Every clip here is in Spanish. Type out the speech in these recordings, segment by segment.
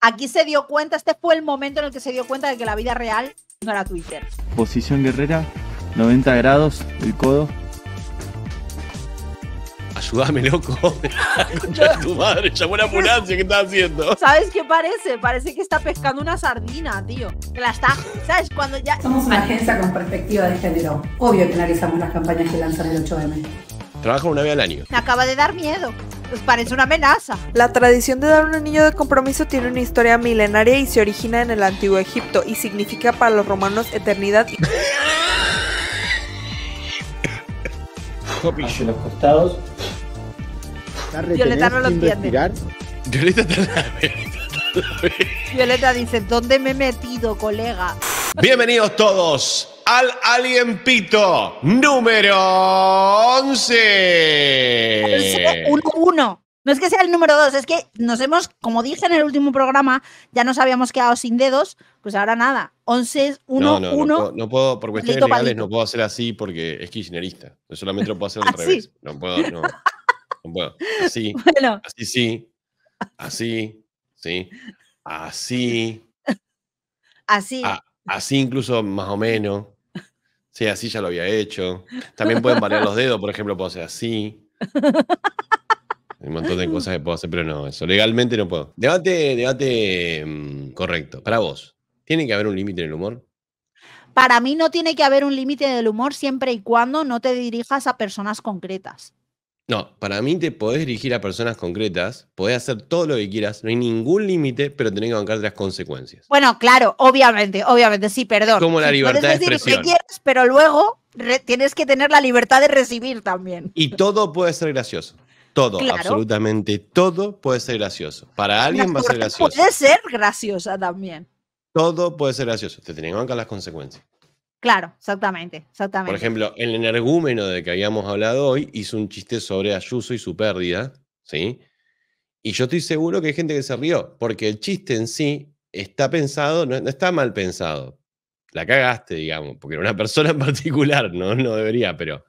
Aquí se dio cuenta, este fue el momento en el que se dio cuenta de que la vida real no era Twitter. Posición guerrera, 90 grados, el codo. Ayúdame, loco. tu madre, llamó la ambulancia, ¿qué estás haciendo? ¿Sabes qué parece? Parece que está pescando una sardina, tío. la está, ¿sabes? Cuando ya. Somos una agencia con perspectiva de género. Obvio que analizamos las campañas que lanzan el 8M. Trabaja una vez al año. Me acaba de dar miedo pues parece una amenaza. La tradición de dar un anillo de compromiso tiene una historia milenaria y se origina en el antiguo Egipto y significa para los romanos eternidad. Y... los costados. Violeta no lo entiende. Violeta dice, ¿dónde me he metido, colega? Bienvenidos todos al Alienpito número 11. Uno. No es que sea el número 2, es que nos hemos, como dije en el último programa, ya nos habíamos quedado sin dedos, pues ahora nada. 11 1 no, 1. No, puedo, por cuestiones legales no puedo hacer así porque es kirchnerista. solamente lo puedo hacer al ah, revés. No puedo, no. puedo. Así. Así sí. Así. Sí. Así. Así. Ah, Así incluso más o menos. Sí, así ya lo había hecho. También pueden variar los dedos, por ejemplo, puedo hacer así. Hay un montón de cosas que puedo hacer, pero no, eso legalmente no puedo. Debate, debate mm, correcto. Para vos, ¿tiene que haber un límite en el humor? Para mí no tiene que haber un límite del humor siempre y cuando no te dirijas a personas concretas. No, para mí te podés dirigir a personas concretas, podés hacer todo lo que quieras, no hay ningún límite, pero tenés que bancarte las consecuencias. Bueno, claro, obviamente, obviamente, sí, perdón. Como la libertad de decir Lo que pero luego tienes que tener la libertad de recibir también. Y todo puede ser gracioso. Todo, absolutamente todo puede ser gracioso. Para alguien va a ser gracioso. Puede ser graciosa también. Todo puede ser gracioso. Te tienen que bancar las consecuencias. Claro, exactamente, exactamente. Por ejemplo, el energúmeno de que habíamos hablado hoy hizo un chiste sobre Ayuso y su pérdida, ¿sí? Y yo estoy seguro que hay gente que se rió, porque el chiste en sí está pensado, no, está mal pensado. La cagaste, digamos, porque era una persona en particular, no, no debería, pero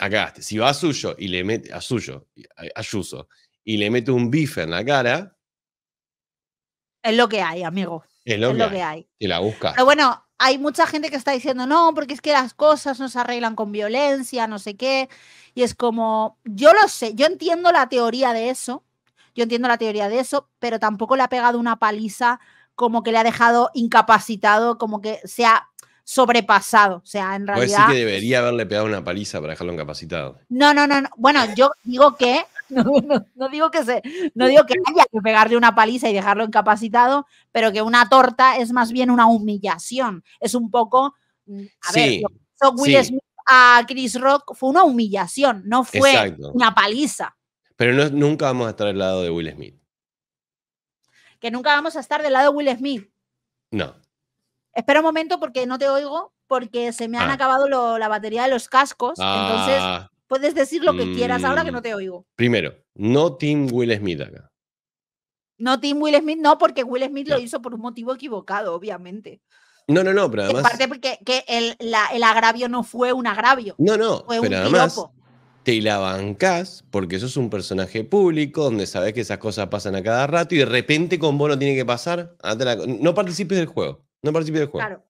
la cagaste. Si va a suyo y le mete a suyo, a Ayuso, y le mete un bife en la cara. Es lo que hay, amigo. Es lo, que, hay. que Y la busca. Pero bueno, hay mucha gente que está diciendo, no, porque es que las cosas no se arreglan con violencia, no sé qué. Y es como, yo lo sé, yo entiendo la teoría de eso, yo entiendo la teoría de eso, pero tampoco le ha pegado una paliza como que le ha dejado incapacitado, como que se ha sobrepasado. O sea, en realidad. Pues sí que debería haberle pegado una paliza para dejarlo incapacitado. No, no, no, no. Bueno, yo digo que no, digo que se, no digo que haya que pegarle una paliza y dejarlo incapacitado, pero que una torta es más bien una humillación. Es un poco, mm, a ver, Will Smith a Chris Rock fue una humillación, no fue una paliza. Pero nunca vamos a estar del lado de Will Smith. Que nunca vamos a estar del lado de Will Smith. No. Espera un momento porque no te oigo, porque se me han ah. acabado la batería de los cascos. Entonces ah. Puedes decir lo que quieras ahora que mm. no te oigo. Primero, no Tim Will Smith acá. No Tim Will Smith, no, porque Will Smith lo hizo por un motivo equivocado, obviamente. No, no, no, pero además. Aparte porque que el, agravio no fue un agravio. No, no, fue pero además te la bancas porque sos un personaje público donde sabes que esas cosas pasan a cada rato y de repente con vos no tiene que pasar. no participes del juego. No participes del juego. Claro.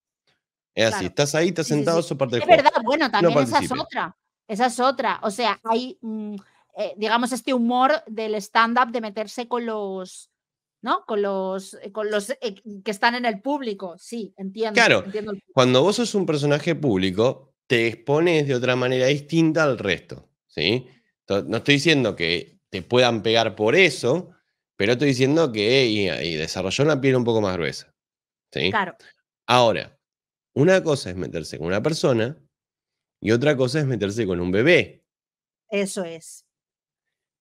Es así, estás ahí, estás sentado, sos parte del juego. Es verdad, bueno, también esa es otra. Esa es otra. O sea, hay, mm, eh, digamos, este humor del stand-up de meterse con los, ¿no? Con los, eh, con los eh, que están en el público. Sí, entiendo. Claro, cuando vos sos un personaje público, te expones de otra manera distinta al resto, ¿sí? No estoy diciendo que te puedan pegar por eso, pero estoy diciendo que y, desarrolló una piel un poco más gruesa, Claro. Ahora, una cosa es meterse con una persona y otra cosa es meterse con un bebé. Eso es.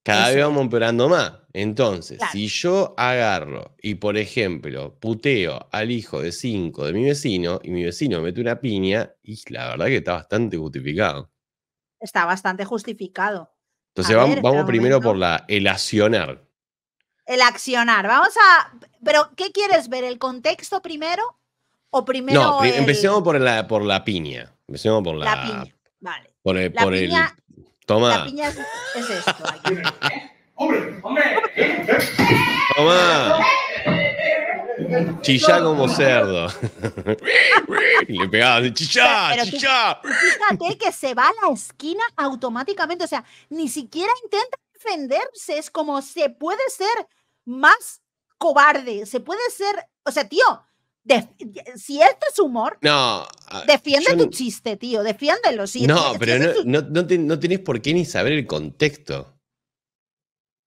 Cada vez vamos empeorando más. Entonces, si yo agarro y, por ejemplo, puteo al hijo de cinco de mi vecino y mi vecino mete una piña, la verdad que está bastante justificado. Está bastante justificado. Entonces, vamos, vamos primero por la, el accionar. El accionar. Vamos a. ¿Pero qué quieres ver? ¿El contexto primero? ¿O primero.? No, empecemos por la, por la piña. Empecemos por la. piña. Vale. Por el. La piña, Toma. La piña es, esto. ¡Hombre! ¡Hombre! Eh, eh. Toma. Chillá como cerdo. Le pegaba, chillá, chicha, fíjate que se va a la esquina automáticamente. O sea, ni siquiera intenta defenderse. Es como se puede ser más cobarde. Se puede ser. O sea, tío, si esto es humor, no, ah, defiende tu chiste, tío, defiéndelo. Si no, pero no, no, tenés por qué ni saber el contexto.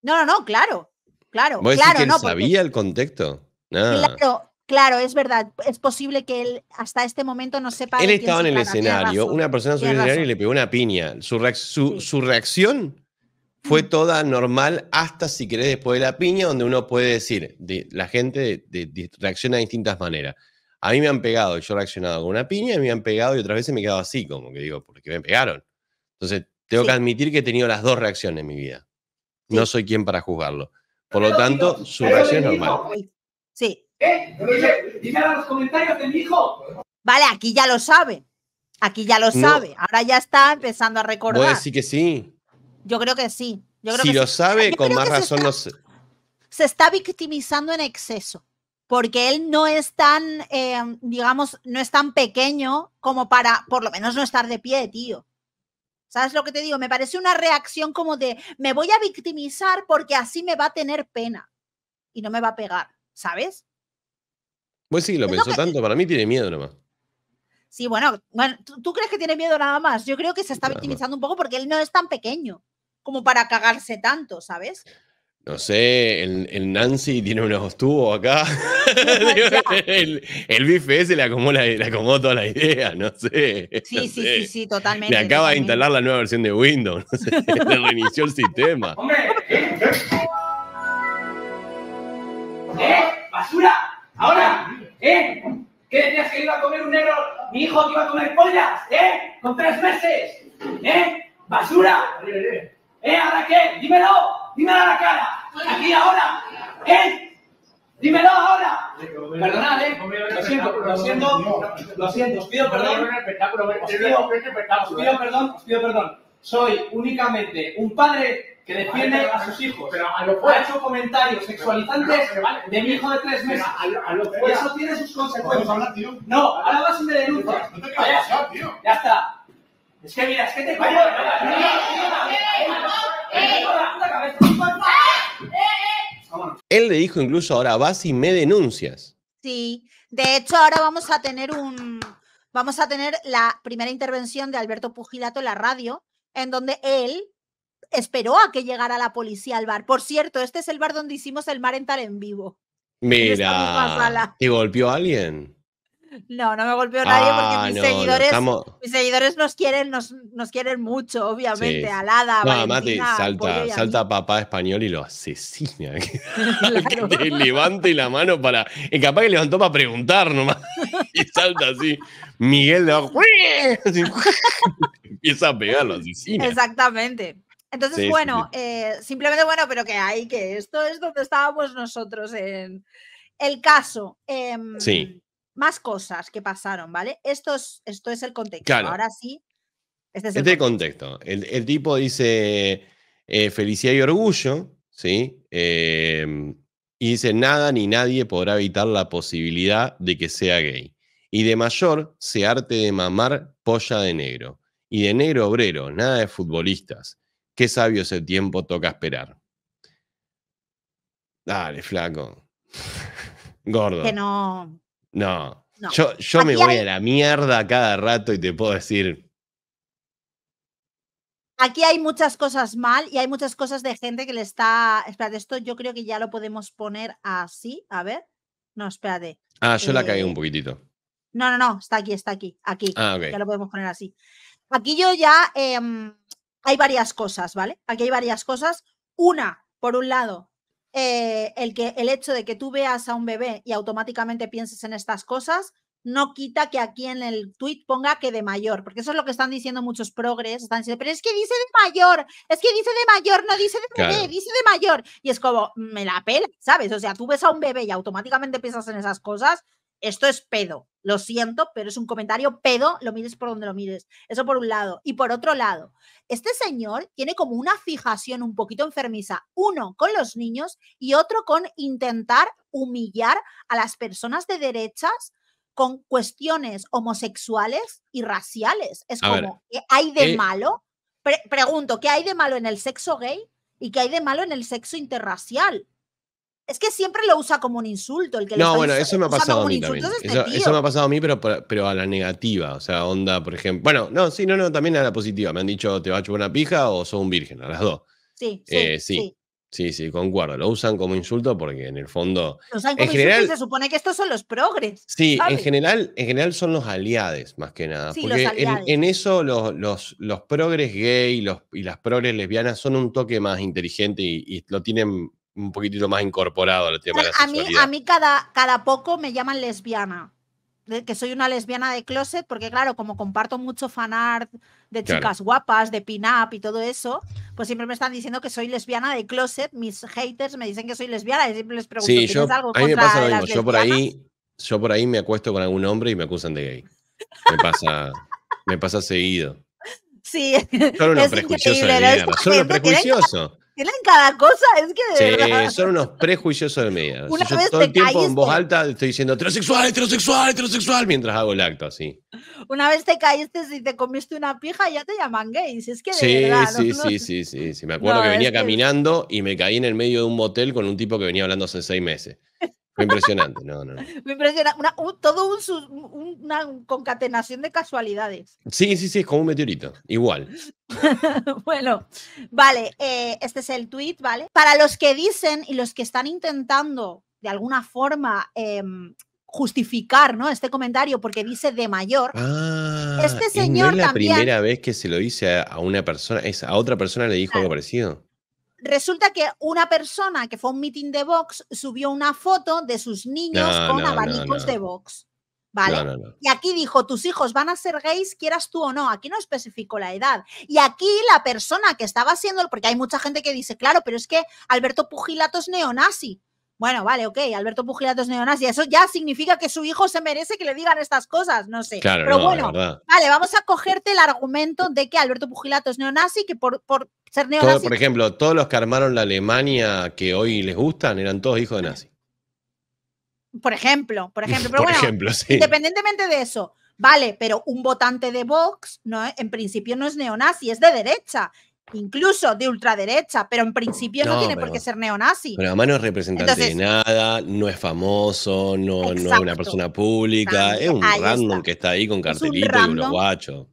No, no, no, claro, claro, claro. sabía el contexto? Claro, claro, es verdad. Es posible que él hasta este momento no sepa. Él estaba en el escenario, una persona subió al escenario y le pegó una piña. Su, su, su reacción fue toda normal hasta, si querés, después de la piña, donde uno puede decir, la gente reacciona de distintas maneras. A mí me han pegado, y yo he reaccionado con una piña, y me han pegado y otras veces me he quedado así, como que digo, porque me pegaron. Entonces, tengo que admitir que he tenido las dos reacciones en mi vida. No soy quien para juzgarlo. Por lo tanto, su reacción es normal. Sí. ¿Eh? Dime los comentarios del hijo. Vale, aquí ya lo sabe. Aquí ya lo sabe. Ahora ya está empezando a recordar. Puede decir que sí. Yo creo que sí. Yo si lo sabe, ah, con más razón no sé. Se está victimizando en exceso, porque él no es tan, em, digamos, no es tan pequeño como para, por lo menos, no estar de pie, tío. ¿Sabes lo que te digo? Me parece una reacción como de, me voy a victimizar porque así me va a tener pena y no me va a pegar, ¿sabes? Pues sí, lo pensó tanto, para mí tiene miedo nomás. Sí, bueno, bueno ¿tú, crees que tiene miedo nada más. Yo creo que se está victimizando un poco porque él no es tan pequeño como para cagarse tanto, ¿sabes? No sé, el, Nancy tiene unos tubos acá. el, el, bife ese le acomodó, la, toda la idea, no sé. Sí, sí, sí, sí, totalmente. Le acaba de instalar la nueva versión de Windows, no sé, le reinició el sistema. ¡Hombre! ¿eh? ¿Eh? ¡Basura! ¡Ahora! ¿Eh? ¿Qué decías que iba a comer un negro? ¡Mi hijo que iba a comer pollas! ¿Eh? ¡Con tres meses! ¿Eh? ¡Basura! ¿Eh, qué? Dímelo, dímelo a la cara. Aquí ahora. ¿Eh? Dímelo ahora. Perdonad, ¿eh? Lo siento, lo siento, lo siento, os pido perdón. Os pido, os eh. pido perdón, os pido perdón. Soy únicamente un padre que defiende a sus hijos. Pero a Ha hecho comentarios sexualizantes de mi hijo de tres meses. y eso tiene sus consecuencias. No, ahora vas y me denuncias. Ya está. Es que mira, es que te eh, eh, eh. Él le dijo incluso ahora vas y me denuncias. Sí, de hecho ahora vamos a tener un vamos a tener la primera intervención de Alberto Pugilato en la radio, en donde él esperó a que llegara la policía al bar. Por cierto, este es el bar donde hicimos el Marentar en vivo. Mira, y golpeó a alguien? No, no me golpeó nadie porque ah, mis, seguidores, mis seguidores nos quieren, nos, quieren mucho, obviamente. Alada, no, Mati, salta, salta papá español y lo asesina. Levanta que levante la mano para. capaz que levantó para preguntar nomás. y salta así. Miguel de empieza a pegarlo, Exactamente. Entonces, bueno, eh, simplemente bueno, pero que hay que esto es donde estábamos nosotros en el caso. Em, sí más cosas que pasaron, ¿vale? Esto es, esto es el contexto. Ahora sí. Este es el este contexto. El, tipo dice eh, felicidad y orgullo, ¿sí? Em, y dice, nada ni nadie podrá evitar la posibilidad de que sea gay. Y de mayor, se arte de mamar polla de negro. Y de negro obrero, nada de futbolistas. Qué sabio ese tiempo toca esperar. Dale, flaco. Gordo. Que no. No. Yo, me voy a la mierda cada rato y te puedo decir. Aquí hay muchas cosas mal y hay muchas cosas de gente que le está. Espérate, esto yo creo que ya lo podemos poner así. A ver. No, espérate. Ah, yo la caí eh, un poquitito. No, no, no, está aquí, está aquí, aquí. Ah, ya lo podemos poner así. Aquí yo ya em, hay varias cosas, ¿vale? Aquí hay varias cosas. Una, por un lado, eh, el, que, el hecho de que tú veas a un bebé y automáticamente pienses en estas cosas no quita que aquí en el tweet ponga que de mayor, porque eso es lo que están diciendo muchos progres, están diciendo, pero es que dice de mayor, es que dice de mayor, no dice de bebé, dice de mayor. Y es como, me la pela, ¿sabes? O sea, tú ves a un bebé y automáticamente piensas en esas cosas, esto es pedo. Lo siento, pero es un comentario pedo, lo mires por donde lo mires. Eso por un lado. Y por otro lado, este señor tiene como una fijación un poquito enfermiza, uno con los niños y otro con intentar humillar a las personas de derechas con cuestiones homosexuales y raciales. Es como, ¿qué hay de malo? pregunto, ¿qué hay de malo en el sexo gay y qué hay de malo en el sexo interracial? Es que siempre lo usa como un insulto. El que no, bueno, eso me ha pasado a mí también. eso, me ha pasado a mí, pero, pero a la negativa. O sea, onda, por ejemplo. Bueno, no, sí, no, no, también a la positiva. Me han dicho, ¿te va a chupar una pija o sos un virgen? A las dos. Sí, eh, sí, sí. sí. concuerdo. Lo usan como insulto porque en el fondo. en general, se supone que estos son los progres. Sí, en general, en general son los aliades, más que nada. porque en, eso los, los, progres gay los, y las progres lesbianas son un toque más inteligente y lo tienen un poquitito más incorporado al A mí, a mí cada, cada poco me llaman lesbiana. que soy una lesbiana de closet, porque claro, como comparto mucho fanart de chicas guapas, de pin-up y todo eso, pues siempre me están diciendo que soy lesbiana de closet. Mis haters me dicen que soy lesbiana y siempre les pregunto, sí, yo, algo a mí me pasa lo mismo. Yo por, ahí, yo por ahí me acuesto con algún hombre y me acusan de gay. Me pasa, me pasa seguido. Sí, solo lo prejuicioso prejuicioso. Tienen cada cosa, es que. De sí, son unos prejuiciosos de media todo el tiempo en voz alta estoy diciendo heterosexual, heterosexual, heterosexual, mientras hago el acto así. Una vez te caíste y te comiste una pija, ya te llaman gay. es que de sí, verdad, sí, sí, sí, sí, Me acuerdo que venía caminando y me caí en el medio de un motel con un tipo que venía hablando hace seis meses impresionante, no, no. Me impresiona. Una, todo una concatenación de casualidades. Sí, sí, sí, es como un meteorito. Igual. bueno, vale, eh, este es el tweet, ¿vale? Para los que dicen y los que están intentando de alguna forma em, justificar ¿no? este comentario porque dice de mayor. Ah, este señor es la primera vez que se lo dice a, una persona, a otra persona le dijo ah. algo parecido resulta que una persona que fue a un meeting de Vox subió una foto de sus niños con abanicos de Vox. ¿Vale? Y aquí dijo, tus hijos van a ser gays, quieras tú o no. Aquí no especificó la edad. Y aquí la persona que estaba haciendo, porque hay mucha gente que dice, claro, pero es que Alberto Pugilato es neonazi. Bueno, vale, ok, Alberto es Neonazi, eso ya significa que su hijo se merece que le digan estas cosas, no sé. Pero bueno, vale, vamos a cogerte el argumento de que Alberto es Neonazi, que por, ser neonazi... por ejemplo, todos los que armaron la Alemania que hoy les gustan eran todos hijos de nazi. Por ejemplo, por ejemplo. Pero bueno, independientemente de eso, vale, pero un votante de Vox no, en principio no es neonazi, es de derecha incluso de ultraderecha, pero en principio no, tiene por qué ser neonazi. Pero además no es representante de nada, no es famoso, no, es una persona pública, es un random que está ahí con cartelito y guacho.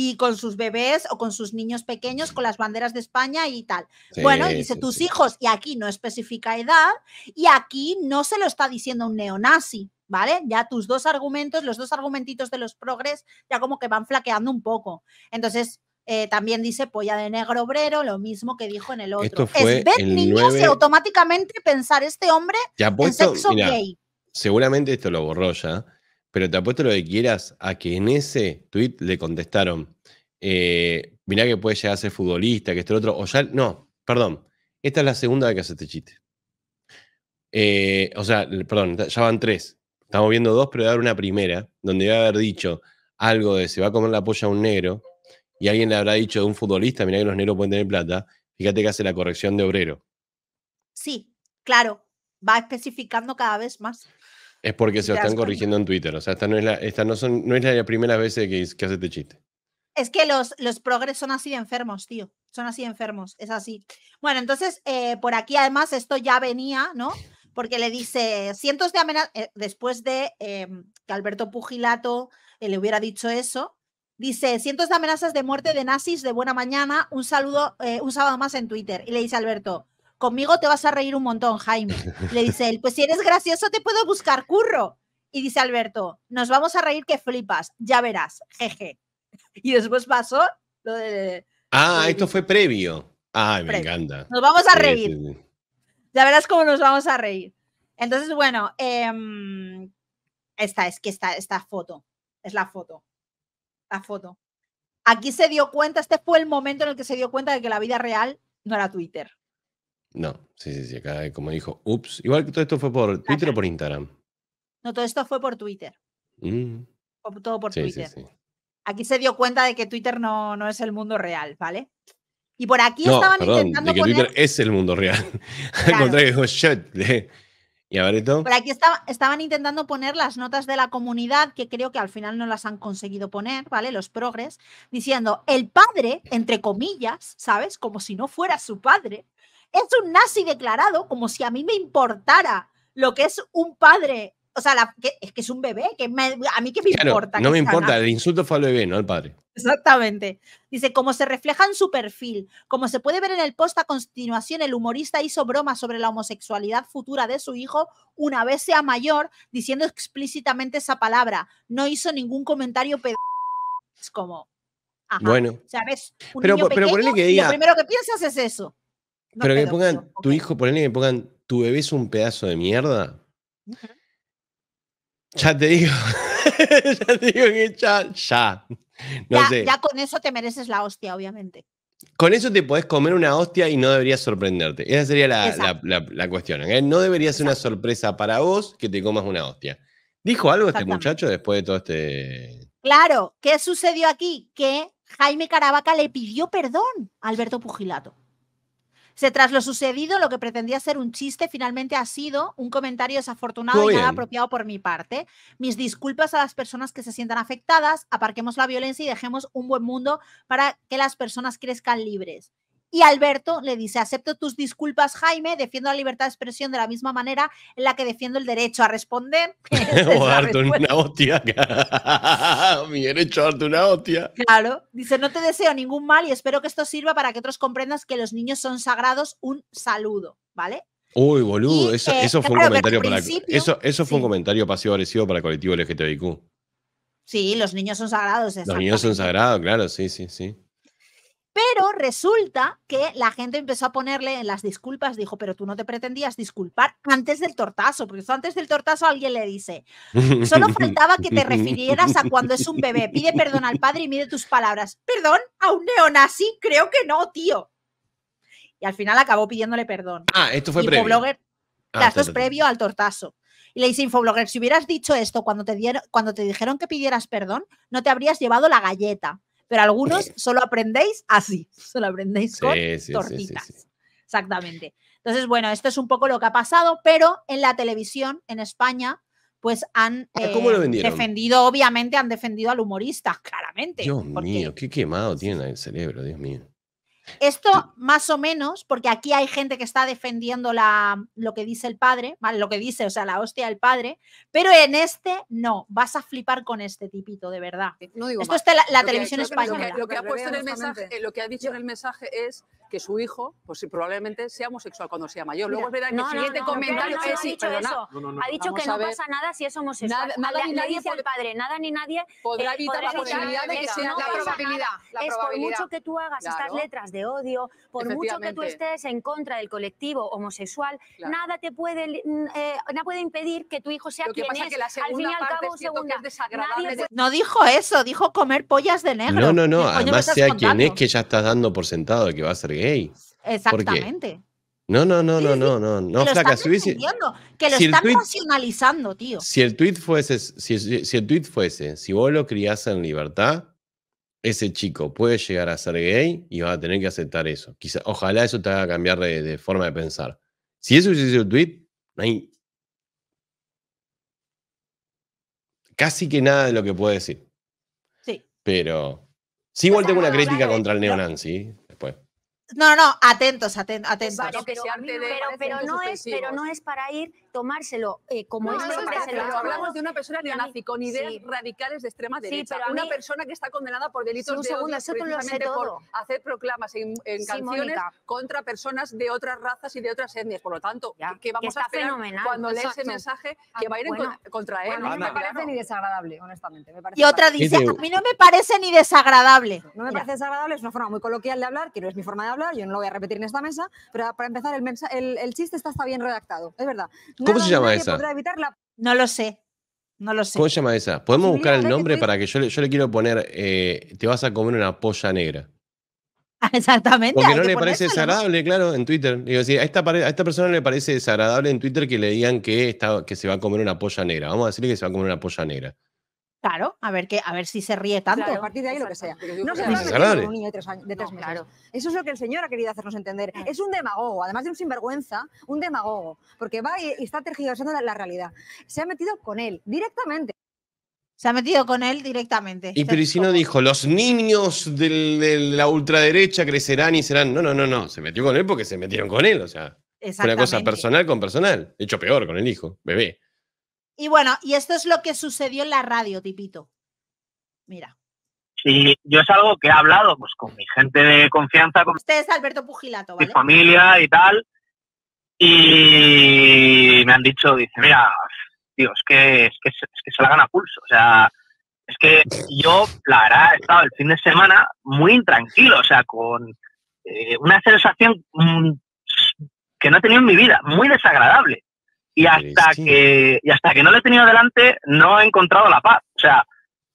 Y con sus bebés o con sus niños pequeños, con las banderas de España y tal. bueno, dice tus hijos, y aquí no especifica edad, y aquí no se lo está diciendo un neonazi. ¿vale? Ya tus dos argumentos, los dos argumentitos de los progres, ya como que van flaqueando un poco. Entonces, eh, también dice polla de negro obrero, lo mismo que dijo en el otro. Esto fue niños y automáticamente pensar este hombre ya en sexo gay. Seguramente esto lo borró ya, pero te apuesto lo que quieras a que en ese tweet le contestaron, eh, mirá que puede llegar a ser futbolista, que esto el otro, o ya, no, perdón, esta es la segunda de que hace este chiste. Eh, o sea, perdón, ya van tres. Estamos viendo dos, pero dar una primera, donde iba a haber dicho algo de se va a comer la polla a un negro, y alguien le habrá dicho de un futbolista, mira que los negros pueden tener plata, fíjate que hace la corrección de obrero. Sí, claro, va especificando cada vez más. Es porque se lo están corrigiendo en Twitter, o sea, esta no es la, esta no son, no es la primera vez que, que hace este chiste. Es que los, los progres son así de enfermos, tío, son así de enfermos, es así. Bueno, entonces, eh, por aquí además esto ya venía, ¿no? Porque le dice cientos de este amenazas, eh, después de em, que Alberto Pugilato eh, le hubiera dicho eso, Dice, cientos de amenazas de muerte de nazis de buena mañana, un saludo, eh, un sábado más en Twitter. Y le dice Alberto, conmigo te vas a reír un montón, Jaime. le dice él, pues si eres gracioso te puedo buscar curro. Y dice Alberto, nos vamos a reír que flipas, ya verás, jeje. Y después pasó lo de... Ah, esto fue previo. Ay, me encanta. Nos vamos a reír. Ya verás cómo nos vamos a reír. Entonces, bueno, em, esta es que está esta foto, es la foto la foto. Aquí se dio cuenta, este fue el momento en el que se dio cuenta de que la vida real no era Twitter. No, sí, sí, sí, acá eh, como dijo, ups, igual que todo esto fue por Twitter o por Instagram. No, todo esto fue por Twitter. Mm. todo por Twitter. Aquí se dio cuenta de que Twitter no, no es el mundo real, ¿vale? Y por aquí estaban intentando. que Twitter es el mundo real. Al contrario, dijo, ¿Y Por aquí estaban intentando poner las notas de la comunidad, que creo que al final no las han conseguido poner, ¿vale? Los progres, diciendo, el padre, entre comillas, ¿sabes? Como si no fuera su padre, es un nazi declarado, como si a mí me importara lo que es un padre o sea, es que es un bebé, que a mí qué me importa. No me importa, el insulto fue al bebé, no al padre. Exactamente. Dice, como se refleja en su perfil, como se puede ver en el post a continuación, el humorista hizo broma sobre la homosexualidad futura de su hijo una vez sea mayor, diciendo explícitamente esa palabra. No hizo ningún comentario pedo. Es como... Bueno. pero, niño que diga, lo primero que piensas es eso. pero que pongan, tu hijo, por ponle que pongan, tu bebé es un pedazo de mierda. Ya te digo. ya te digo que ya. Ya. con eso te mereces la hostia, obviamente. Con eso te podés comer una hostia y no debería sorprenderte. Esa sería la, cuestión. ¿eh? No debería ser una sorpresa para vos que te comas una hostia. ¿Dijo algo este muchacho después de todo este.? Claro, ¿qué sucedió aquí? Que Jaime Caravaca le pidió perdón a Alberto Pugilato. Se, tras lo sucedido, lo que pretendía ser un chiste finalmente ha sido un comentario desafortunado y nada apropiado por mi parte. Mis disculpas a las personas que se sientan afectadas, aparquemos la violencia y dejemos un buen mundo para que las personas crezcan libres. Y Alberto le dice, acepto tus disculpas, Jaime, defiendo la libertad de expresión de la misma manera en la que defiendo el derecho a responder. o darte una hostia. Mi derecho a darte una hostia. Claro, dice, no te deseo ningún mal y espero que esto sirva para que otros comprendas que los niños son sagrados. Un saludo, ¿vale? Uy, boludo, eso, eh, fue un comentario para, eso, eso fue un comentario pasivo agresivo para el colectivo LGTBIQ. Sí, los niños son sagrados. Los niños son sagrados, claro, sí, sí, sí. Pero resulta que la gente empezó a ponerle en las disculpas, dijo, pero tú no te pretendías disculpar antes del tortazo, porque antes del tortazo alguien le dice, solo faltaba que te refirieras a cuando es un bebé, pide perdón al padre y mide tus palabras. Perdón, a un neonazi, creo que no, tío. Y al final acabó pidiéndole perdón. Ah, esto fue previo. Blogger, ah, esto es previo al tortazo. Y le dice Infoblogger, si hubieras dicho esto cuando te, dieron, cuando te dijeron que pidieras perdón, no te habrías llevado la galleta pero algunos solo aprendéis así, solo aprendéis con tortitas. Exactamente. Entonces, bueno, esto es un poco lo que ha pasado, pero en la televisión en España, pues han ah, eh, defendido, obviamente, han defendido al humorista, claramente. Dios mío, qué quemado tiene el cerebro, Dios mío. Esto más o menos, porque aquí hay gente que está defendiendo lo que dice el padre, lo que dice, o sea, la hostia del padre, pero en este no, vas a flipar con este tipito, de verdad. Eh, Esto está la, televisión española. Lo que, ha puesto en el mensaje, lo que ha dicho en el mensaje es que su hijo, pues probablemente sea homosexual cuando sea mayor. Luego es verdad que el siguiente comentario es... Ha dicho, eso. Ha dicho que no pasa nada si es homosexual. Nada, ni nadie dice al padre, nada ni nadie... Podrá eh, la posibilidad de que sea la probabilidad. Es por mucho que tú hagas estas letras de de odio, por mucho que tú estés en contra del colectivo homosexual, nada te puede, eh, nada puede impedir que tu hijo sea quien es. al fin y al cabo, No dijo eso, dijo comer pollas de negro. No, no, no. Además, sea quien es que ya estás dando por sentado de que va a ser gay. Exactamente. No, no, no, no, no, no, no, flaca. que lo están racionalizando, tío. Si el tweet fuese, si, si, el tweet fuese, si vos lo criás en libertad, ese chico puede llegar a ser gay y va a tener que aceptar eso. ojalá eso te haga cambiar de, forma de pensar. Si eso hubiese sido el tweet, no hay casi que nada de lo que puede decir. Sí. Pero sí igual tengo una crítica contra el neo-Nancy después. No, no, atentos, atentos, atentos. pero no es para ir tomárselo eh, como no, es. hablamos de una persona neonazi con ideas radicales de extrema derecha. una persona que está condenada por delitos de odio, hacer proclamas en, canciones contra personas de otras razas y de otras etnias. Por lo tanto, ¿qué vamos a hacer cuando lee ese mensaje que ah, va a ir contra él? no me parece ni desagradable, honestamente. y otra dice, a mí no me parece ni desagradable. No me parece desagradable, es una forma muy coloquial de hablar, que no es mi forma de hablar, yo no lo voy a repetir en esta mesa, pero para empezar, el, el, chiste está, está bien redactado, es verdad. ¿Cómo se llama esa? No lo sé. No lo ¿Cómo se llama esa? ¿Podemos buscar el nombre para que yo le, yo le quiero poner, eh, te vas a comer una polla negra? Exactamente. Porque no le parece desagradable, claro, en Twitter. a, esta, a esta persona le parece desagradable en Twitter que le digan que, está, que se va a comer una polla negra. Vamos a decirle que se va a comer una polla negra. Claro, a ver que, a ver si se ríe tanto. a partir de ahí lo que sea. No se niño de tres, años, Eso es lo que el señor ha querido hacernos entender. Es un demagogo, además de un sinvergüenza, un demagogo, porque va y, está tergiversando la, realidad. Se ha metido con él directamente. Se ha metido con él directamente. Y Pirisino dijo, los niños de la ultraderecha crecerán y serán... No, no, no, no, se metió con él porque se metieron con él, o sea, una cosa personal con personal. De hecho, peor, con el hijo, bebé. Y bueno, y esto es lo que sucedió en la radio, Tipito. Mira. Sí, yo es algo que he hablado pues, con mi gente de confianza. Con Usted Alberto Pugilato, Mi familia y tal. Y me han dicho, dice, mira, tío, es que, es que, se la gana pulso. O sea, es que yo, la verdad, he estado el fin de semana muy intranquilo, o sea, con eh, una sensación mm, que no he tenido en mi vida, muy desagradable y hasta que hasta que no lo he tenido delante no he encontrado la paz. O sea,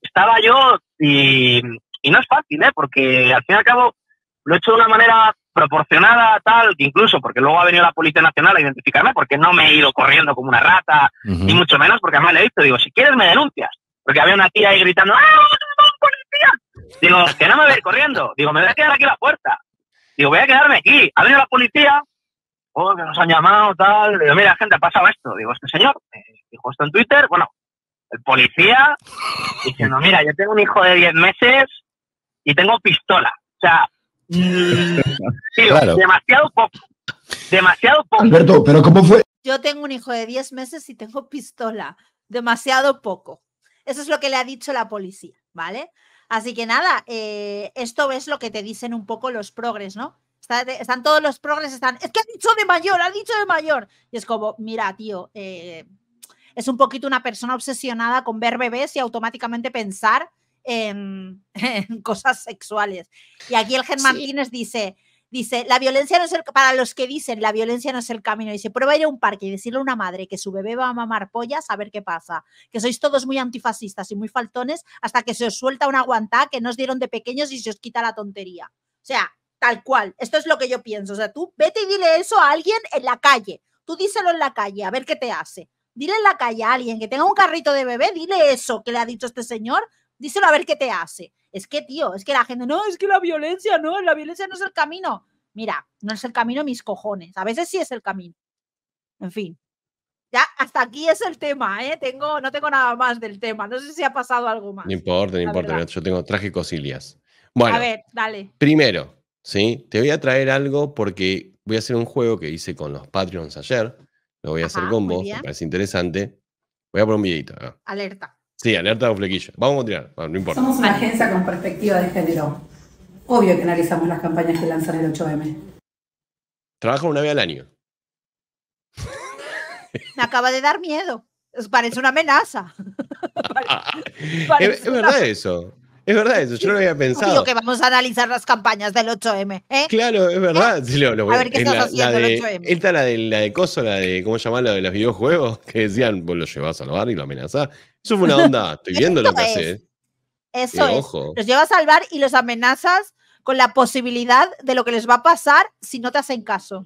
estaba yo y, no es fácil, ¿eh? Porque al fin y al cabo lo he hecho de una manera proporcionada tal que incluso porque luego ha venido la Policía Nacional a identificarme porque no me he ido corriendo como una rata ni mucho menos porque además le he visto, digo si quieres me denuncias porque había una tía ahí gritando ¡Ah, policía! digo que no me voy a ir corriendo digo me voy a quedar aquí a la puerta digo voy a quedarme aquí ha venido la policía oh, que nos han llamado, tal. Digo, mira, gente, ha pasado esto. Digo, este señor eh, dijo esto en Twitter, bueno, el policía diciendo, mira, yo tengo un hijo de 10 meses y tengo pistola. O sea, mm, demasiado poco. Demasiado poco. Alberto, pero ¿cómo fue? Yo tengo un hijo de 10 meses y tengo pistola. Demasiado poco. Eso es lo que le ha dicho la policía, ¿vale? Así que nada, eh, esto es lo que te dicen un poco los progres, ¿no? están todos los progres, están, es que ha dicho de mayor, ha dicho de mayor. Y es como, mira, tío, eh, es un poquito una persona obsesionada con ver bebés y automáticamente pensar en, cosas sexuales. Y aquí el Gen Martínez dice, dice, la violencia no es el, para los que dicen la violencia no es el camino, dice, prueba ir a un parque y decirle a una madre que su bebé va a mamar pollas a ver qué pasa, que sois todos muy antifascistas y muy faltones hasta que se os suelta una guantá que nos dieron de pequeños y se os quita la tontería. O sea, tal cual. Esto es lo que yo pienso. O sea, tú vete y dile eso a alguien en la calle. Tú díselo en la calle, a ver qué te hace. Dile en la calle a alguien que tenga un carrito de bebé, dile eso que le ha dicho este señor, díselo a ver qué te hace. Es que, tío, es que la gente, no, es que la violencia, no, la violencia no es el camino. Mira, no es el camino mis cojones. A veces sí es el camino. En fin. Ya, hasta aquí es el tema, ¿eh? Tengo, no tengo nada más del tema. No sé si ha pasado algo más. No importa, no importa. Yo tengo trágicos ilias. Bueno, a ver, dale. Primero, ¿sí? Te voy a traer algo porque voy a hacer un juego que hice con los Patreons ayer. Lo voy a hacer con vos, me parece interesante. Voy a poner un videito. Alerta. Sí, alerta o flequilla Vamos a continuar, no, importa. Somos una agencia con perspectiva de género. Obvio que analizamos las campañas que lanzan el 8M. Trabajan una vez al año. Me acaba de dar miedo. Parece una amenaza. es, verdad eso. Es verdad eso, yo no lo había pensado. Digo que vamos a analizar las campañas del 8M. ¿eh? Claro, es verdad. ¿Eh? lo, a ver qué estás Esta la de, la de Coso, la de, ¿cómo llamarlo la de los videojuegos? Que decían, vos lo llevas al salvar y lo amenazás. Eso fue una onda, estoy viendo lo que es, Eso eh, es. Los llevas a salvar y los amenazas con la posibilidad de lo que les va a pasar si no te hacen caso.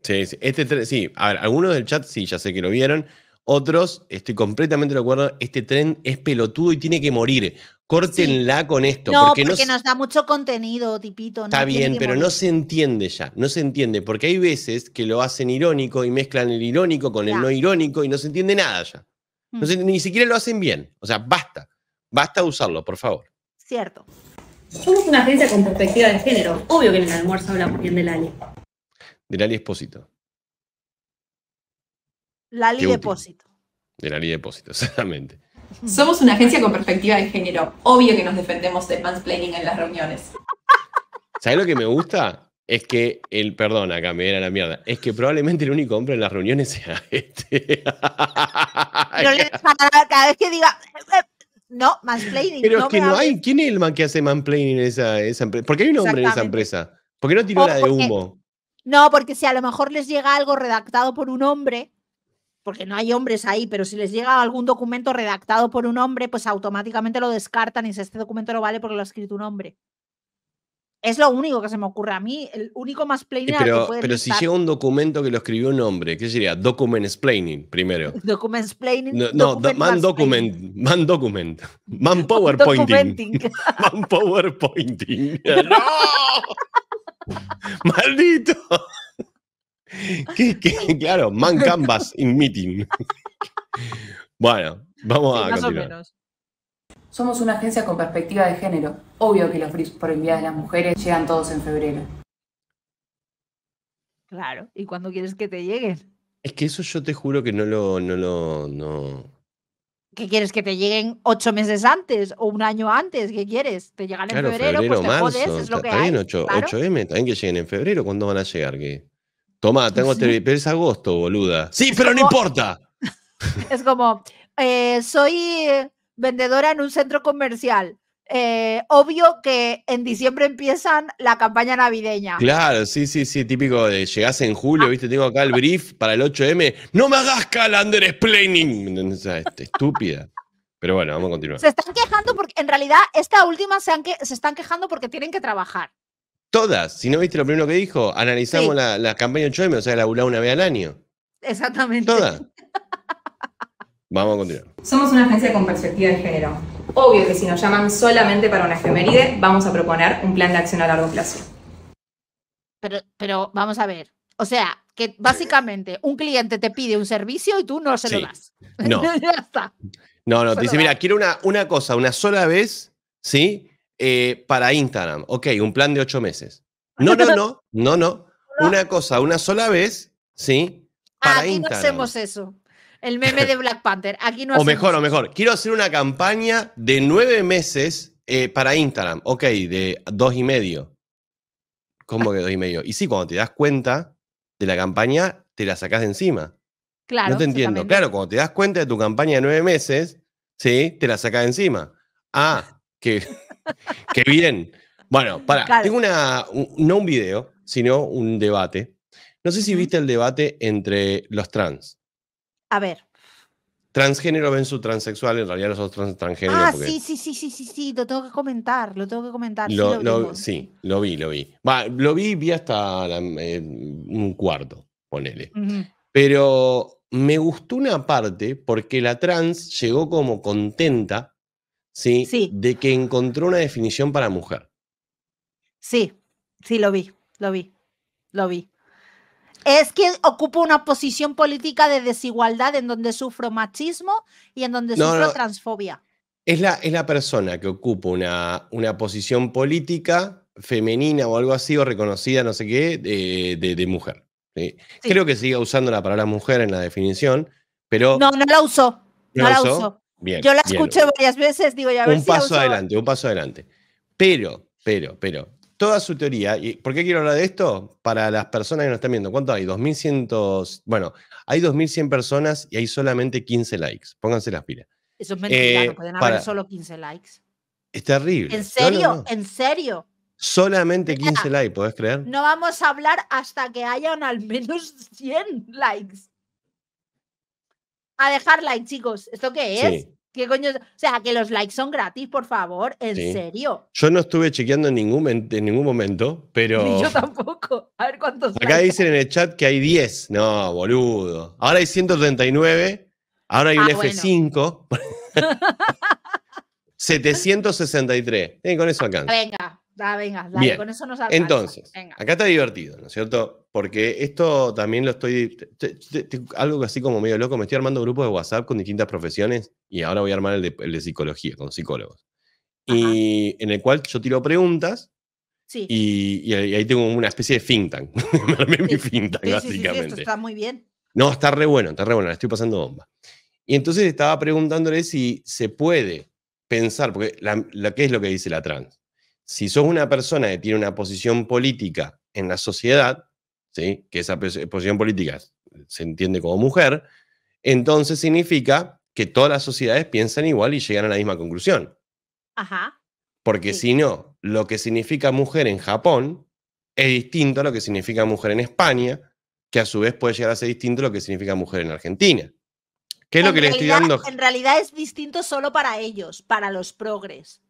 Sí, Este, sí. a ver, algunos del chat sí, ya sé que lo vieron. Otros, estoy completamente de acuerdo, este tren es pelotudo y tiene que morir. Córtenla con esto. No, porque, nos da mucho contenido, tipito. Está bien, pero no se entiende ya, no se entiende, porque hay veces que lo hacen irónico y mezclan el irónico con el no irónico y no se entiende nada ya. Mm. ni siquiera lo hacen bien. O sea, basta, basta usarlo, por favor. Cierto. Somos una agencia con perspectiva de género. Obvio que en el almuerzo hablamos bien del Ali. Del Ali expósito. La ley depósito. De la ley depósito, exactamente. Somos una agencia con perspectiva de género. Obvio que nos defendemos del mansplaining en las reuniones. ¿Sabes lo que me gusta? Es que el, perdón, acá me era la mierda. Es que probablemente el único hombre en las reuniones sea este. Pero cada vez que diga, eh, eh, no, mansplaining. Pero es que no hay. ¿Quién es el que hace mansplaining en esa, empresa? ¿Por qué hay un hombre en esa empresa? ¿Por qué no tiró la de humo? No, porque si a lo mejor les llega algo redactado por un hombre, porque no hay hombres ahí, pero si les llega algún documento redactado por un hombre, pues automáticamente lo descartan y si este documento no vale porque lo ha escrito un hombre. Es lo único que se me ocurre a mí, el único más plainer pero, que Pero si llega un documento que lo escribió un hombre, ¿qué sería? Document explaining primero. Document explaining. No, man document, man document, man powerpointing. man powerpointing. ¡No! ¡Maldito! Claro, man canvas in meeting. Bueno, vamos a Somos una agencia con perspectiva de género. Obvio que los por el de las Mujeres llegan todos en febrero. Claro, ¿y cuándo quieres que te lleguen? Es que eso yo te juro que no lo, no lo, no. ¿Qué quieres? ¿Que te lleguen ocho meses antes o un año antes? ¿Qué quieres? ¿Te llegan en febrero? febrero pues marzo, que También 8, m también que lleguen en febrero. ¿Cuándo van a llegar? ¿Qué? Toma, tengo sí. pero es agosto, boluda. Sí, pero no importa. Es como, eh, soy vendedora en un centro comercial. Eh, obvio que en diciembre empiezan la campaña navideña. Claro, sí, sí, sí, típico de llegás en julio, ah. viste, tengo acá el brief para el 8M. No me hagas calendar explaining. Estúpida. Pero bueno, vamos a continuar. Se están quejando porque en realidad esta última se están quejando porque tienen que trabajar. Todas. Si no viste lo primero que dijo, analizamos la, la, campaña de m o sea, la una vez al año. Exactamente. Todas. Vamos a continuar. Somos una agencia con perspectiva de género. Obvio que si nos llaman solamente para una efeméride, vamos a proponer un plan de acción a largo plazo. Pero, pero vamos a ver. O sea, que básicamente un cliente te pide un servicio y tú no se lo das. No. No, no, te dice, mira, quiero una, una cosa, una sola vez, ¿sí? Eh, para Instagram. Ok, un plan de ocho meses. No, no, no, no, no. Una cosa, una sola vez, ¿sí? Para Aquí no hacemos eso. El meme de Black Panther. Aquí no o mejor, o mejor. Quiero hacer una campaña de nueve meses eh, para Instagram. Ok, de dos y medio. ¿Cómo que dos y medio? Y sí, cuando te das cuenta de la campaña, te la sacas de encima. Claro. No te entiendo. Claro, cuando te das cuenta de tu campaña de nueve meses, sí, te la sacas de encima. Ah, que Qué bien. Bueno, para, tengo una, no un video, sino un debate. No sé si viste el debate entre los trans. A ver. Transgénero ven su transexual, en realidad los otros transgénero. Ah, sí, sí, sí, sí, sí, sí, lo tengo que comentar, lo tengo que comentar. sí, lo, vi, lo vi, lo vi. Va, lo vi, hasta eh, un cuarto, ponele. Pero me gustó una parte porque la trans llegó como contenta ¿sí? De que encontró una definición para mujer. Sí, sí, lo vi, lo vi, lo vi. Es que ocupa una posición política de desigualdad en donde sufro machismo y en donde sufro transfobia. Es la, es la, persona que ocupa una, una, posición política femenina o algo así, o reconocida, no sé qué, de, mujer. Creo que sigue usando la palabra mujer en la definición, pero... No, no la uso. No, la usó. Yo la escuché varias veces, digo, ya Un paso adelante, un paso adelante. Pero, pero, pero, toda su teoría, y ¿por qué quiero hablar de esto? Para las personas que nos están viendo, ¿cuánto hay? 2.100, bueno, hay 2.100 personas y hay solamente 15 likes, pónganse las pilas. Eso es mentira, eh, no pueden haber solo 15 likes. Es terrible. ¿En serio? ¿En serio? Solamente 15 likes, ¿podés creer? No vamos a hablar hasta que hayan al menos 100 likes a dejar like, chicos. ¿Esto qué es? ¿Qué coño? O sea, que los likes son gratis, por favor, en serio. Yo no estuve chequeando en ningún, en ningún momento, pero. Ni yo tampoco. A ver cuántos. Acá dicen en el chat que hay 10. No, boludo. Ahora hay 139. Ahora hay un ah, F5. 763. Ven con eso acá. Venga, con eso nos Entonces, acá está divertido, ¿no es cierto? Porque esto también lo estoy. algo así como medio loco, me estoy armando grupos de WhatsApp con distintas profesiones y ahora voy a armar el de, psicología, con psicólogos. Y en el cual yo tiro preguntas Y, ahí tengo una especie de think tank. Me mi think tank, básicamente. está muy bien. No, está re bueno, está re bueno, estoy pasando bomba. Y entonces estaba preguntándole si se puede pensar, porque ¿qué es lo que dice la trans? si sos una persona que tiene una posición política en la sociedad, ¿sí? que esa posición política se entiende como mujer, entonces significa que todas las sociedades piensan igual y llegan a la misma conclusión. Ajá. Porque si no, lo que significa mujer en Japón es distinto a lo que significa mujer en España, que a su vez puede llegar a ser distinto a lo que significa mujer en Argentina. ¿Qué es lo que le estoy dando? En realidad es distinto solo para ellos, para los progres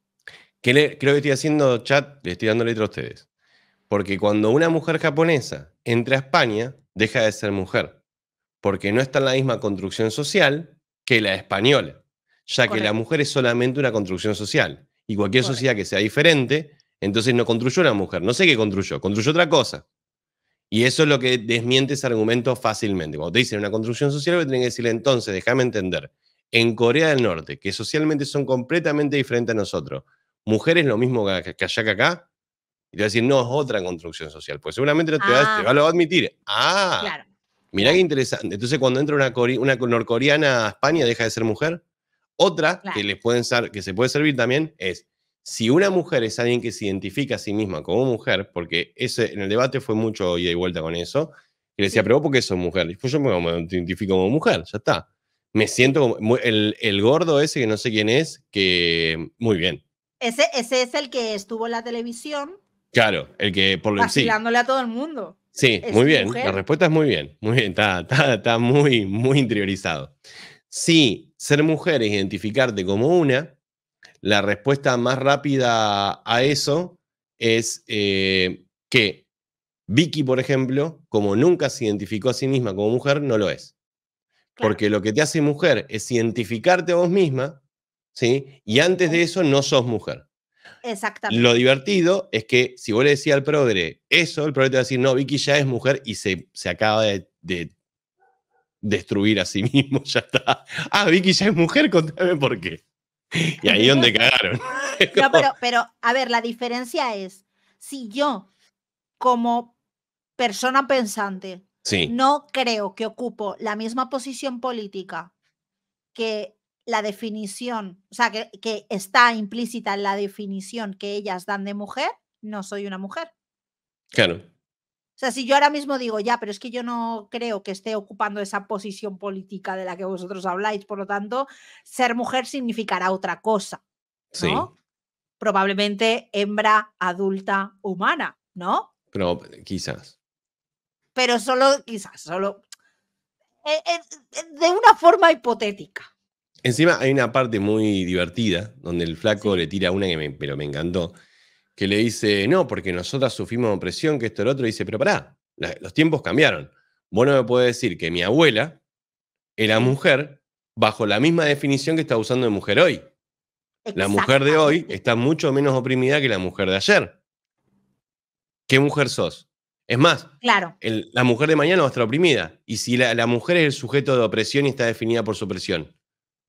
creo que estoy haciendo chat? Le estoy dando letra a ustedes. Porque cuando una mujer japonesa entra a España, deja de ser mujer. Porque no está en la misma construcción social que la española. Ya que la mujer es solamente una construcción social. Y cualquier sociedad que sea diferente, entonces no construyó una mujer. No sé qué construyó, construyó otra cosa. Y eso es lo que desmiente ese argumento fácilmente. Cuando te dicen una construcción social, tienen que decirle entonces, déjame entender, en Corea del Norte, que socialmente son completamente diferentes a nosotros, mujer mujeres lo mismo que, allá que acá, y te va a decir, no, es otra construcción social. Pues seguramente te, va, ah. a admitir. Ah, claro. mirá qué interesante. Entonces, cuando entra una, una norcoreana a España, deja de ser mujer. Otra que, les pueden que se puede servir también es, si una mujer es alguien que se identifica a sí misma como mujer, porque ese, en el debate fue mucho ida y vuelta con eso, y le decía, pero vos por qué sos mujer? Y pues yo me identifico como mujer, ya está. Me siento como el gordo ese que no sé quién es, que muy bien, ese, es el que estuvo en la televisión. Claro, el que por lo Vacilándole a todo el mundo. Sí, muy bien. La respuesta es muy bien. Muy bien, está, muy, muy interiorizado. Si ser mujer es identificarte como una. La respuesta más rápida a eso es eh, que Vicky, por ejemplo, como nunca se identificó a sí misma como mujer, no lo es. Porque lo que te hace mujer es identificarte a vos misma y antes de eso no sos mujer. Exactamente. Lo divertido es que si vos le decís al progre eso, el progre te va a decir, no, Vicky ya es mujer y se, acaba de, destruir a sí mismo, ya está. Ah, Vicky ya es mujer, contame por qué. Y ahí donde cagaron. pero, a ver, la diferencia es, si yo, como persona pensante, no creo que ocupo la misma posición política que la definición, o sea, que, está implícita en la definición que ellas dan de mujer, no soy una mujer. Claro. O sea, si yo ahora mismo digo, ya, pero es que yo no creo que esté ocupando esa posición política de la que vosotros habláis, por lo tanto, ser mujer significará otra cosa. Sí. Probablemente hembra adulta humana, ¿no? Pero quizás. Pero solo, quizás, solo. Eh, eh, de una forma hipotética. Encima hay una parte muy divertida donde el flaco le tira una que pero me encantó, que le dice, no, porque nosotras sufrimos opresión, que esto el otro, y dice, pero pará, los tiempos cambiaron. bueno no me puedes decir que mi abuela era mujer bajo la misma definición que está usando de mujer hoy. La mujer de hoy está mucho menos oprimida que la mujer de ayer. ¿Qué mujer sos? Es más, claro. la mujer de mañana va a estar oprimida. Y si la, la mujer es el sujeto de opresión y está definida por su opresión,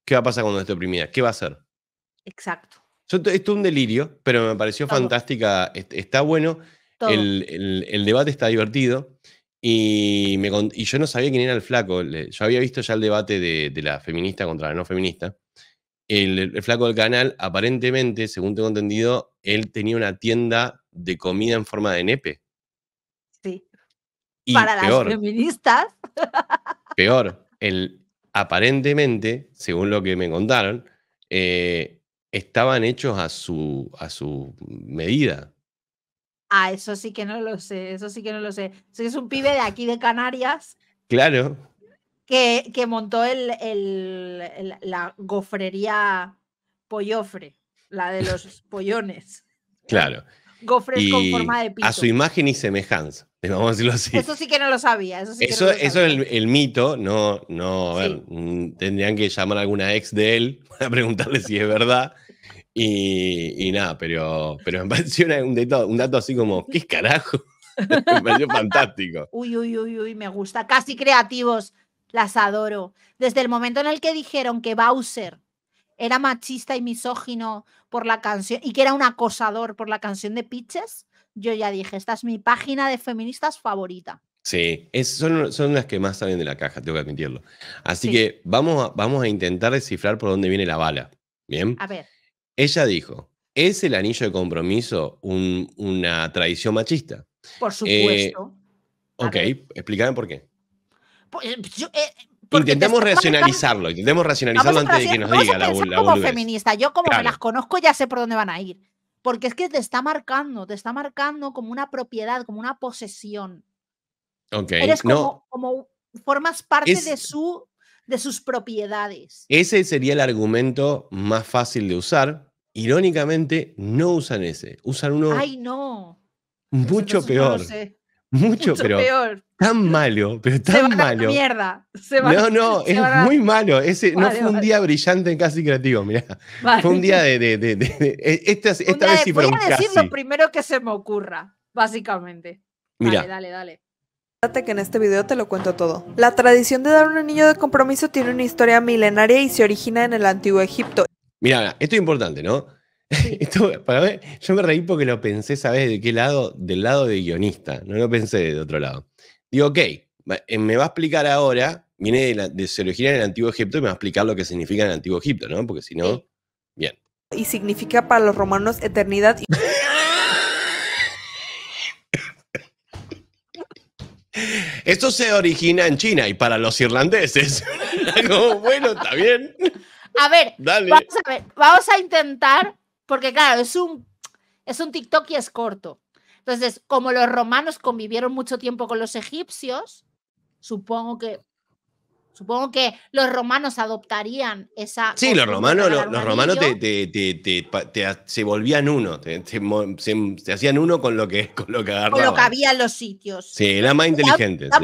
¿Qué va a pasar cuando esté oprimida? ¿Qué va a hacer? Exacto. esto es un delirio, pero me pareció fantástica. Está bueno. El, debate está divertido. Y, yo no sabía quién era el flaco. Yo había visto ya el debate de, la feminista contra la no feminista. El, flaco del canal, aparentemente, según tengo entendido, él tenía una tienda de comida en forma de nepe. Sí. Para las feministas. Peor, el, aparentemente, según lo que me contaron, eh, estaban hechos a su, a su medida. Ah, eso sí que no lo sé, eso sí que no lo sé. Es un pibe de aquí de Canarias. Claro. Que, montó el, la gofrería pollofre, la de los pollones. Claro. Gofres con forma de pito. A su imagen y semejanza. Eso sí que no lo sabía. Eso, es el, mito, no, no, mm, tendrían que llamar a alguna ex de él para preguntarle si es verdad. Y, nada, pero, pero me pareció un dato, un dato así como, ¿qué carajo? me pareció fantástico. Uy, uy, uy, uy, me gusta. Casi creativos, las adoro. Desde el momento en el que dijeron que Bowser era machista y misógino por la canción y que era un acosador por la canción de Pitches, yo ya dije, esta es mi página de feministas favorita. Sí, son, las que más salen de la caja, tengo que admitirlo. Así que vamos a, vamos a intentar descifrar por dónde viene la bala. Bien. A ver. Ella dijo, ¿es el anillo de compromiso una tradición machista? Por eh, supuesto. ok, explícame por qué. intentamos eh, eh, intentemos racionalizarlo, intentemos racionalizarlo antes de que nos diga la, la como feminista, yo como las conozco ya sé por dónde van a ir. Porque es que te está marcando, te está marcando como una propiedad, como una posesión. Ok. Eres como, como formas parte de, su, de sus propiedades. Ese sería el argumento más fácil de usar. Irónicamente, no usan ese. Usan uno. Ay, no. Mucho peor. Mucho, pero tan malo, pero tan malo. mierda. no, no, es muy malo. Ese no fue un día brillante en Casi Creativo, mira Fue un día de... de, de, de esta, e, esta un Voy a decir lo primero que se me ocurra, básicamente. Mira. Dale, dale, dale. Date que en este video te lo cuento todo. La tradición de dar un anillo de compromiso tiene una historia milenaria y se origina en el antiguo Egipto. Mira, esto es importante, ¿no? para yo me reí porque lo pensé, ¿sabes de qué lado? Del lado de guionista, no lo pensé de otro lado. Digo, ok, eh, me va a explicar ahora, viene de, la, en el Antiguo Egipto y me va a explicar lo que significa en el Antiguo Egipto, ¿no? Porque si no, bien. Y significa para los romanos eternidad. Esto se origina en China y para los irlandeses. bueno, está bien. A ver, Vamos a ver, vamos a intentar porque claro, es un, es un TikTok y es corto. Entonces, como los romanos convivieron mucho tiempo con los egipcios, supongo que Supongo que los romanos adoptarían esa. Sí, los romanos, los, romanos se volvían uno, se, hacían uno con lo que, con lo que agarraban. Con lo que había en los sitios. Sí, eran más inteligentes. Dan,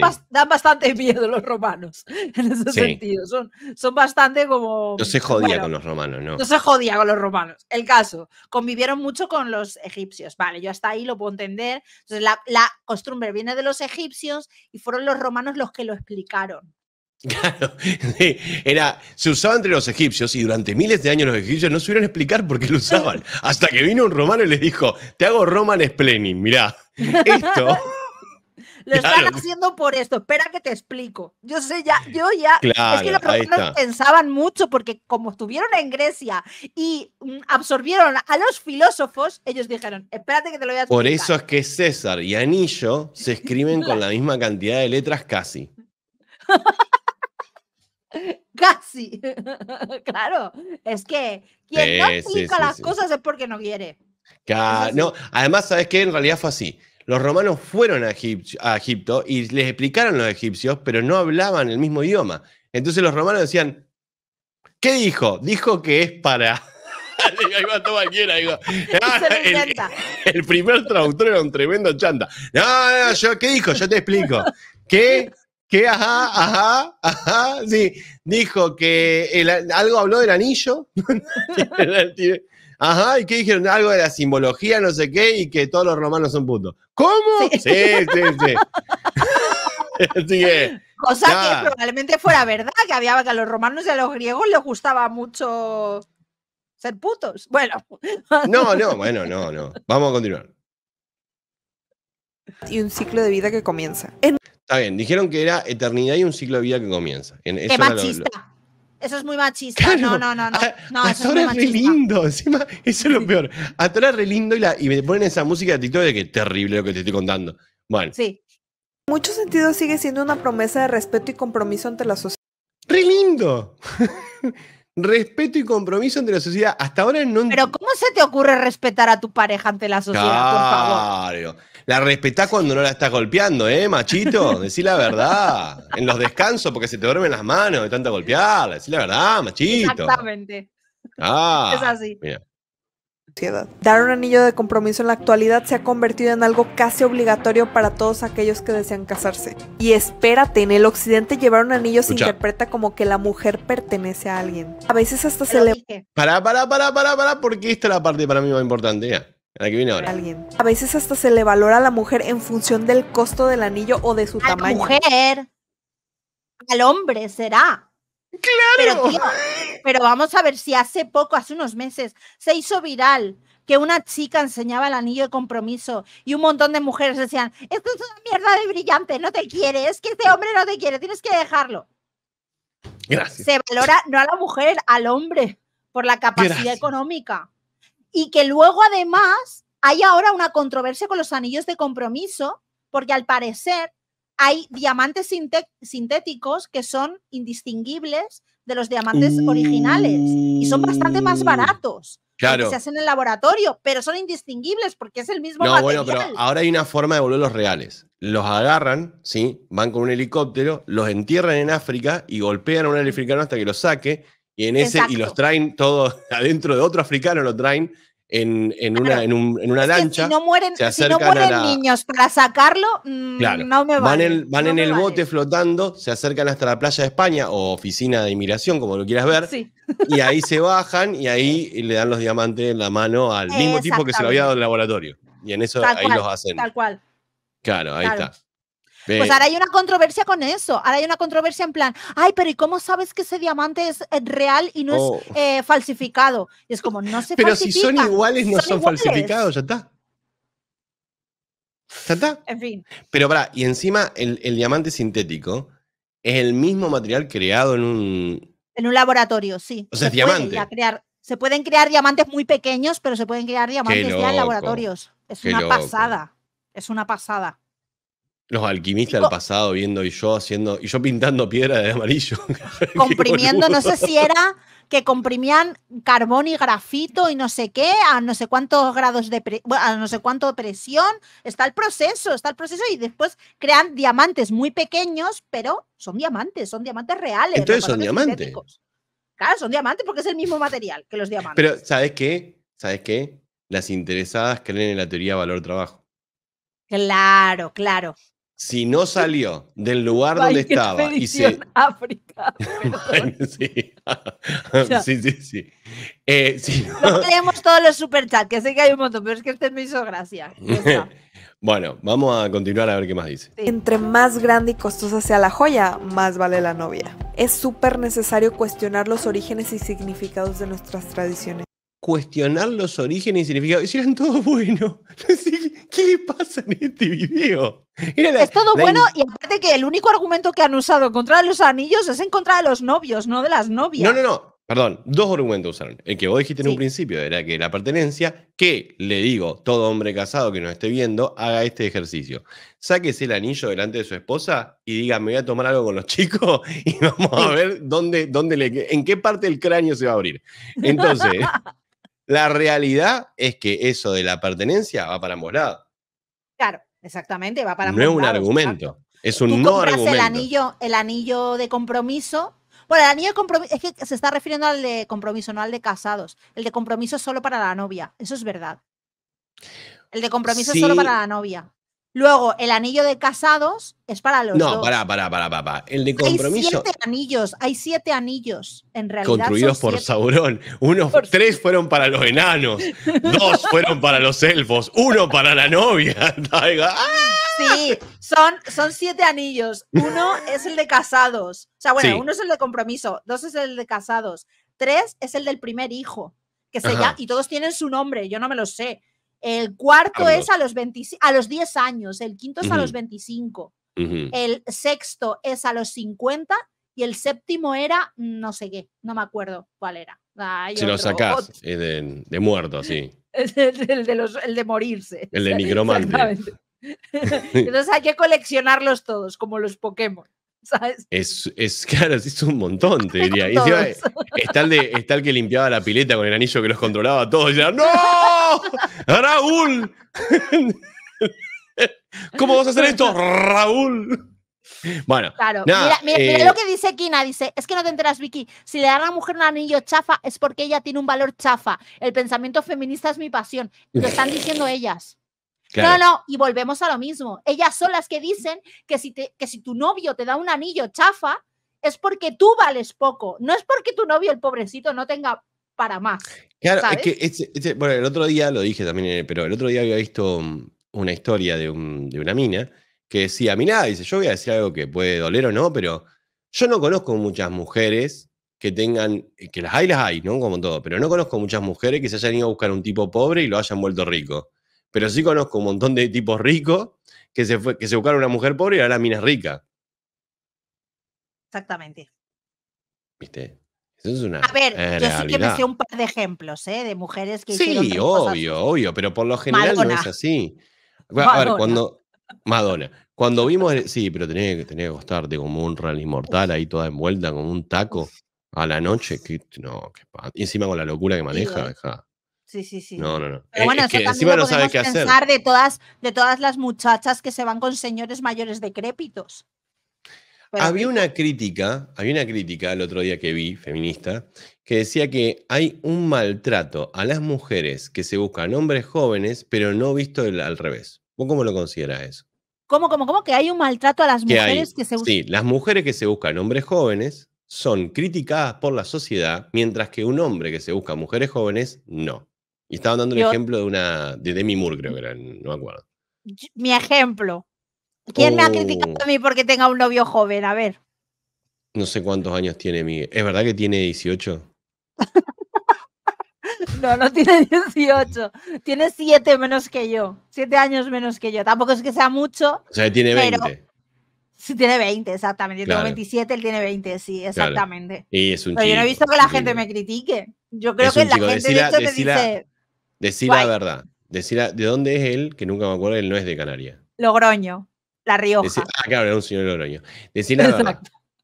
bastante miedo los romanos en ese sentido. Son, bastante como. No se jodía con los romanos, ¿no? No se jodía con los romanos. El caso, convivieron mucho con los egipcios. Vale, yo hasta ahí lo puedo entender. Entonces, la, la costumbre viene de los egipcios y fueron los romanos los que lo explicaron. Claro, era, se usaba entre los egipcios y durante miles de años los egipcios no supieron explicar por qué lo usaban. Hasta que vino un romano y les dijo, te hago Roman Splenin, mirá, esto... Lo están haciendo por esto. Espera que te explico. Yo sé ya, yo ya. es que los romanos pensaban mucho porque como estuvieron en Grecia y mm, absorbieron a los filósofos, ellos dijeron, espérate que te lo voy a explicar. Por eso es que César y Anillo se escriben con la misma cantidad de letras casi. Casi. claro, es que quien no explica las cosas es porque no quiere. no, además, ¿sabes qué? En realidad fue así. Los romanos fueron a, Egipto y les explicaron los egipcios, pero no hablaban el mismo idioma. Entonces los romanos decían, ¿qué dijo? Dijo que es para... todo ah, el, primer traductor era un tremendo chanta. No, no, yo, ¿qué dijo? Yo te explico. ¿Qué? que ajá, ajá, ajá, sí, dijo que algo habló del anillo. ajá, y que dijeron algo de la simbología, no sé qué, y que todos los romanos son putos. ¿Cómo? Sí, sí, sí. Así Cosa que probablemente fuera verdad, que había que a los romanos y a los griegos les gustaba mucho ser putos. Bueno. No, no, bueno, no, no. Vamos a continuar. Y un ciclo de vida que comienza. En Está bien, dijeron que era eternidad y un ciclo de vida que comienza. Es machista. Eso es muy machista. no, no, no. no. Ah, ah, es, re lindo. Encima, eso es lo peor. Ah, re lindo y, la, y me ponen esa música de TikTok de que terrible lo que te estoy contando. Bueno. Sí. En muchos sentidos sigue siendo una promesa de respeto y compromiso ante la sociedad. ¡Re lindo! respeto y compromiso ante la sociedad. Hasta ahora no. Pero ¿cómo se te ocurre respetar a tu pareja ante la sociedad, claro. por favor? La respetás cuando no la estás golpeando, ¿eh, machito? Decí la verdad. En los descansos, porque se te duermen las manos de tanto golpear. Decí la verdad, machito. Exactamente. Ah, es así. Mira. Dar un anillo de compromiso en la actualidad se ha convertido en algo casi obligatorio para todos aquellos que desean casarse. Y espérate, en el occidente llevar un anillo se interpreta como que la mujer pertenece a alguien. A veces hasta se le... para, pará, pará, pará, pará, porque esta es la parte para mí más importante. Ya viene ahora. Alguien. A veces hasta se le valora a la mujer en función del costo del anillo o de su a La mujer. Al hombre será. Claro. Pero, pero vamos a ver si hace poco, hace unos meses, se hizo viral que una chica enseñaba el anillo de compromiso y un montón de mujeres decían, esto es una mierda de brillante, no te quiere, es que este hombre no te quiere, tienes que dejarlo. Gracias. Se valora no a la mujer, al hombre, por la capacidad económica y que luego además hay ahora una controversia con los anillos de compromiso, porque al parecer hay diamantes sintéticos que son indistinguibles de los diamantes originales y son bastante más uh. baratos. Claro. Que se hacen en el laboratorio, pero son indistinguibles porque es el mismo no, Bueno, pero ahora hay una forma de los reales. Los agarran, ¿sí? Van con un helicóptero, los entierran en África y golpean a un africano hasta que los saque y, en ese, y los traen todos adentro de otro africano, lo traen en, en una, en, una lancha. Si no mueren, niños para sacarlo, mm, no me Van, van en el bote flotando, se acercan hasta la playa de España o oficina de inmigración, como lo quieras ver. Y ahí se bajan y ahí le dan los diamantes en la mano al mismo tipo que se lo había dado en el laboratorio. Y en eso ahí los hacen. cual. Claro, ahí está pues ahora hay una controversia con eso. Ahora hay una controversia en plan, ay, pero ¿y cómo sabes que ese diamante es eh, real y no es oh. eh, falsificado? Y es como, no se Pero si son iguales, no son, falsificados, ya está. Ya está. En fin. Pero para, y encima el, diamante sintético es el mismo material creado en un. En un laboratorio, sí. O sea, se es diamante. Crear, se pueden crear diamantes muy pequeños, pero se pueden crear diamantes ya en laboratorios. Es una pasada. Es una pasada. Los alquimistas del pasado viendo y yo haciendo, y yo pintando piedra de amarillo. Comprimiendo, no sé si era que comprimían carbón y grafito y no sé qué, a no sé cuántos grados de a no sé cuánto presión. Está el proceso, está el proceso y después crean diamantes muy pequeños, pero son diamantes, son diamantes reales. Entonces son diamantes. Claro, son diamantes porque es el mismo material que los diamantes. Pero, ¿sabes qué? ¿Sabes qué? Las interesadas creen en la teoría valor-trabajo. Claro, claro si no salió del lugar donde estaba y se... África. sí. sí. sí, eh, sí, no... todos los superchats, que sé que hay un montón, pero es que este me hizo gracia. bueno, vamos a continuar a ver qué más dice. Entre más grande y costosa sea la joya, más vale la novia. Es súper necesario cuestionar los orígenes y significados de nuestras tradiciones cuestionar los orígenes y significados. Si eran todos buenos. ¿Qué pasa en este video? es todo bueno y aparte que el único argumento que han usado en contra los anillos es en contra de los novios, no de las novias. No, no, no. Perdón, dos argumentos usaron. El que vos dijiste en un principio era que la pertenencia, que le digo, todo hombre casado que nos esté viendo, haga este ejercicio. Sáquese el anillo delante de su esposa y diga, me voy a tomar algo con los chicos y vamos a ver dónde, dónde le, en qué parte del cráneo se va a abrir. Entonces, la realidad es que eso de la pertenencia va para ambos lados. Claro, exactamente, va para No es un argumento, es un no argumento. El anillo, el anillo de compromiso. Bueno, el anillo de compromiso es que se está refiriendo al de compromiso, no al de casados. El de compromiso es solo para la novia, eso es verdad. El de compromiso es solo para la novia. Luego, el anillo de casados es para los no, para, para, para, para. El de compromiso. Hay siete anillos, hay siete anillos, en realidad. Construidos por Saurón. Uno, tres fueron para los enanos, dos fueron para los elfos, uno para la novia. ¡ah! sí, son, son siete anillos. Uno es el de casados. O sea, bueno, uno es el de compromiso, dos es el de casados, tres es el del primer hijo, que se y todos tienen su nombre, yo no me lo sé el cuarto es a los, a los 10 años, el quinto es a los 25, el sexto es a los 50 y el séptimo era no sé qué, no me acuerdo cuál era. si lo sacás de, muerto, sí. el, de morirse. El de nigromante. Entonces hay que coleccionarlos todos, como los Pokémon. Es, es claro, es un montón, te diría. está, el de, está el que limpiaba la pileta con el anillo que los controlaba a todos. Y ¡No! ¡Raúl! ¿Cómo vas a hacer esto, Raúl? Bueno, claro. mira, eh, lo que dice Kina, dice, es que no te enteras, Vicky, si le dan a la mujer un anillo chafa es porque ella tiene un valor chafa. El pensamiento feminista es mi pasión. Lo están diciendo ellas. No, no, y volvemos a lo mismo. Ellas son las que dicen que si, que si tu novio te da un anillo chafa, es porque tú vales poco, no es porque tu novio, el pobrecito, no tenga para más. Claro, es que el otro día lo dije también, eh, pero el otro día había visto mm, una historia de, una mina que decía, mirá, dice, yo voy a decir algo que puede doler o no, pero yo no conozco muchas mujeres que tengan, eh, que las hay, las hay, ¿no? Como todo, pero no conozco muchas mujeres que se hayan ido a buscar un tipo pobre y lo hayan vuelto rico. Pero sí conozco un montón de tipos ricos que se, fue, que se buscaron una mujer pobre y ahora la mina es rica. Exactamente. ¿Viste? Eso es una a ver, yo sí que me un par de ejemplos ¿eh? de mujeres que Sí, obvio, obvio, pero por lo general no es así. A ver, cuando. Madonna. Cuando vimos. Sí, pero tenía que, tenía costarte como un rally mortal ahí toda envuelta, como un taco a la noche. qué no, Y encima con la locura que maneja, Sí, sí, sí. No, no, no. Pero eh, bueno, no sabe qué De todas, de todas las muchachas que se van con señores mayores decrépitos. había una crítica, había una crítica el otro día que vi, feminista, que decía que hay un maltrato a las mujeres que se buscan hombres jóvenes, pero no visto al revés. ¿Vos cómo lo consideras eso? ¿Cómo, cómo, cómo? Que hay un maltrato a las mujeres que se buscan. Sí, las mujeres que se buscan hombres jóvenes son criticadas por la sociedad, mientras que un hombre que se busca mujeres jóvenes, no. Y estaba dando el ejemplo de una. de Demi Moore, creo que era, no me acuerdo. Mi ejemplo. ¿Quién me ha criticado oh. a mí porque tenga un novio joven? A ver. No sé cuántos años tiene mi. ¿Es verdad que tiene 18? No, no tiene 18. Tiene 7 menos que yo. 7 años menos que yo. Tampoco es que sea mucho. O sea, tiene 20. Sí, tiene 20, exactamente. Yo tengo 27, él tiene 20, sí, exactamente. pero yo no he visto que la gente me critique. Yo creo que la gente de hecho te dice. Decir la verdad. Decir ¿De dónde es él? Que nunca me acuerdo, él no es de Canarias. Logroño, La Rioja. ah, claro, era un señor Logroño. Decir la verdad.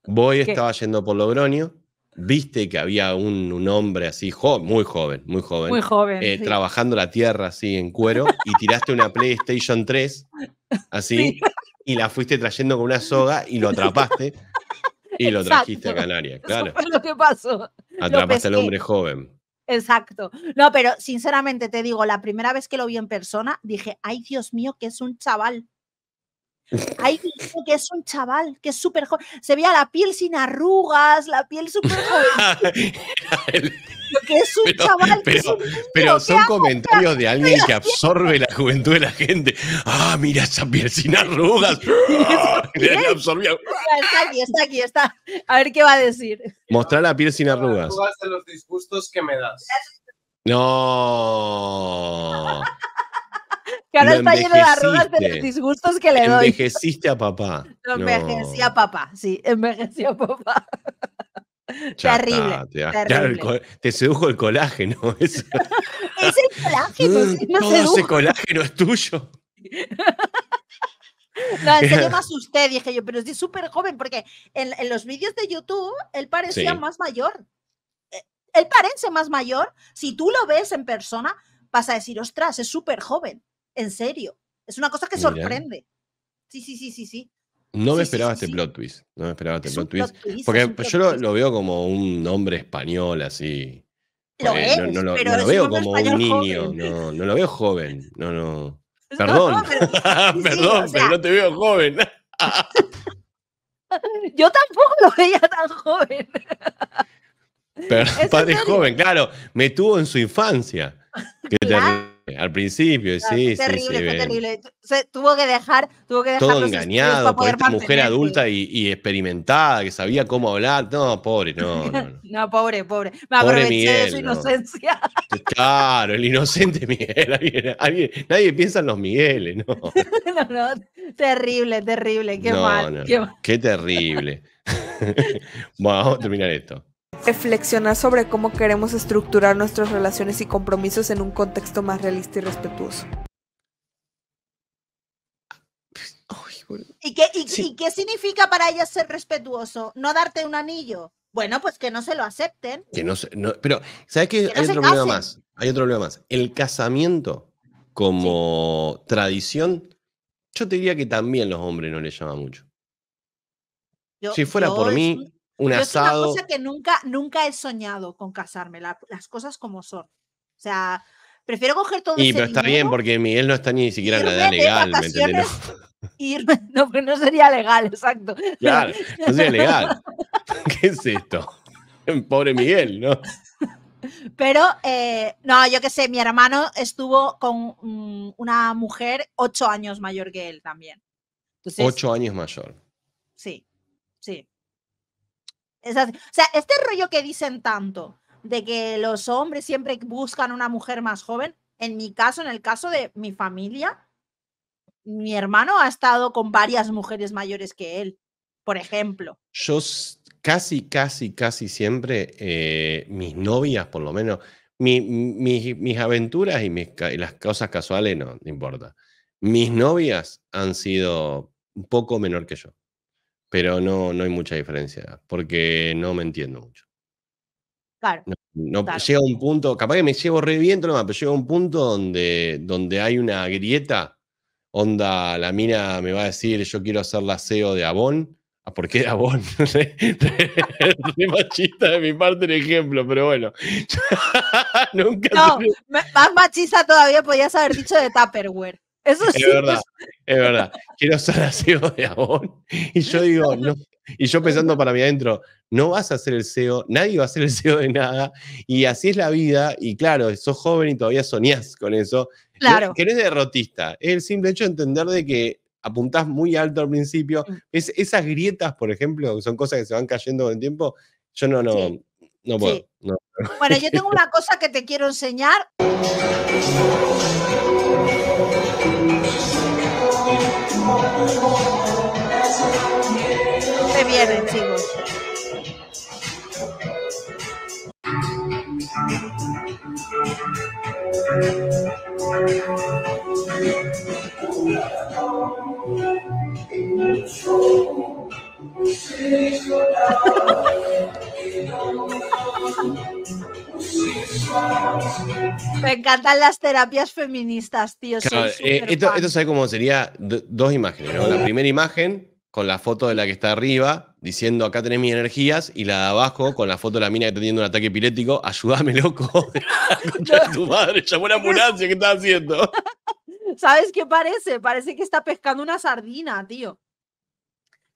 Voy estaba yendo por Logroño, viste que había un, hombre así, muy joven, muy joven. Muy joven. Eh, trabajando la tierra así en cuero y tiraste una PlayStation 3 así y la fuiste trayendo con una soga y lo atrapaste y lo trajiste a Canarias, claro. pasó. Atrapaste al hombre joven. Exacto. No, pero sinceramente te digo, la primera vez que lo vi en persona, dije, ay Dios mío, que es un chaval. Ay, Dios que es un chaval, que es súper joven. Se veía la piel sin arrugas, la piel súper joven. pero, chaval. Pero, son comentarios de alguien que absorbe la juventud de la gente. Ah, mira esa piel sin arrugas. Ah, está aquí, está aquí, está. A ver qué va a decir. Mostrar la piel sin arrugas. de los disgustos que me das. No. Que ahora está lleno de arrugas de los disgustos que le doy. Envejeciste a papá. No, envejecí a papá, sí, envejecí a papá terrible, te, sedujo el colágeno. es el colágeno. Mm, no todo ese colágeno es tuyo. No, en serio me asusté, dije yo, pero es súper joven, porque en, los vídeos de YouTube él parecía más mayor. E, él parece más mayor. Si tú lo ves en persona, vas a decir, ostras, es súper joven. En serio. Es una cosa que sorprende. Sí, sí, sí, sí, sí. No me esperaba este plot twist. No me esperaba este plot, twist, Porque yo lo, veo como un hombre español así. no, lo, veo como un niño. No, lo veo joven. No, no. Perdón. Perdón, pero no te veo joven. yo tampoco lo veía tan joven. Pero padre joven, claro, me tuvo en su infancia. Eh, al principio, sí, terrible, sí, Fue terrible, tuvo que dejar, tuvo que dejar Todo engañado por esta mujer adulta y, experimentada que sabía cómo hablar. No, pobre, no. No, pobre, pobre. Me aproveché de su inocencia. Claro, el inocente Miguel. nadie piensa en los Migueles, ¿no? no, no. Terrible, terrible. Qué mal. Qué, mal. qué terrible. bueno, vamos a terminar esto reflexionar sobre cómo queremos estructurar nuestras relaciones y compromisos en un contexto más realista y respetuoso. ¿Y qué, significa para ella ser respetuoso? ¿No darte un anillo? Bueno, pues que no se lo acepten. no, pero, ¿sabes qué? hay otro problema más. Hay otro problema más. El casamiento como tradición, yo te diría que también los hombres no les llama mucho. si fuera por mí, un Es una cosa que nunca, nunca he soñado con casarme, las cosas como son. O sea, prefiero coger todo y, pero está bien, porque Miguel no está ni siquiera en la edad legal, No. Pues no, sería legal, exacto. Claro, no sería legal. ¿Qué es esto? Pobre Miguel, ¿no? Pero, eh, no, yo qué sé, mi hermano estuvo con mm, una mujer ocho años mayor que él también. ocho años mayor. Sí, sí. O sea, este rollo que dicen tanto de que los hombres siempre buscan una mujer más joven, en mi caso, en el caso de mi familia, mi hermano ha estado con varias mujeres mayores que él, por ejemplo. Yo casi, casi, casi siempre, eh, mis novias por lo menos, mis aventuras y, las cosas casuales no, no importa. Mis novias han sido un poco menor que yo pero no, no hay mucha diferencia, porque no me entiendo mucho. Claro. No, llega un punto, capaz que me llevo re bien, pero llega un punto donde, donde hay una grieta. Onda, la mina me va a decir, yo quiero hacer la SEO de Avon. Ah, ¿Por qué de Avon? machista de mi parte el ejemplo, pero bueno. no, más machista todavía podías haber dicho de Tupperware es verdad, es verdad. Quiero ser CEO de Abón, Y yo digo, no, y yo pensando para mí adentro, no vas a ser el CEO, nadie va a ser el CEO de nada, y así es la vida, y claro, sos joven y todavía soñás con eso. Claro. Que es derrotista, es el simple hecho de entender de que apuntás muy alto al principio, mm. es, esas grietas, por ejemplo, que son cosas que se van cayendo con el tiempo, yo no, no, bueno, yo tengo una cosa que te quiero enseñar. Se vienen, chicos. Me encantan las terapias feministas, tío. Eh, esto, sabe cómo sería dos imágenes, La primera imagen con la foto de la que está arriba, diciendo acá tenés mis energías, y la de abajo con la foto de la mina que está teniendo un ataque epiléptico, ayúdame, loco. tu madre, llamó ambulancia, ¿qué estás haciendo? ¿Sabes qué parece? Parece que está pescando una sardina, tío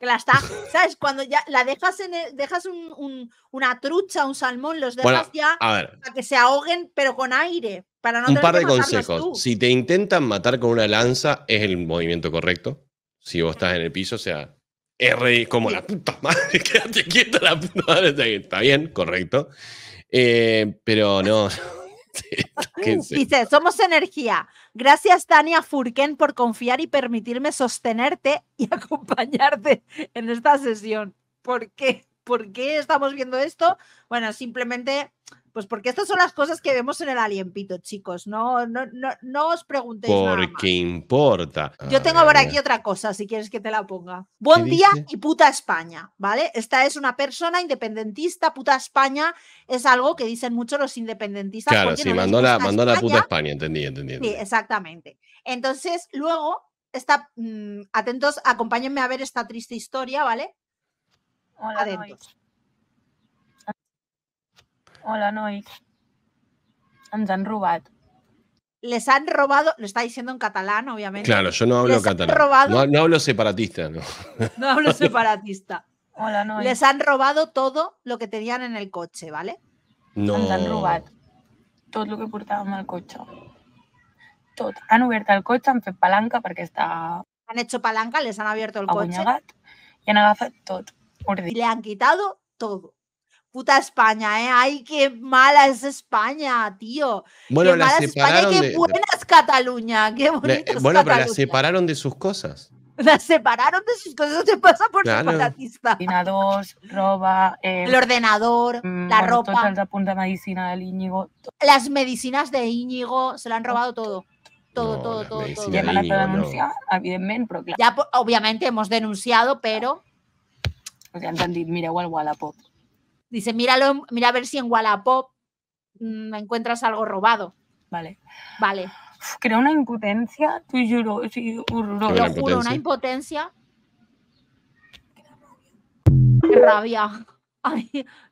la está, ¿sabes? Cuando ya la dejas en dejas un, una trucha, un salmón, los dejas ya a para que se ahoguen, pero con aire. Para no un par de consejos. Si te intentan matar con una lanza, es el movimiento correcto. Si vos estás en el piso, o sea, R como la puta madre, quédate quieto, la puta madre. Está bien, correcto. Eh, pero no. Dice, somos energía. Gracias, Tania Furken, por confiar y permitirme sostenerte y acompañarte en esta sesión. ¿Por qué? ¿Por qué estamos viendo esto? Bueno, simplemente pues porque estas son las cosas que vemos en el alienpito, chicos. No, no, no, no os preguntéis. Porque importa. Yo tengo por aquí otra cosa, si quieres que te la ponga. Buen día y puta España, ¿vale? Esta es una persona independentista, puta España, es algo que dicen mucho los independentistas. Claro, sí, mandó, la, puta España, entendí, entendí, Sí, exactamente. Entonces, luego, está, mm, atentos, acompáñenme a ver esta triste historia, ¿vale? Hola, atentos. Hola, nois. Ens han robat. Les han robado, lo está diciendo en catalán, obviamente. Claro, yo no hablo catalán. no, hablo separatista, no. hablo separatista. Hola, Les han robado todo lo que tenían en el coche, ¿vale? No. Ens han robado. Todo lo que portaban al coche. Todo. Han abierto el coche, han hecho palanca porque está. Han hecho palanca, les han abierto el coche. Y han agazado todo. Le han quitado todo puta España, ¿eh? Ay, qué mala es España, tío. qué mala es España y qué buena es Cataluña, qué eh, bonito. bueno, pero la separaron de sus cosas. La separaron de sus cosas, se pasa por claro. separatista. roba, eh, el, ordenador, mm, la ropa. La punta medicina del Íñigo. Las medicinas de Íñigo se lo han robado todo. Todo, todo, todo, todo. Ya Íñigo, denunciar, no. a Ya, pues, obviamente, hemos denunciado, pero... O sea, han mireu Wallapop. Dice, míralo, mira a ver si en Wallapop mm, encuentras algo robado. Vale. Vale. Creo una impotencia, te juro, lo juro, una impotencia. Qué rabia.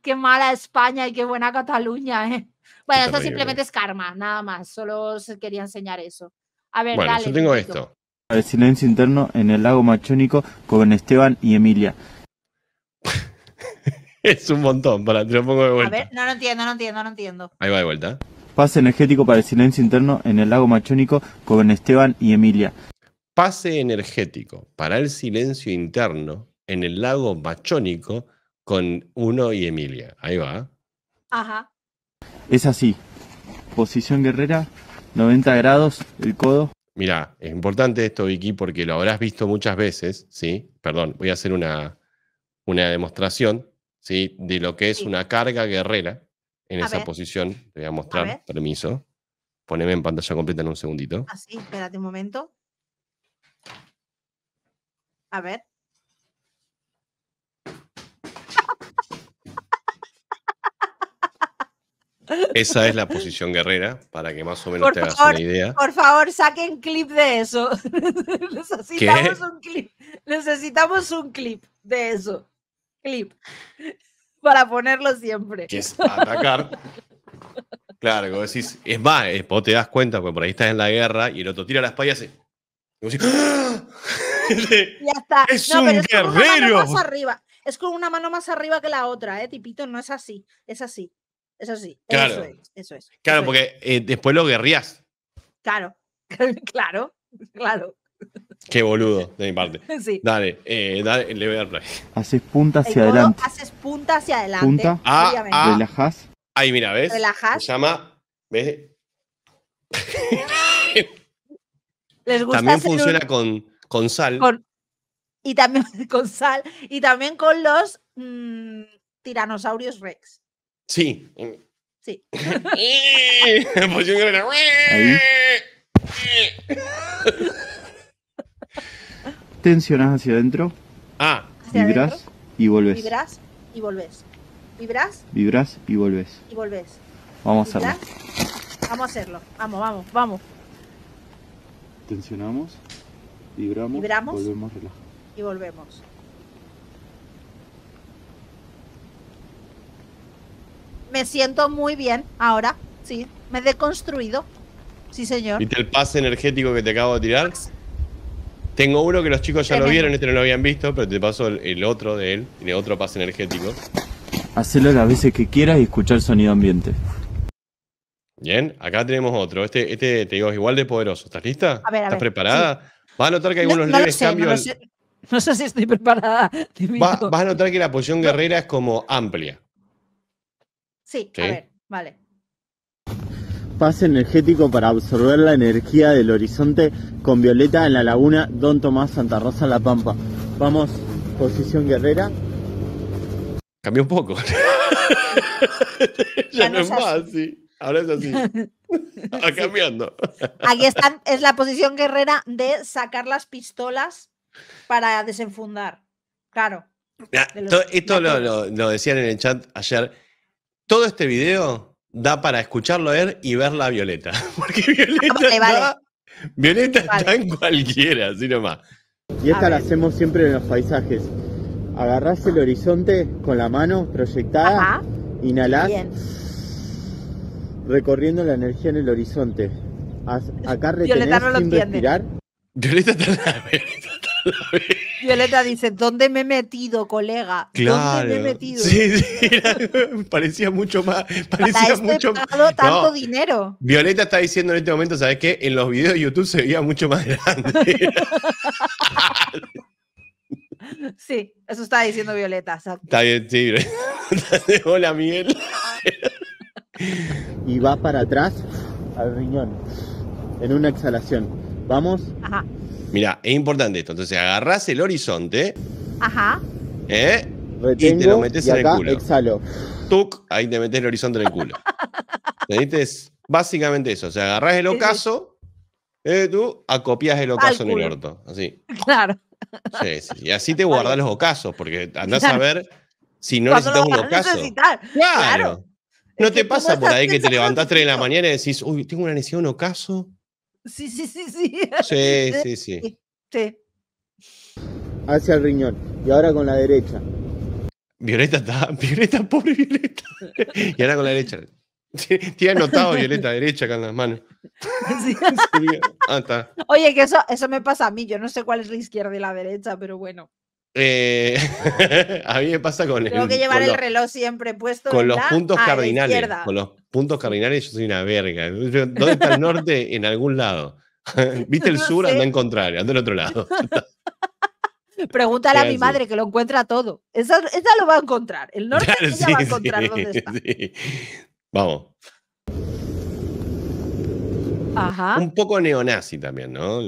qué mala España y qué buena Cataluña, eh. Bueno, esto simplemente es karma, nada más. Solo quería enseñar eso. A ver, bueno, Yo tengo esto. El silencio interno en el lago Machónico con Esteban y Emilia. es un montón. Para, te lo pongo de vuelta. A ver, no lo entiendo, no entiendo, no entiendo. Ahí va de vuelta. Pase energético para el silencio interno en el lago Machónico con Esteban y Emilia. Pase energético para el silencio interno en el lago Machónico con uno y Emilia. Ahí va. Ajá. Es así. Posición guerrera, 90 grados, el codo. Mira, es importante esto, Vicky, porque lo habrás visto muchas veces, ¿sí? Perdón, voy a hacer una, una demostración ¿sí? de lo que es una carga guerrera en esa posición. Te voy a mostrar, permiso. Poneme en pantalla completa en un segundito. Así, ah, espérate un momento. A ver. Esa es la posición guerrera, para que más o menos te hagas una idea. Por favor, saquen clip de eso. Necesitamos un clip. Necesitamos un clip de eso clip para ponerlo siempre. Que es atacar. claro, como decís, es más, eh, vos te das cuenta, porque por ahí estás en la guerra y el otro tira las payas ¡Ah! y, ya está. Es un guerrero. arriba. Es con una mano más arriba que la otra, ¿eh? Tipito, no es así. Es así. Es así. Eso es. Eso es. Claro, porque eh, después lo guerrías. Claro. claro. Claro. Qué boludo de mi parte. Sí. Dale, eh, dale, le voy a dar play. Haces punta hacia adelante. Haces punta hacia adelante. Punta. Ah, ah. Ahí, mira, ¿ves? Relajas. Se llama. ¿Ves? Les gusta También funciona con, con sal. Con... Y también con sal. Y también con los mm, tiranosaurios rex. Sí. Sí. Eh, pues Ahí. Eh, eh. Tensionas hacia adentro. Ah. Vibrás y volvés. Vibrás y volvés. ¿Vibras? Vibras y volvés. Y volvés. Vamos a hacerlo. Vamos a hacerlo. Vamos, vamos, vamos. Tensionamos, vibramos, vibramos volvemos Y volvemos. Me siento muy bien ahora, sí. Me he deconstruido. Sí, señor. ¿Viste el pase energético que te acabo de tirar? Tengo uno que los chicos ya lo vieron, este no lo habían visto, pero te paso el otro de él, de otro pase energético. Hacelo las veces que quieras y escuchar el sonido ambiente. Bien, acá tenemos otro. Este, este te digo, es igual de poderoso. ¿Estás lista? A ver, ¿Estás preparada? Vas a notar que hay no, unos cambios. No, sé. si estoy preparada. vas a notar que la posición guerrera es como amplia. Sí, ¿Sí? a ver, vale. Paz energético para absorber la energía del horizonte con Violeta en la laguna Don Tomás Santa Rosa La Pampa. Vamos, posición guerrera. Cambió un poco. ya no es más, sí. Ahora es así. Va cambiando. Aquí están. es la posición guerrera de sacar las pistolas para desenfundar. Claro. esto lo decían en el chat ayer. Todo este video da para escucharlo a él y ver la Violeta. Porque Violeta, Violeta está en cualquiera, así nomás. Y esta la hacemos siempre en los paisajes. Agarrás el horizonte con la mano proyectada, Ajá. inhalás, recorriendo la energía en el horizonte. Acá retenés Violeta no lo sin respirar. Violeta está la, Violeta Violeta dice, ¿dónde me he metido, colega? ¿Dónde me he metido? Sí, sí, parecía mucho más. Parecía Para este mucho tanto dinero. Violeta está diciendo en este momento, ¿sabes qué? En los videos de YouTube se veía mucho más grande. sí, eso está diciendo Violeta. Está bien, sí. la miel y va para atrás al riñón en una exhalación. Vamos. Ajá. Mirá, es importante esto. Entonces agarrás el horizonte. Ajá. ¿Eh? y te lo metes en el culo. Exhalo. Tuc, ahí te metes el horizonte en el culo. ¿Entendiste? básicamente eso. O sea, agarrás el ocaso, eh, tú acopias el ocaso en el orto. Así. Claro. Sí, sí. Y así te guardas los ocasos, porque andás a ver si no necesitas un ocaso. Claro. claro. ¿No te pasa por ahí que te levantás 3 de la mañana y decís, uy, tengo una necesidad de un ocaso? Sí, sí, sí, sí. Sí, sí, sí. Hacia el riñón. Y ahora con la derecha. Violeta está. Violeta, pobre Violeta. Y ahora con la derecha. he anotado Violeta derecha acá las manos. Ah, Oye, que eso, eso me pasa a mí. Yo no sé cuál es la izquierda y la derecha, pero bueno. Eh, a mí me pasa con Tengo que llevar el reloj siempre puesto. Con los puntos cardinales. Con puntos cardinales, yo soy una verga. ¿Dónde está el norte? en algún lado. ¿Viste el sur? Anda en contrario, anda en otro lado. Pregúntale a mi madre que lo encuentra todo. Esa, esa lo va a encontrar. El norte ella va a encontrar dónde está. Vamos. Un poco neonazi también, ¿no?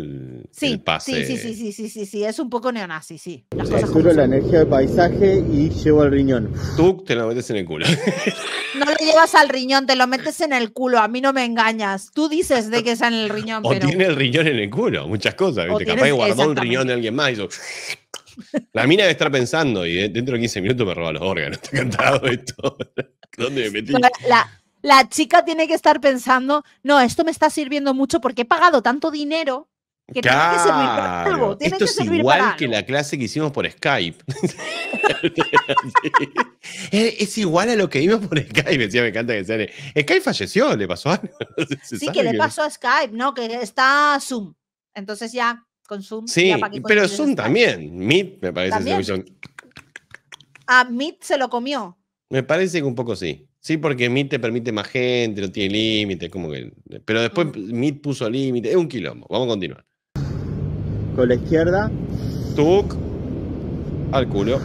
sí, Sí, sí, sí, sí, sí, sí, es un poco neonazi, sí. Las sí. la energía del paisaje y llevo al riñón. Tú te lo metes en el culo. No le llevas al riñón, te lo metes en el culo. A mí no me engañas. Tú dices de que está en el riñón. O tiene el riñón en el culo, muchas cosas. Capaz guardó un riñón de alguien más La mina debe estar pensando y eh, dentro de 15 minutos me roba los órganos. Está cantado esto. ¿Dónde me metí? La, la chica tiene que estar pensando, no, esto me está sirviendo mucho porque he pagado tanto dinero que tiene que servir para algo. Esto es igual que la clase que hicimos por Skype. Eh, es, igual a lo que vimos por Skype. Decía, me encanta que sea. Skype falleció, le pasó algo. sí, que, le pasó a Skype, ¿no? Que está Zoom. Entonces ya, con Zoom. Sí, pero Zoom también. Meet, me parece. ¿También? A Meet se lo comió. Me parece que un poco sí. Sí, porque Meet te permite más gente, no tiene límite, como que. Pero después mm. Meet puso límite, es un quilombo. Vamos a continuar. Con la izquierda. Tuk. Al culo.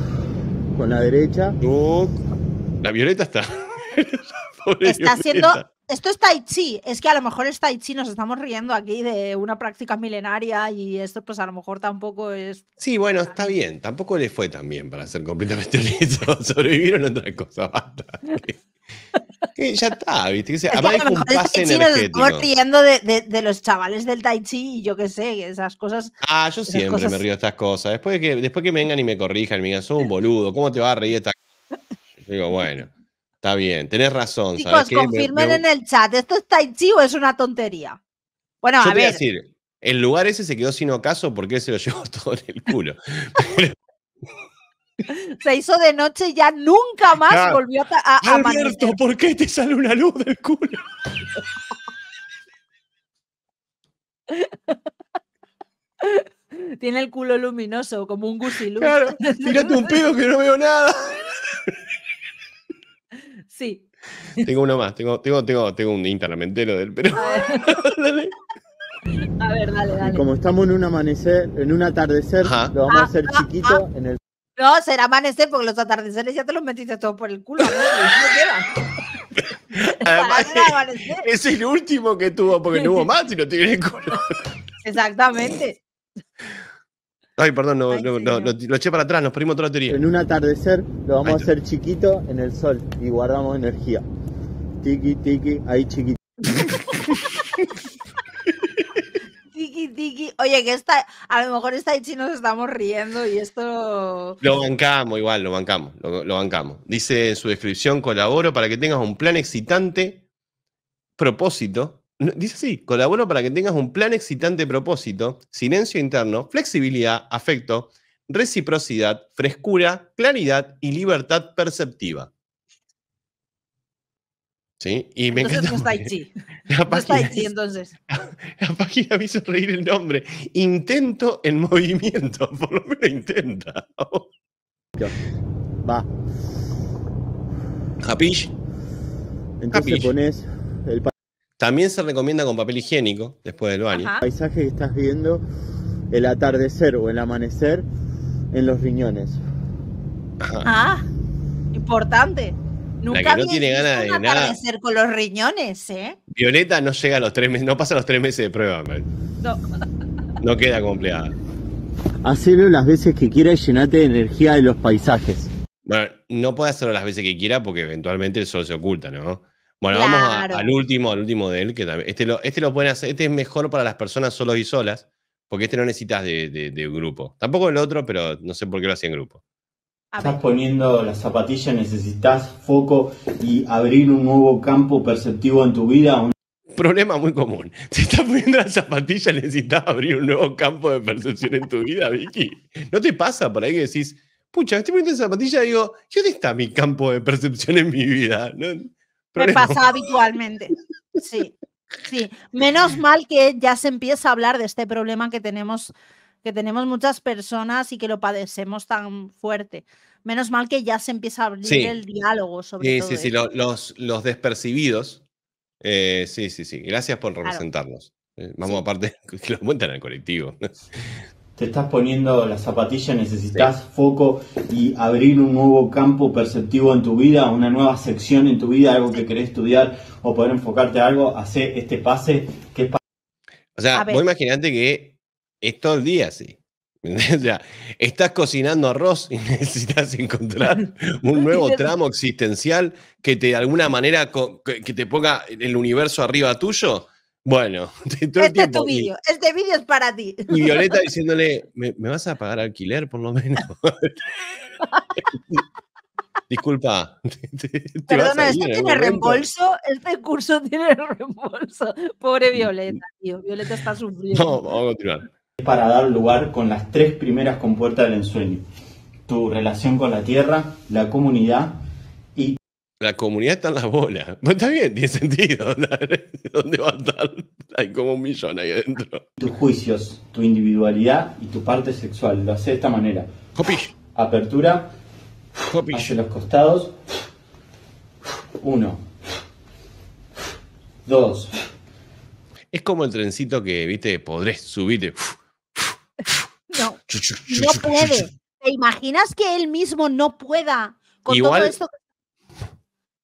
Con la derecha. Tuk. La violeta está. está haciendo. Esto es Tai Chi. Es que a lo mejor es Tai Chi, nos estamos riendo aquí de una práctica milenaria y esto, pues a lo mejor tampoco es. Sí, bueno, está bien. Tampoco le fue tan bien, para ser completamente honesto. Sobrevivieron otra cosa. Basta ya está, ¿viste? Que sea, pase energético. riendo de, de, los chavales del Tai Chi y yo qué sé, esas cosas. Ah, yo siempre me río de estas cosas. Después que, después que vengan y me corrijan, me digan, sos un boludo, ¿cómo te vas a reír esta yo digo, bueno, está bien, tenés razón. confirmen en el chat, ¿esto es Tai Chi o es una tontería? Bueno, a ver. el lugar ese se quedó sin ocaso porque se lo llevó todo en el culo. Se hizo de noche y ya nunca más volvió a, a Alberto, ¿por qué te sale una luz del culo? Tiene el culo luminoso, como un gusiluz. Claro, un pedo que no veo nada. Sí. Tengo uno más, tengo, tengo, tengo, tengo un internamentero del pero. A ver, dale, dale. Como estamos en un amanecer, en un atardecer, lo vamos a hacer ah, chiquito ah, ah. en el no, será amanecer porque los atardeceres ya te los metiste todos por el culo. ¿no? Además, es, el último que tuvo, porque no hubo más, y no tiene culo. Exactamente. Ay, perdón, no, lo eché para atrás, nos perdimos toda la teoría. En un atardecer lo vamos a hacer chiquito en el sol y guardamos energía. Tiki, tiki, ahí chiquito. Oye, que está, a lo mejor está y nos estamos riendo y esto. Lo bancamos, igual, lo bancamos, lo, lo bancamos. Dice en su descripción: colaboro para que tengas un plan excitante propósito. Dice así, colaboro para que tengas un plan excitante propósito, silencio interno, flexibilidad, afecto, reciprocidad, frescura, claridad y libertad perceptiva. Sí, y me entonces encanta. No está Tai La página, entonces. La, página me hizo reír el nombre. Intento en movimiento, por lo menos intenta. Va. Capish. Entonces pones el También se recomienda con papel higiénico después del baño. El paisaje que estás viendo, el atardecer o el amanecer en los riñones. Ah, importante la que no tiene ganas de nada. hacer con los riñones, ¿eh? Violeta no llega a los tres meses, no pasa los tres meses de prueba, No. No queda compleada. Hacelo las veces que quieras y llenate de energía de los paisajes. Bueno, no puede hacerlo las veces que quiera porque eventualmente el sol se oculta, ¿no? Bueno, vamos al último, al último de él, que Este este lo este hacer, este es mejor para las personas solos y solas, porque este no necesitas de, de grupo. Tampoco el otro, pero no sé por qué lo hacía en grupo. Estás poniendo la zapatilla, necesitas foco y abrir un nuevo campo perceptivo en tu vida. Un problema muy común. Si estás poniendo la zapatilla, necesitas abrir un nuevo campo de percepción en tu vida, Vicky. ¿No te pasa por ahí que decís, pucha, estoy poniendo la zapatilla y digo, ¿y dónde está mi campo de percepción en mi vida? Me pasa habitualmente. Sí. Sí, menos mal que ya se empieza a hablar de este problema que tenemos que tenemos muchas personas y que lo padecemos tan fuerte. Menos mal que ya se empieza a abrir el diálogo sobre todo. Sí, sí, sí, los, los despercibidos. Eh, sí, sí, sí. Gracias por representarnos. Eh, vamos, aparte, que lo cuentan al colectivo. Te estás poniendo la zapatilla, necesitas foco y abrir un nuevo campo perceptivo en tu vida, una nueva sección en tu vida, algo que querés estudiar o poder enfocarte a algo, hacer este pase que O sea, vos imaginando que estos días el día estás cocinando arroz y necesitas encontrar un nuevo tramo existencial que te de alguna manera que te ponga el universo arriba tuyo. Bueno, este video este es para ti. Violeta diciéndole, ¿me, vas a pagar alquiler por lo menos? Disculpa. Te, tiene reembolso? Este curso tiene reembolso. Pobre mm, Violeta, mm. tío. Violeta está sufriendo. No, vamos a continuar para dar lugar con las tres primeras compuertas del ensueño. Tu relación con la tierra, la comunidad y... La comunidad está en las bolas. No está bien, tiene sentido. ¿Dónde va a estar? Hay como un millón ahí adentro. Tus juicios, tu individualidad y tu parte sexual. Lo hace de esta manera. Hopish. Apertura. Hopish. Hacia los costados. Uno. Dos. Es como el trencito que, viste, subir subirte. No puede. ¿Te imaginas que él mismo no pueda con todo esto?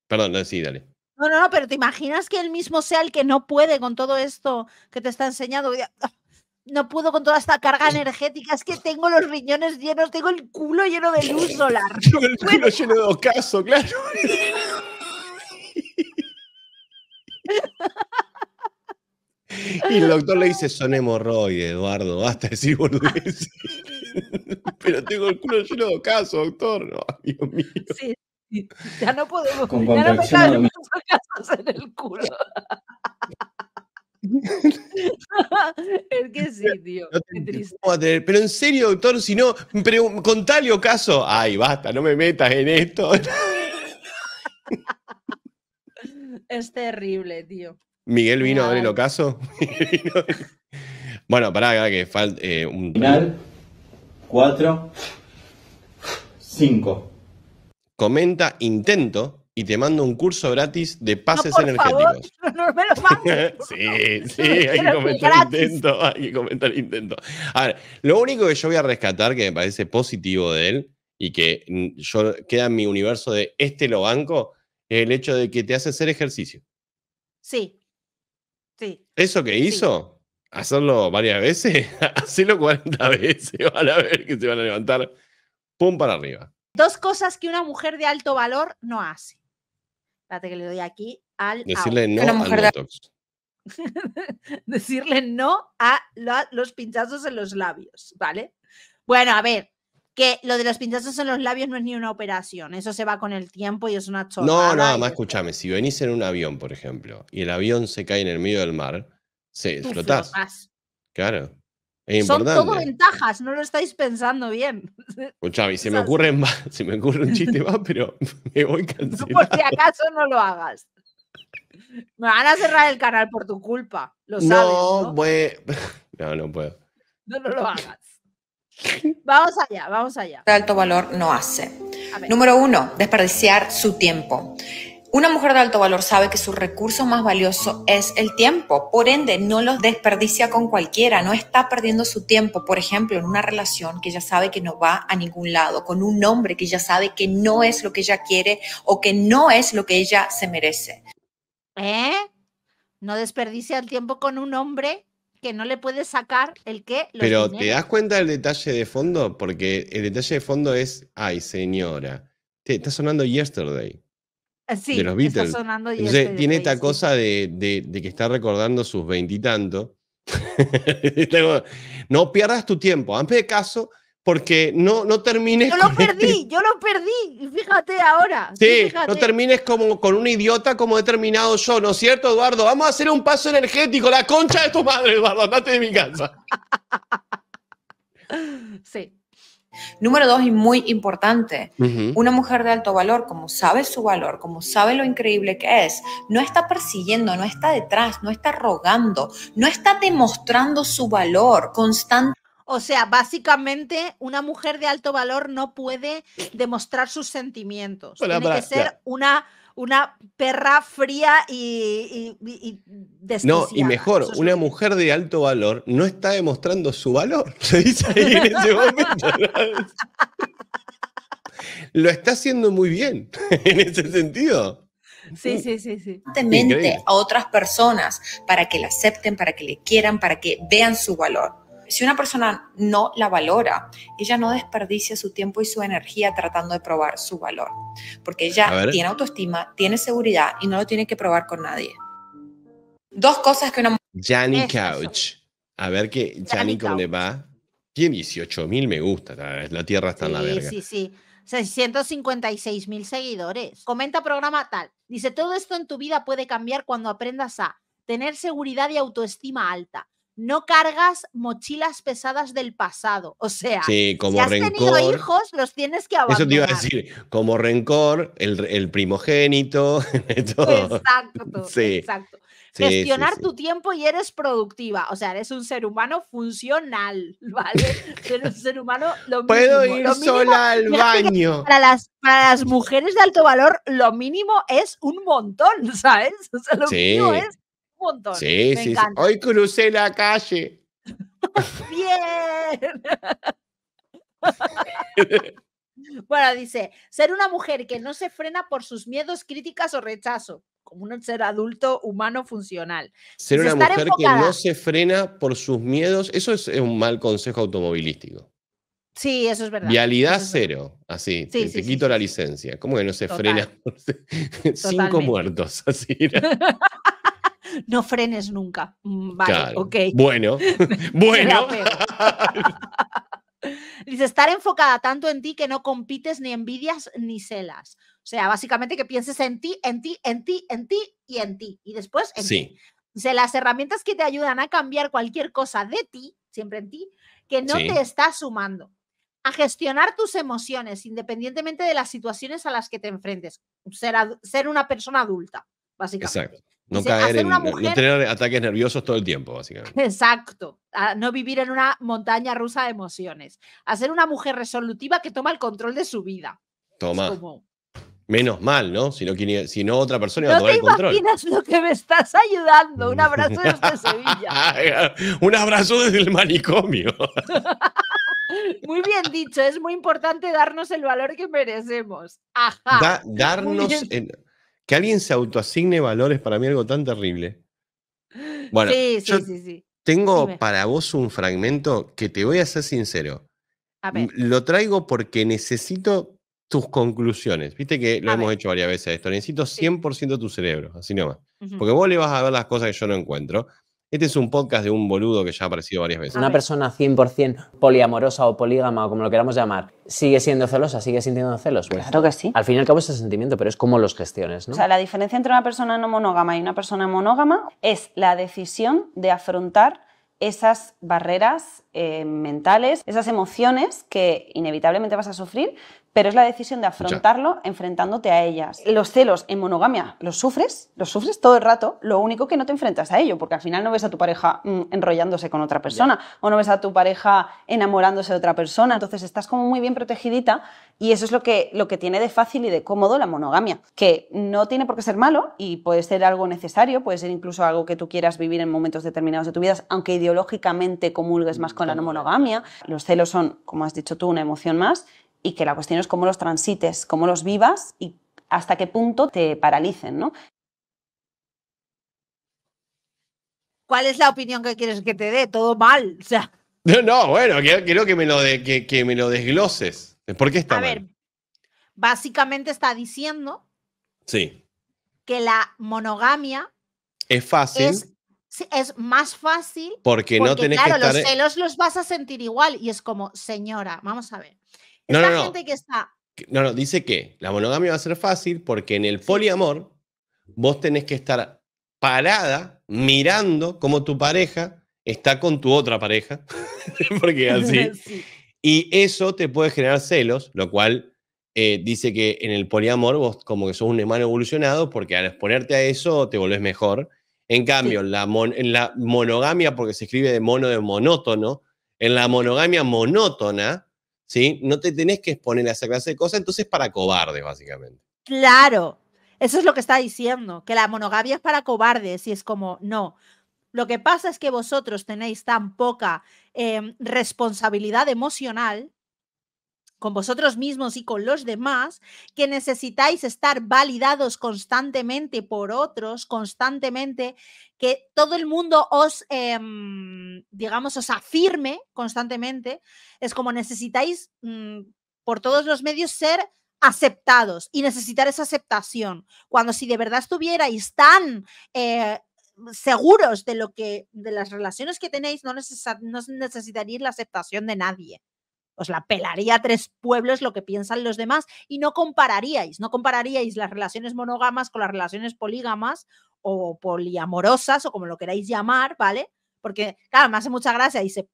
Perdón, no, sí, dale. No, no, no, pero ¿te imaginas que él mismo sea el que no puede con todo esto que te está enseñando? Ah, no puedo con toda esta carga energética, es que tengo los riñones llenos, tengo el culo lleno de luz solar. el culo lleno de ocaso, claro. Y el doctor le dice, son hemorroides, Eduardo, basta decir boludeces. Pero tengo el culo lleno de casos, doctor. Dios mío. Sí, ya no podemos. Con ya no me casos en el culo. es que sí, tío. qué triste. pero en serio, doctor, si no, con tal o caso, ay, basta, no me metas en esto. es terrible, tío. Miguel vino a ver el ocaso. bueno, pará, que falta eh, un... Final, cuatro, cinco. Comenta intento y te mando un curso gratis de pases no, energéticos. Favor, no me lo sí, sí, hay que comentar intento, hay que comentar intento. A ver, lo único que yo voy a rescatar que me parece positivo de él y que mm, yo queda en mi universo de este lo banco es el hecho de que te hace hacer ejercicio. Sí. ¿Eso que hizo? ¿Hacerlo varias veces? hacerlo 40 veces, van a ver que se van a levantar. Pum para arriba. Dos cosas que una mujer de alto valor no hace. Espérate que le doy aquí al. Decirle no Decirle no a los pinchazos en los labios, ¿vale? Bueno, a ver, que lo de los pinchazos en los labios no es ni una operación, eso se va con el tiempo y es una chorrada. No, nada más escúchame, si venís en un avión, por ejemplo, y el avión se cae en el medio del mar, se Tú flotás. Claro. Son todo ventajas, no lo estáis pensando bien. Escuchame, se me, más, me ocurre un chiste más, pero me voy cansado. Por si acaso no lo hagas. Me van a cerrar el canal por tu culpa, lo sabes. No, ¿no? no, no puedo. No, no lo hagas. Vamos allá, vamos allá. De alto valor no hace. Número uno, desperdiciar su tiempo. Una mujer de alto valor sabe que su recurso más valioso es el tiempo, por ende no los desperdicia con cualquiera, no está perdiendo su tiempo, por ejemplo, en una relación que ya sabe que no va a ningún lado, con un hombre que ya sabe que no es lo que ella quiere o que no es lo que ella se merece. ¿Eh? ¿No desperdicia el tiempo con un hombre que no le puedes sacar el que... Pero ¿te das cuenta del detalle de fondo? Porque el detalle de fondo es, ay señora, te está sonando yesterday. Eh, sí, Está sonando tiene esta cosa de, que está recordando sus veintitantos. no pierdas tu tiempo, Antes de caso porque no, no termines. Yo lo perdí, este yo lo perdí, y fíjate ahora. Sí, no termines como con un idiota como he terminado yo, ¿no es cierto, Eduardo? Vamos a hacer un paso energético, la concha de tu madre, Eduardo, andate de mi casa. sí. Número dos, y muy importante, una mujer de alto valor, como sabe su valor, como sabe lo increíble que es, no está persiguiendo, no está detrás, no está rogando, no está demostrando su valor constantemente o sea, básicamente una mujer de alto valor no puede demostrar sus sentimientos. Tiene que ser una, una perra fría y, y, No, y mejor, una mujer de alto valor no está demostrando su valor. Lo dice ahí en ese momento. Lo está haciendo muy bien en ese sentido. Sí, mm. sí, sí, sí. a otras personas para que la acepten, para que le quieran, para que vean su valor si una persona no la valora, ella no desperdicia su tiempo y su energía tratando de probar su valor, porque ella tiene autoestima, tiene seguridad y no lo tiene que probar con nadie. Dos cosas que no... Jani Couch. A ver qué Jani, cómo le va. Tiene 18 me gusta, la tierra está en la verga. Sí, sí, sí. 656 mil seguidores. Comenta programa tal. Dice, todo esto en tu vida puede cambiar cuando aprendas a tener seguridad y autoestima alta, no cargas mochilas pesadas del pasado. O sea, como si has tenido hijos, los tienes que abandonar. Eso te iba a decir, como rencor, el, primogénito, todo. Exacto, Gestionar tu tiempo y eres productiva. O sea, eres un ser humano funcional, ¿vale? eres un ser humano lo Puedo ir sola al baño. Para las, para las mujeres de alto valor, lo mínimo es un montón, ¿sabes? O sea, lo mínimo es montón. Sí, sí, sí, Hoy crucé la calle. Bien. bueno, dice, ser una mujer que no se frena por sus miedos, críticas o rechazo, como un ser adulto humano funcional. Ser una mujer que no se frena por sus miedos, eso es un mal consejo automovilístico. Sí, eso es verdad. Vialidad cero, así, te, quito la licencia. ¿Cómo que no se frena frena? Cinco muertos, así no frenes nunca. Mm, vale, ok. Bueno, bueno. Dice, estar enfocada tanto en ti que no compites ni envidias ni celas. O sea, básicamente que pienses en ti, en ti, en ti, en ti y en ti. Y después en sí. ti. las herramientas que te ayudan a cambiar cualquier cosa de ti, siempre en ti, que no te estás sumando. A gestionar tus emociones independientemente de las situaciones a las que te enfrentes. Ser, ser una persona adulta, básicamente. Exacto. No caer en, tener ataques nerviosos todo el tiempo, básicamente. Exacto, no vivir en una montaña rusa de emociones. Hacer una mujer resolutiva que toma el control de su vida. Toma. Menos mal, ¿no? Si no, otra persona iba a tomar el control. No te imaginas lo que me estás ayudando. Un abrazo desde Sevilla. Un abrazo desde el manicomio. Muy bien dicho, es muy importante darnos el valor que merecemos. Ajá. darnos, que alguien se autoasigne valores para mí algo tan terrible. Bueno, tengo para vos un fragmento que te voy a ser sincero. Lo traigo porque necesito tus conclusiones. Viste que lo hemos hecho varias veces esto. Necesito 100% tu cerebro, así nomás. Porque vos le vas a ver las cosas que yo no encuentro. Este es un podcast de un boludo que ya ha aparecido varias veces. Una persona 100% poliamorosa o polígama o como lo queramos llamar, ¿sigue siendo celosa? ¿Sigue sintiendo celos? Pues. claro que sí. Al fin y al cabo es sentimiento, pero es como los gestiones, ¿no? O sea, la diferencia entre una persona no monógama y una persona monógama es la decisión de afrontar esas barreras eh, mentales, esas emociones que inevitablemente vas a sufrir, pero es la decisión de afrontarlo enfrentándote a ellas. Los celos en monogamia los sufres, los sufres todo el rato, lo único que no te enfrentas a ello, porque al final no ves a tu pareja mm, enrollándose con otra persona o no ves a tu pareja enamorándose de otra persona, entonces estás como muy bien protegidita y eso es lo que, lo que tiene de fácil y de cómodo la monogamia, que no tiene por qué ser malo y puede ser algo necesario, puede ser incluso algo que tú quieras vivir en momentos determinados de tu vida, aunque ideológicamente comulgues mm, más con la no monogamia. Los celos son, como has dicho tú, una emoción más y que la cuestión es cómo los transites, cómo los vivas y hasta qué punto te paralicen, ¿no? ¿Cuál es la opinión que quieres que te dé? Todo mal, o sea. No, bueno, quiero, que, me lo que, me lo desgloses. ¿Por qué está A ver, básicamente está diciendo sí. que la monogamia es fácil. Es, más fácil porque, no tienes claro, los celos los vas a sentir igual y es como, señora, vamos a ver. No, no, no. dice que la monogamia va a ser fácil porque en el poliamor vos tenés que estar parada mirando cómo tu pareja está con tu otra pareja, porque así. Y eso te puede generar celos, lo cual eh, dice que en el poliamor vos como que sos un hermano evolucionado porque al exponerte a eso te volvés mejor. En cambio, la en la monogamia, porque se escribe de mono de monótono, en la monogamia monótona ¿sí? No te tenés que exponer a esa clase de cosas, entonces para cobardes, básicamente. Claro, eso es lo que está diciendo, que la monogamia es para cobardes y es como, no. Lo que pasa es que vosotros tenéis tan poca em, responsabilidad emocional con vosotros mismos y con los demás, que necesitáis estar validados constantemente por otros, constantemente, que todo el mundo os, em, digamos, os afirme constantemente, es como necesitáis mm, por todos los medios ser aceptados y necesitar esa aceptación. Cuando si de verdad estuvierais tan... Eh, seguros de lo que de las relaciones que tenéis no, no necesitaríais la aceptación de nadie os la pelaría tres pueblos lo que piensan los demás y no compararíais, no compararíais las relaciones monógamas con las relaciones polígamas o poliamorosas o como lo queráis llamar, ¿vale? Porque, claro, me hace mucha gracia, dice,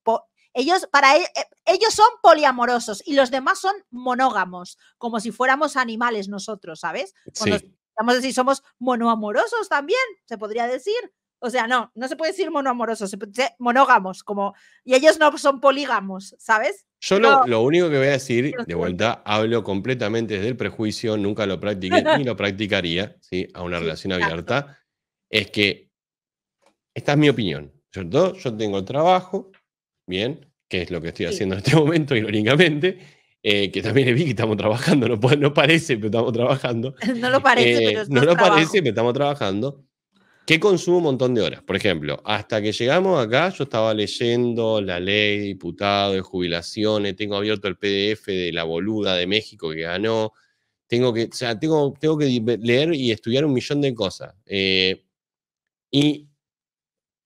ellos, para e, eh, ellos, son poliamorosos y los demás son monógamos, como si fuéramos animales nosotros, ¿sabes? Cuando, sí. así decir, somos monoamorosos también, se podría decir. O sea, no, no se puede decir monoamoroso se puede decir monógamos, como, y ellos no son polígamos, ¿sabes? Yo lo, único que voy a decir, de vuelta, hablo completamente desde el prejuicio, nunca lo practiqué ni lo practicaría, ¿sí? A una relación abierta, es que esta es mi opinión, ¿cierto? Yo tengo el trabajo, bien, que es lo que estoy haciendo en este momento, irónicamente, eh, que también vi que estamos trabajando, no, no parece, pero estamos trabajando. no lo parece, pero eh, es No lo parece, pero estamos trabajando que consumo un montón de horas. Por ejemplo, hasta que llegamos acá, yo estaba leyendo la ley de diputados, de jubilaciones, tengo abierto el PDF de la boluda de México que ganó, tengo que, o tengo, que leer y estudiar un millón de cosas. Eh, y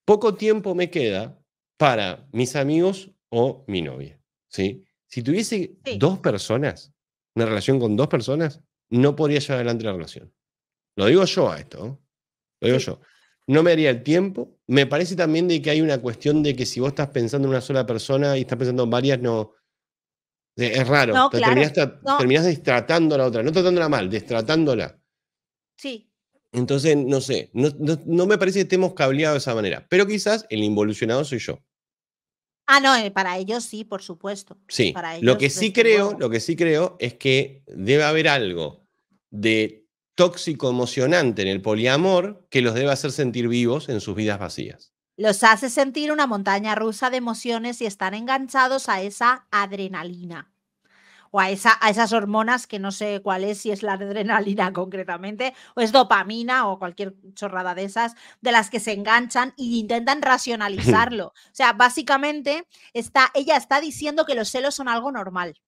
poco tiempo me queda para mis amigos o mi novia. ¿sí? Si tuviese dos personas, una relación con dos personas, no podría llevar adelante la relación. Lo digo yo a esto, ¿eh? lo digo yo no me haría el tiempo. Me parece también de que hay una cuestión de que si vos estás pensando en una sola persona y estás pensando en varias, no. Es raro. No, claro. terminás, destratando a la otra, no tratándola mal, destratándola. Sí. Entonces, no sé, no, me parece que estemos cableados de esa manera, pero quizás el involucionado soy yo. Ah, no, eh, para ellos sí, por supuesto. Sí. lo que sí creo, lo que sí creo es que debe haber algo de tóxico emocionante en el poliamor que los debe hacer sentir vivos en sus vidas vacías. Los hace sentir una montaña rusa de emociones y están enganchados a esa adrenalina o a, esas hormonas que no sé cuál es, si es la adrenalina concretamente, o es dopamina o cualquier chorrada de esas, de las que se enganchan e intentan racionalizarlo. O sea, básicamente está, ella está diciendo que los celos son algo normal.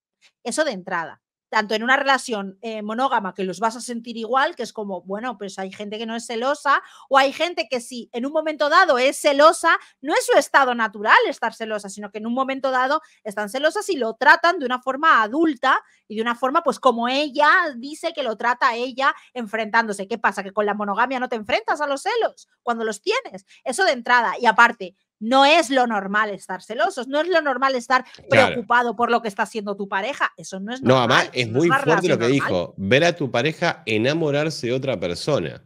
Eso de entrada tanto en una relación eh, monógama que los vas a sentir igual, que es como, bueno, pues hay gente que no es celosa, o hay gente que sí, en un momento dado es celosa, no es su estado natural estar celosa, sino que en un momento dado están celosas y lo tratan de una forma adulta y de una forma, pues como ella dice que lo trata ella enfrentándose. ¿Qué pasa? Que con la monogamia no te enfrentas a los celos cuando los tienes. Eso de entrada. Y aparte, no es lo normal estar celosos, no es lo normal estar preocupado por lo que está haciendo tu pareja. Eso no es normal. No, además es muy fuerte lo que dijo. Ver a tu pareja enamorarse de otra persona.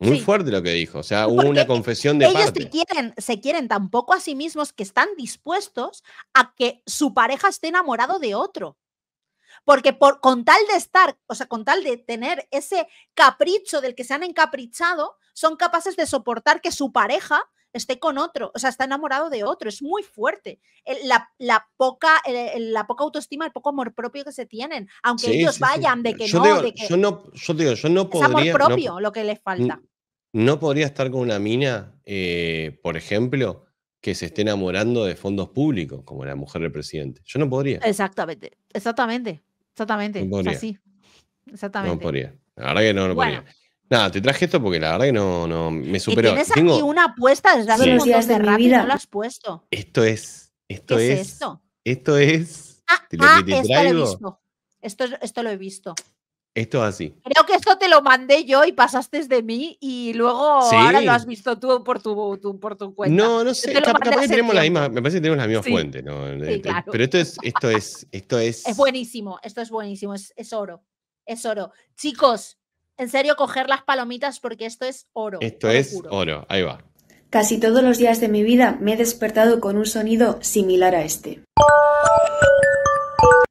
Muy fuerte lo que dijo. O sea, hubo una confesión de ellos parte. quieren, se quieren tampoco a sí mismos que están dispuestos a que su pareja esté enamorado de otro. Porque por, con tal de estar, o sea, con tal de tener ese capricho del que se han encaprichado, son capaces de soportar que su pareja esté con otro, o sea, está enamorado de otro, es muy fuerte. Eh, la, poca, eh, la poca autoestima, el poco amor propio que se tienen, aunque ellos vayan de que no. de que yo no, yo digo, yo no podría. Es amor propio lo que les falta. No podría estar con una mina, eh, por ejemplo, que se esté enamorando de fondos públicos, como la mujer del presidente. Yo no podría. Exactamente, exactamente, exactamente. No podría. exactamente. No podría. La verdad que no, no podría. Nada, te traje esto porque la verdad que no, no me superó. Tienes Tengo... aquí una apuesta desde hace sí. de rap no la has puesto. Esto es. Esto ¿Qué es, Esto, es. Ah, ah esto lo he visto. Esto, esto lo he visto. Esto es así. Creo que esto te lo mandé yo y pasaste de mí y luego ahora lo has visto tú por tu, por tu cuenta. No, no sé, capaz, que tenemos la misma, me parece que tenemos la misma fuente, ¿no? Eh, eh, pero esto es, esto es, esto es. Es buenísimo, esto es buenísimo, es oro. Es oro. Chicos, en serio coger las palomitas porque esto es oro. Esto es oro, ahí va. Casi todos los días de mi vida me he despertado con un sonido similar a este.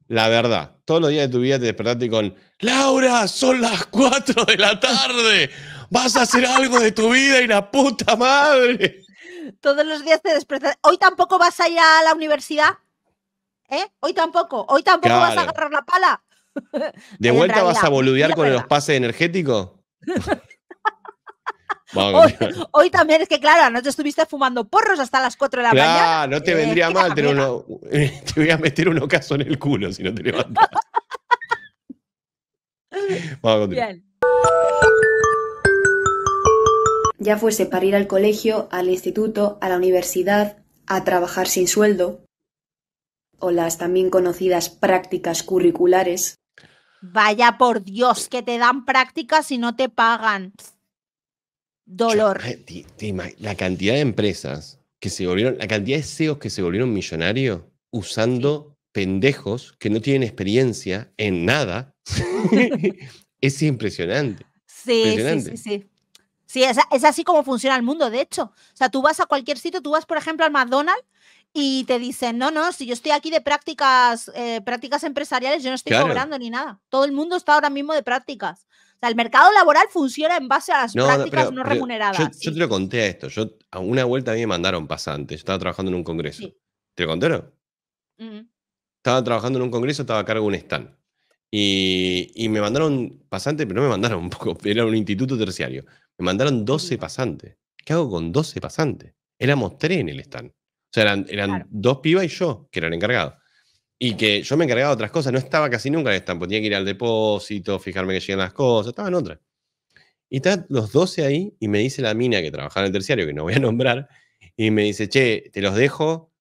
La verdad, todos los días de tu vida te despertaste con Laura, son las 4 de la tarde, vas a hacer algo de tu vida y la puta madre. Todos los días te despertaste… Hoy tampoco vas allá a la universidad. ¿Eh? Hoy tampoco. Hoy tampoco vas a agarrar la pala. ¿De vuelta vas a boludear con los pases energéticos? Hoy, también es que, claro, anoche estuviste fumando porros hasta las 4 de la mañana. no te eh, vendría mal Te voy a meter un ocaso en el culo si no te levantas. Vamos a continuar. Ya fuese para ir al colegio, al instituto, a la universidad, a trabajar sin sueldo, o las también conocidas prácticas curriculares, Vaya por Dios, que te dan prácticas y no te pagan. Dolor. Eh, la cantidad de empresas que se volvieron, la cantidad de CEOs que se volvieron millonarios usando pendejos que no tienen experiencia en nada, es impresionante. Sí, sí, sí, sí. Sí, es, es, así como funciona el mundo, de hecho. O sea, tú vas a cualquier sitio, tú vas, por ejemplo, al McDonald's y te dicen, no, no, si yo estoy aquí de prácticas, eh, prácticas empresariales, yo no estoy cobrando ni nada. Todo el mundo está ahora mismo de prácticas. O sea, el mercado laboral funciona en base a las prácticas no, remuneradas. Yo, te lo conté a esto. Yo, a una vuelta a mí me mandaron pasante. Yo estaba trabajando en un congreso. ¿Te lo conté, no? Estaba trabajando en un congreso, estaba a cargo de un stand. Y, me mandaron pasante, pero no me mandaron un poco, era un instituto terciario. Me mandaron 12 mm. pasantes. ¿Qué hago con 12 pasantes? Éramos mostré en el stand. O eran, dos pibas y yo, que el encargado Y que yo me encargaba de otras cosas, no estaba casi nunca en el estampo, tenía que ir al depósito, fijarme que lleguen las cosas, estaba en otra. Y están los 12 ahí y me dice la mina que trabajaba en el terciario, que no voy a nombrar, y me dice, che, te los dejo.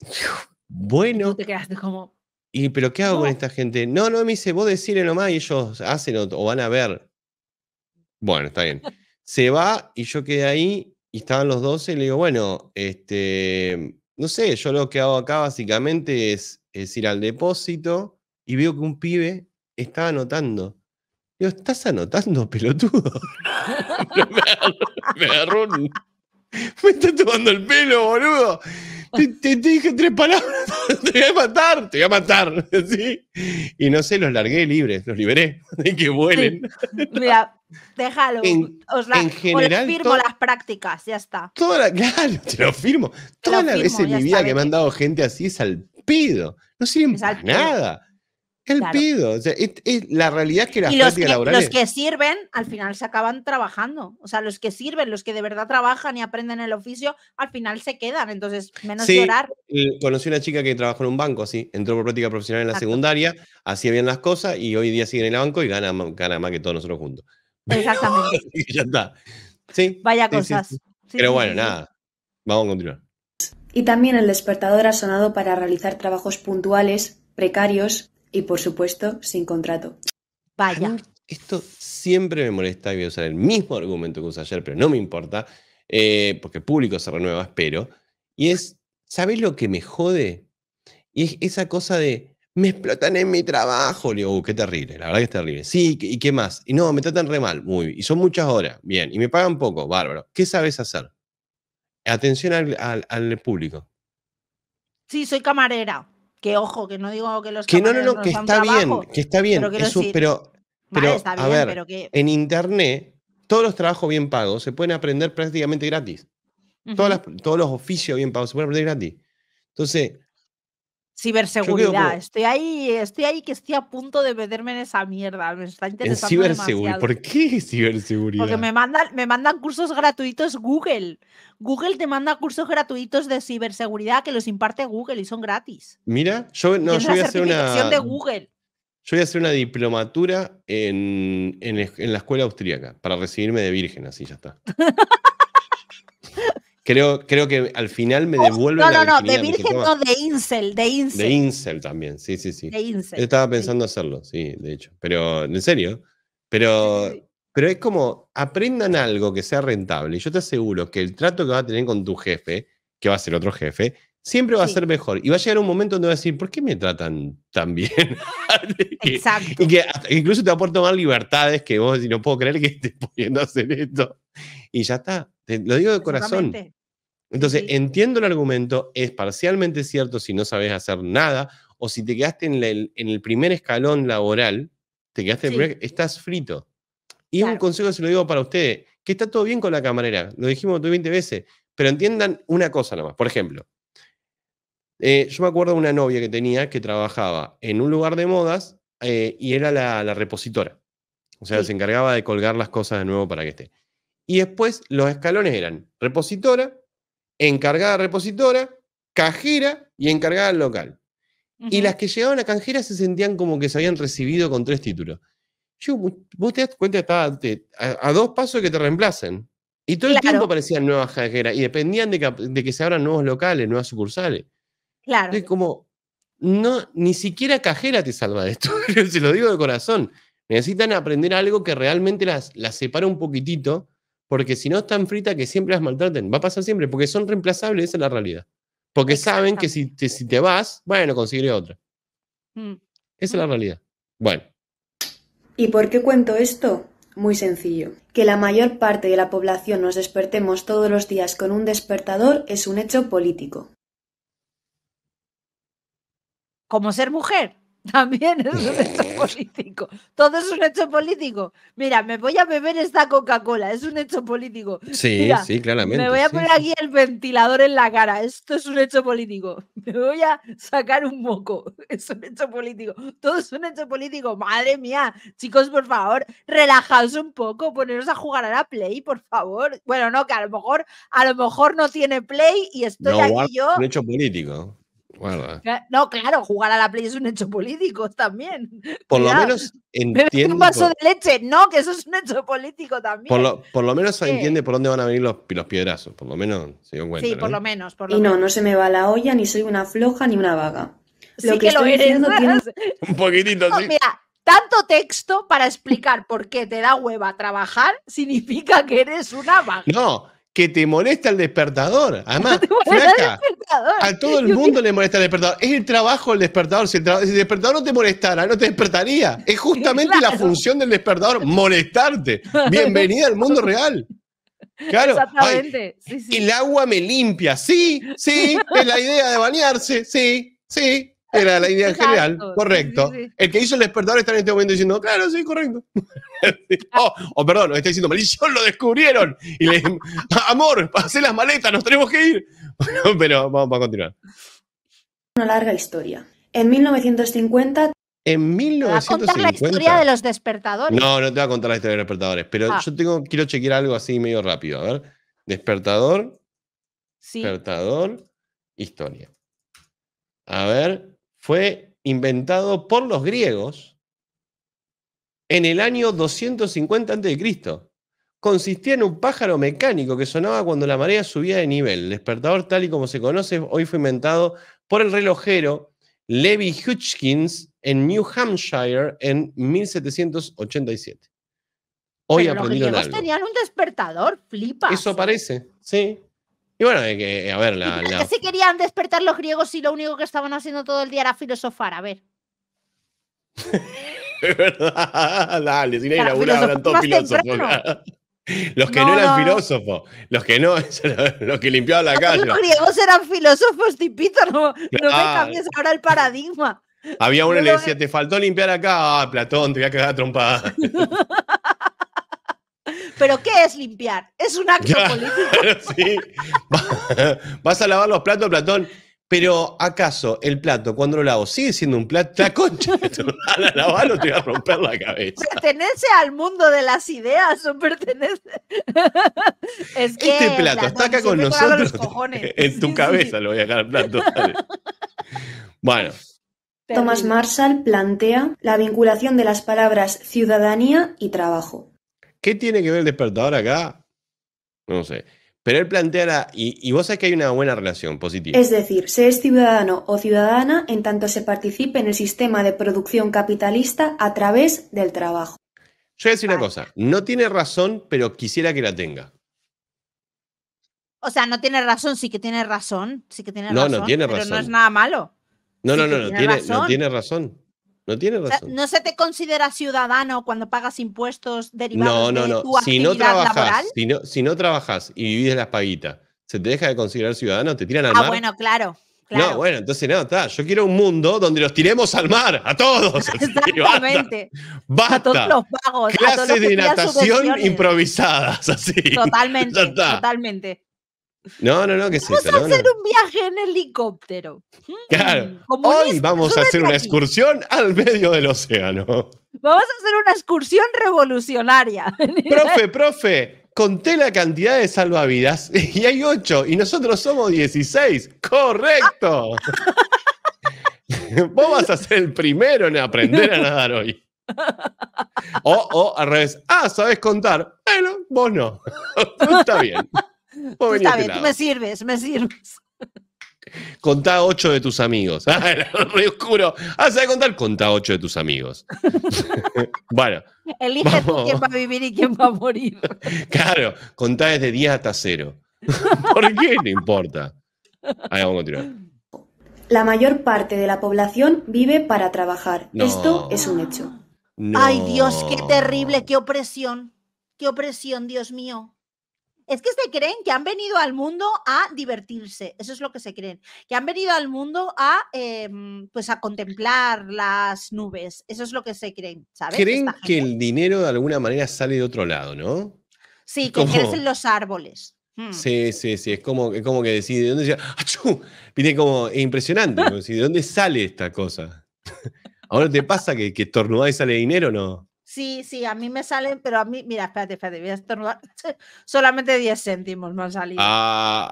Bueno. te quedaste como... ¿Y pero qué hago con esta gente? No, no, me dice, vos decirle nomás y ellos hacen o van a ver. Bueno, está bien. Se va y yo quedé ahí y estaban los 12 y le digo, bueno, este, no sé, yo lo que hago acá básicamente es, ir al depósito y veo que un pibe estaba anotando. Digo, ¿estás anotando, pelotudo? me agarró, me, un... me está tomando el pelo, boludo. Te, dije tres palabras, te voy a matar, te voy a matar. Y no sé, los largué libres, los liberé, de que vuelen. Déjalo. En, os general, firmo las prácticas, ya está. claro, te lo firmo. Todas las veces en mi vida que me han dado gente así es al pido. No sirven nada. El pido. la realidad es que las prácticas que, laborales... Los que sirven, al final se acaban trabajando. O sea, los que sirven, los que de verdad trabajan y aprenden el oficio, al final se quedan. Entonces, menos llorar. conocí una chica que trabajó en un banco, así. Entró por práctica profesional en la secundaria, hacía bien las cosas y hoy día sigue en el banco y gana, gana más que todos nosotros juntos. Exactamente. ya está. Vaya cosas. Pero bueno, nada. Vamos a continuar. Y también el despertador ha sonado para realizar trabajos puntuales, precarios y, por supuesto, sin contrato. Vaya. Esto siempre me molesta y voy a usar el mismo argumento que usé ayer, pero no me importa, eh, porque el público se renueva, espero. Y es, ¿sabes lo que me jode? Y es esa cosa de, me explotan en mi trabajo. Le uh, qué terrible, la verdad que es terrible. Sí, ¿y qué más? Y no, me tratan re mal, muy Y son muchas horas, bien. Y me pagan poco, bárbaro. ¿Qué sabes hacer? Atención al, público. Sí, soy camarera. Que ojo, que no digo que los Que no, no, no, que está bien, que está bien. Pero, pero, está bien, a ver, pero que... en internet, todos los trabajos bien pagos se pueden aprender prácticamente gratis. todos los oficios bien pagos se pueden aprender gratis. Entonces, Ciberseguridad. Estoy ahí, estoy ahí que estoy a punto de meterme en esa mierda. Me está interesando. ciberseguridad. ¿Por qué ciberseguridad? Porque me mandan, cursos gratuitos Google. Google te manda cursos gratuitos de ciberseguridad que los imparte Google y son gratis. Mira, yo no, voy a hacer una. de Google. Yo voy a hacer una diplomatura en, en, en la escuela austríaca para recibirme de virgen, así ya está. Creo, que al final me oh, devuelve. No, no, no, de virgen no, de incel, de incel. De incel también, sí, sí, sí. De incel. estaba pensando hacerlo, sí, de hecho. Pero, en serio. Pero, pero es como, aprendan algo que sea rentable. Y yo te aseguro que el trato que va a tener con tu jefe, que va a ser otro jefe, siempre va a ser mejor. Y va a llegar un momento donde va a decir, ¿por qué me tratan tan bien? Exacto. y que incluso te va más libertades que vos y no puedo creer que estés pudiendo hacer esto. Y ya está. Te, lo digo de corazón. Entonces, entiendo el argumento, es parcialmente cierto si no sabes hacer nada o si te quedaste en, el primer escalón laboral, te quedaste en estás frito. Y es un consejo que se lo digo para ustedes, que está todo bien con la camarera, lo dijimos 20 veces, pero entiendan una cosa nomás. Por ejemplo, eh, yo me acuerdo de una novia que tenía que trabajaba en un lugar de modas eh, y era la, la, repositora. O sea, se encargaba de colgar las cosas de nuevo para que esté. Y después los escalones eran repositora, encargada repositora, cajera y encargada local. Y las que llegaban a cajera se sentían como que se habían recibido con tres títulos. Yo, vos te das cuenta, a, dos pasos de que te reemplacen. Y todo el tiempo aparecían nuevas cajeras y dependían de que, se abran nuevos locales, nuevas sucursales. Claro. Entonces, como, no, ni siquiera cajera te salva de esto, se lo digo de corazón. Necesitan aprender algo que realmente las, las separa un poquitito porque si no, están fritas que siempre las maltraten. Va a pasar siempre, porque son reemplazables, esa es la realidad. Porque saben que si te, si te vas, bueno, conseguiré otra. Mm. Esa es la mm. realidad. Bueno. ¿Y por qué cuento esto? Muy sencillo. Que la mayor parte de la población nos despertemos todos los días con un despertador es un hecho político. ¿Como ser mujer? También es un hecho político. Todo es un hecho político. Mira, me voy a beber esta Coca-Cola. Es un hecho político. Sí, sí, claramente. Me voy a poner aquí el ventilador en la cara. Esto es un hecho político. Me voy a sacar un moco. Es un hecho político. Todo es un hecho político. Madre mía. Chicos, por favor, relajaos un poco. Poneros a jugar a la Play, por favor. Bueno, no, que a lo mejor, a lo mejor no tiene Play y estoy aquí yo. Es un hecho político. Eh. No, claro, jugar a la Play es un hecho político también. Por lo menos entiende. un vaso de leche, no, que eso es un hecho político también. Por lo, menos entiende por dónde van a venir los, los piedrazos, por lo menos Sí, por lo menos. y no, no se me va la olla, ni soy una floja ni una vaga. Lo sí que, lo eres. Un poquitito, sí. Mira, tanto texto para explicar por qué te da hueva trabajar significa que eres una vaga. No que te molesta el despertador. Además, a todo el mundo le molesta el despertador. Es el trabajo del despertador. Si el, despertador no te molestara, no te despertaría. Es justamente la función del despertador, molestarte. Bienvenida al mundo real. Claro. Exactamente. El agua me limpia. Sí, sí, es la idea de bañarse. Sí, sí. Era la idea en general, correcto. El que hizo el despertador está en este momento diciendo, claro, sí, correcto. o, oh, oh, perdón, está diciendo, yo lo descubrieron. Y le amor, pasé las maletas, nos tenemos que ir. pero vamos a continuar. Una larga historia. En 1950... En 1950... a contar la historia de los despertadores. No, no te voy a contar la historia de los despertadores, pero ah. yo tengo, quiero chequear algo así medio rápido. A ver, despertador, sí. despertador, historia. A ver, fue inventado por los griegos en el año 250 a.C. Consistía en un pájaro mecánico que sonaba cuando la marea subía de nivel. El despertador, tal y como se conoce, hoy fue inventado por el relojero Levi Hutchins en New Hampshire en 1787. Hoy Pero los algo. tenían un despertador, flipa. Eso parece, sí. Y bueno, eh, a ver, la, la... se querían despertar los griegos si lo único que estaban haciendo todo el día era filosofar, a ver. De verdad, dale, si no eran todos filósofos. Los que no, eran filósofos, los que no, los que limpiaban la casa. Los griegos eran filósofos, tipito, no, me cambies ahora el paradigma. Había uno que le decía, eh. te faltó limpiar acá, ah, Platón, te voy a quedar trompada. ¿Pero qué es limpiar? Es un acto político. Sí. Vas a lavar los platos, Platón. Pero, ¿acaso el plato, cuando lo lavo, sigue siendo un plato? La concha lavarlo, te voy a romper la cabeza. ¿Pertenece al mundo de las ideas o pertenece? este plato está acá con nosotros. En tu cabeza lo voy a dejar el plato. Bueno. Thomas Marshall plantea la vinculación de las palabras ciudadanía y trabajo. ¿Qué tiene que ver el despertador acá? No sé. Pero él plantea la, y, vos sabés que hay una buena relación positiva. Es decir, se es ciudadano o ciudadana en tanto se participe en el sistema de producción capitalista a través del trabajo. Yo voy a decir una cosa, no tiene razón, pero quisiera que la tenga. O sea, no tiene razón, sí que tiene razón, sí que tiene no, razón. No, tiene razón. Pero no es nada malo. No, no, no, no tiene razón. No tiene no se te considera ciudadano cuando pagas impuestos derivados no, no, de tu si no trabajas, laboral. Si no, si no trabajas y vivís las paguitas, ¿se te deja de considerar ciudadano? ¿Te tiran al ah, bueno, claro. No, bueno, entonces no, está. Yo quiero un mundo donde los tiremos al mar, a todos. Exactamente. A todos los pagos, Clases a de natación improvisadas, así. Totalmente. Totalmente. No, no, no, ¿qué es Vamos a hacer un viaje en helicóptero. Mm. Claro. Hoy vamos a hacer una excursión al medio del océano. Vamos a hacer una excursión revolucionaria. Profe, profe, conté la cantidad de salvavidas y hay ocho y nosotros somos 16. Correcto. Vos vas a ser el primero en aprender a nadar hoy. O, o al revés, ah, sabes contar. Bueno, vos no. Está bien bien, me sirves, me sirves. Contá ocho de tus amigos. Ah, era oscuro. Ah, contar? Contá ocho de tus amigos. bueno. Elige quién va a vivir y quién va a morir. claro, contá desde 10 hasta cero. ¿Por qué? No importa. Ahí vamos a continuar. La mayor parte de la población vive para trabajar. Esto es un hecho. Ay, Dios, qué terrible, qué opresión. Qué opresión, Dios mío. Es que se creen que han venido al mundo a divertirse, eso es lo que se creen, que han venido al mundo a, em, pues a contemplar las nubes, eso es lo que se creen, ¿sabes? Creen que el dinero de alguna manera sale de otro lado, ¿no? Sí, que crecen los árboles. Mm. Sí, sí, sí, es como, como que decide de dónde sale, ¡Ah, como, es impresionante, ¿de dónde sale esta cosa? ¿Ahora te pasa que, que y sale dinero no? Sí, sí, a mí me salen, pero a mí, mira, espérate, espérate, voy a estornudar. Solamente 10 céntimos me han salido. Ah,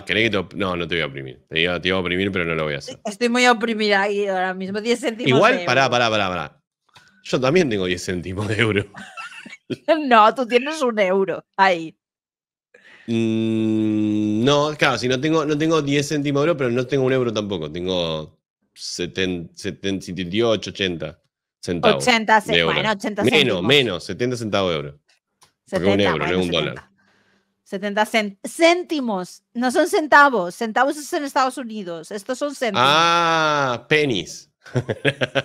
ah, ah, No, no te voy a oprimir. Te iba, a oprimir, pero no lo voy a hacer. Estoy muy oprimida ahí ahora mismo, 10 céntimos. Igual, de pará, pará, pará, pará. Yo también tengo 10 céntimos de euro. no, tú tienes un euro ahí. Mm, no, claro, si no tengo, no tengo 10 céntimos de euro, pero no tengo un euro tampoco. Tengo 70, 78, 80 centavos. 80 centavos, Bueno, 80 menos, menos, 70 centavos de euro. Porque un euro, no es un dólar. 70 céntimos, no son centavos, centavos es en Estados Unidos, estos son céntimos. Ah, pennies.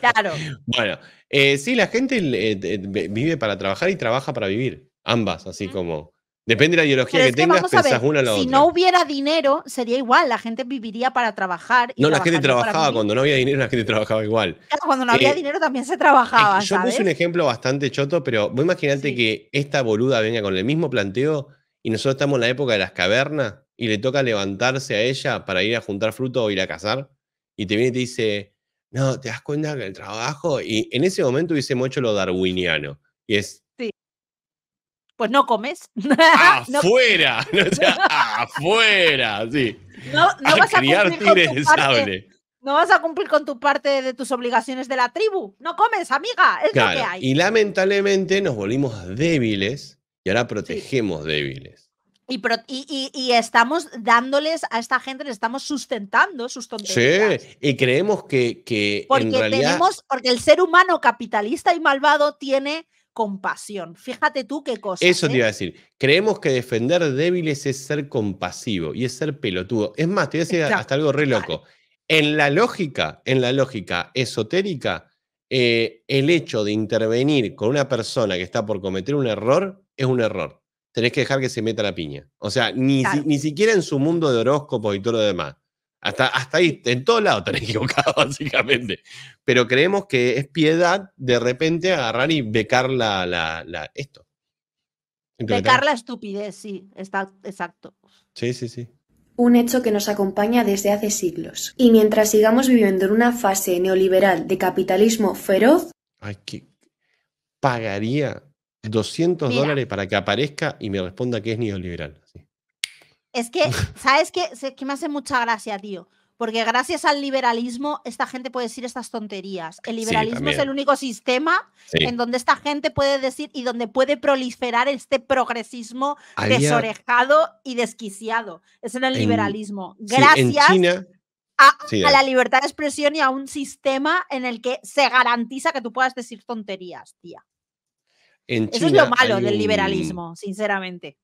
Claro. bueno, eh, sí, la gente eh, eh, vive para trabajar y trabaja para vivir, ambas, así como Depende de la ideología que, tengas, una la otra. Si no hubiera dinero, sería igual, la gente viviría para trabajar. no, la gente trabajaba, cuando no había dinero la gente trabajaba igual. cuando no había eh, dinero también se trabajaba. yo puse un ejemplo bastante choto, pero voy imaginate que esta boluda venga con el mismo planteo y nosotros estamos en la época de las cavernas y le toca levantarse a ella para ir a juntar fruto o ir a cazar y te viene y te dice, no, te das cuenta que el trabajo, y en ese momento hubiésemos hecho lo darwiniano, y es, pues no comes. ¡Afuera! o sea, ¡Afuera! Sí. No, vas a cumplir con tu parte, No vas a cumplir con tu parte de tus obligaciones de la tribu. No comes, amiga. Es lo que hay. Y lamentablemente nos volvimos débiles y ahora protegemos débiles. Y, y, estamos dándoles a esta gente, les estamos sustentando sus tonterías. Sí, y creemos que, que porque en realidad... tenemos, porque el ser humano capitalista y malvado tiene compasión. Fíjate tú qué cosa. Eso te ¿eh? iba a decir. Creemos que defender débiles es ser compasivo y es ser pelotudo. Es más, te voy a decir hasta algo re loco. En la lógica, en la lógica esotérica, eh, el hecho de intervenir con una persona que está por cometer un error es un error. Tenés que dejar que se meta la piña. O sea, ni, ni siquiera en su mundo de horóscopos y todo lo demás. Hasta, ahí, en todos lados están equivocados, básicamente. Pero creemos que es piedad de repente agarrar y becar la, la, esto. Becar la estupidez, sí, está exacto. Sí, sí, sí un hecho que nos acompaña desde hace siglos. Y mientras sigamos viviendo en una fase neoliberal de capitalismo feroz... Ay, que pagaría 200 dólares para que aparezca y me responda que es neoliberal. Es que, ¿sabes qué? que me hace mucha gracia, tío. Porque gracias al liberalismo esta gente puede decir estas tonterías. El liberalismo es el único sistema en donde esta gente puede decir y donde puede proliferar este progresismo desorejado y desquiciado. Es en el liberalismo. Gracias a, la libertad de expresión y a un sistema en el que se garantiza que tú puedas decir tonterías, tía. Eso es lo malo del liberalismo, sinceramente.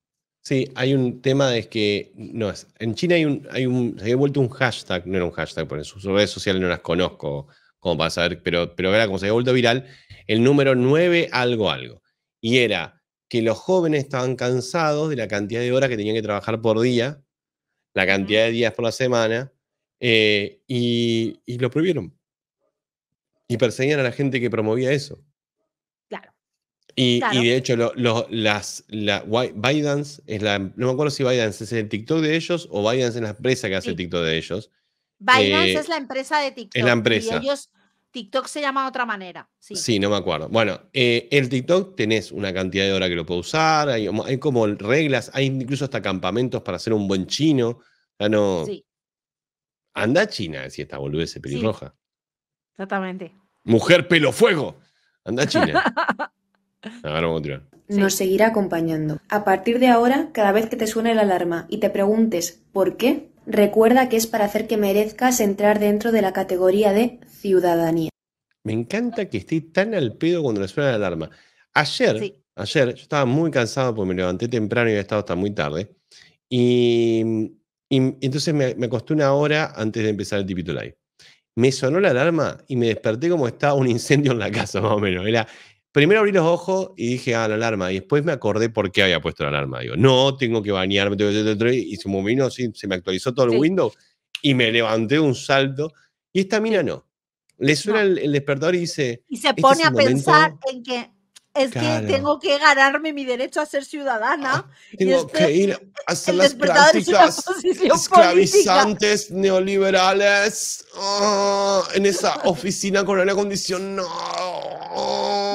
Sí, hay un tema de que no es. En China hay un, hay un, se había vuelto un hashtag, no era un hashtag, porque sus redes sociales no las conozco como para saber, pero, pero era como se había vuelto viral, el número 9 algo algo. Y era que los jóvenes estaban cansados de la cantidad de horas que tenían que trabajar por día, la cantidad de días por la semana, eh, y, y lo prohibieron. Y perseguían a la gente que promovía eso. Y, de hecho, lo, las, la, es la. No me acuerdo si Bidance es el TikTok de ellos o Bidance es la empresa que hace TikTok de ellos. Biden's eh, es la empresa de TikTok. Es la empresa. Y ellos, TikTok se llama de otra manera. Sí, sí no me acuerdo. Bueno, el eh, TikTok tenés una cantidad de hora que lo puedes usar, hay, como reglas, hay incluso hasta campamentos para hacer un buen chino. no. Anda China, si esta boludez pelirroja. Exactamente. Mujer pelo fuego. Anda China. Nos seguirá acompañando. A partir de ahora, cada vez que te suene la alarma y te preguntes ¿por qué? Recuerda que es para hacer que merezcas entrar dentro de la categoría de ciudadanía. Me encanta que esté tan al pedo cuando le suena la alarma. Ayer, ayer, yo estaba muy cansado porque me levanté temprano y he estado hasta muy tarde. Y, entonces me, me, acosté una hora antes de empezar el Tipito Live. Me sonó la alarma y me desperté como estaba un incendio en la casa, más o menos. Era, Primero abrí los ojos y dije, ah, la alarma. Y después me acordé por qué había puesto la alarma. Digo, no, tengo que bañarme. Y se me se me actualizó todo el Windows y me levanté un salto. Y esta mina no. Le suena El, despertador y dice. Y se este pone a pensar en que es que tengo que ganarme mi derecho a ser ciudadana. Ah, y tengo que ir a las prácticas esclavizantes neoliberales ah, en esa oficina con aire condición.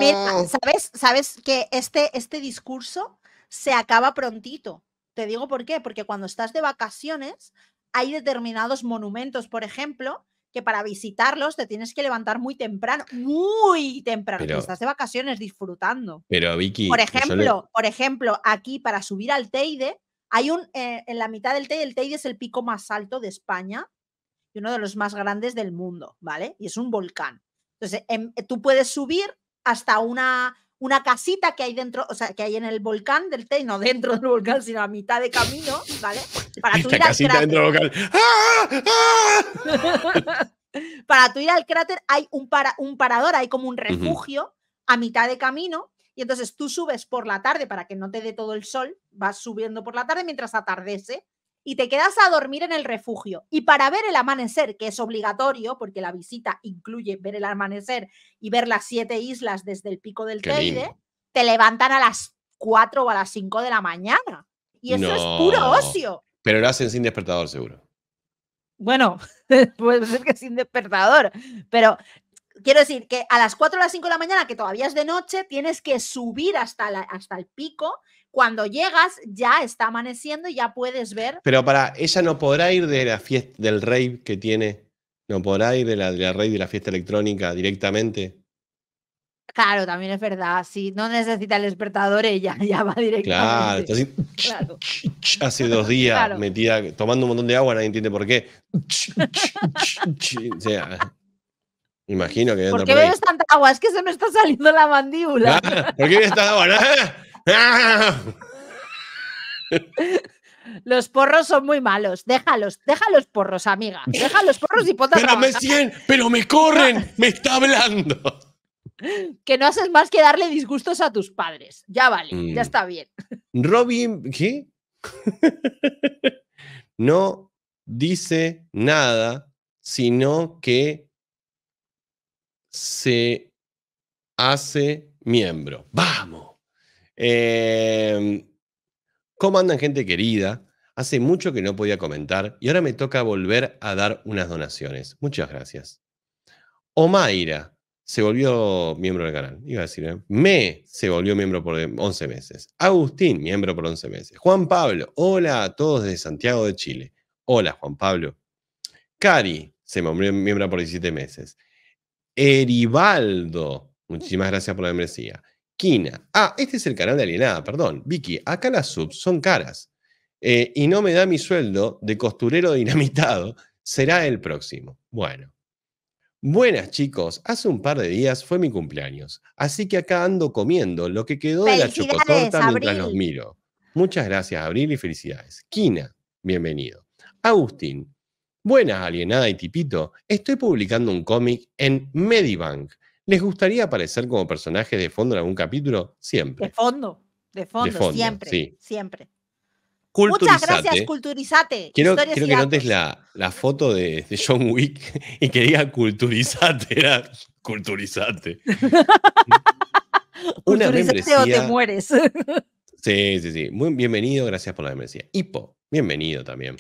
Mira, ¿sabes, sabes que este, este discurso se acaba prontito. Te digo por qué, porque cuando estás de vacaciones hay determinados monumentos, por ejemplo, que para visitarlos te tienes que levantar muy temprano, muy temprano, estás de vacaciones disfrutando. Pero Vicky, por ejemplo, por ejemplo, aquí para subir al Teide hay un eh, en la mitad del Teide, el Teide es el pico más alto de España y uno de los más grandes del mundo, ¿vale? Y es un volcán. Entonces, em, tú puedes subir hasta una una casita que hay dentro, o sea, que hay en el volcán del Teide, no dentro del volcán, sino a mitad de camino, ¿vale? ¡Ah! ¡Ah! Para tú ir al cráter. hay un, para, un parador, hay como un refugio a mitad de camino y entonces tú subes por la tarde para que no te dé todo el sol, vas subiendo por la tarde mientras atardece y te quedas a dormir en el refugio. Y para ver el amanecer, que es obligatorio, porque la visita incluye ver el amanecer y ver las siete islas desde el pico del Teide, te levantan a las 4 o a las 5 de la mañana. Y eso es puro ocio. Pero lo hacen sin despertador, seguro. Bueno, puede ser que sin despertador, pero quiero decir que a las 4 o las 5 de la mañana, que todavía es de noche, tienes que subir hasta, hasta el pico, cuando llegas ya está amaneciendo y ya puedes ver. Pero para ella no podrá ir de la fiesta del rey que tiene, no podrá ir de la, de la de la fiesta electrónica directamente. Claro, también es verdad. Si no necesita el despertador, ella ya va directamente. Claro, hace dos días metida, tomando un montón de agua, nadie entiende por qué. o sea, imagino que. ¿Por qué bebes tanta agua? Es que se me está saliendo la mandíbula. ¿Por qué bebes tanta agua? Los porros son muy malos. Déjalos, déjalos porros, amiga. Déjalos porros y potas Pero me pero me corren, me está hablando. Que no haces más que darle disgustos a tus padres. Ya vale, ya mm. está bien. Robin, ¿qué? no dice nada, sino que se hace miembro. ¡Vamos! Em, ¿Cómo andan gente querida? Hace mucho que no podía comentar y ahora me toca volver a dar unas donaciones. Muchas gracias. Omaira se volvió miembro del canal. a decir, ¿eh? Me se volvió miembro por 11 e, meses. Agustín, miembro por 11 meses. Juan Pablo, hola a todos desde Santiago de Chile. Hola, Juan Pablo. Cari se volvió miembro por 17 meses. Eribaldo, muchísimas gracias por la membresía. Kina. Ah, este es el canal de Alienada, ah, perdón. Vicky, acá las subs son caras. Eh, y no me da mi sueldo de costurero dinamitado. Será el próximo. Bueno. Buenas chicos, hace un par de días fue mi cumpleaños, así que acá ando comiendo lo que quedó de la chocotorta mientras los miro. Muchas gracias Abril y felicidades. Kina, bienvenido. Agustín, buenas alienada ah, y tipito, estoy publicando un cómic en Medibank ¿Les gustaría aparecer como personajes de fondo en algún capítulo? Siempre. De fondo, de fondo, siempre. Muchas gracias, culturizate. Quiero, que notes la, foto de, de, John Wick y que diga culturizate, era culturizate. Una culturizate o te mueres. sí, sí, sí. Muy bienvenido, gracias por la membresía. Hipo, bienvenido también.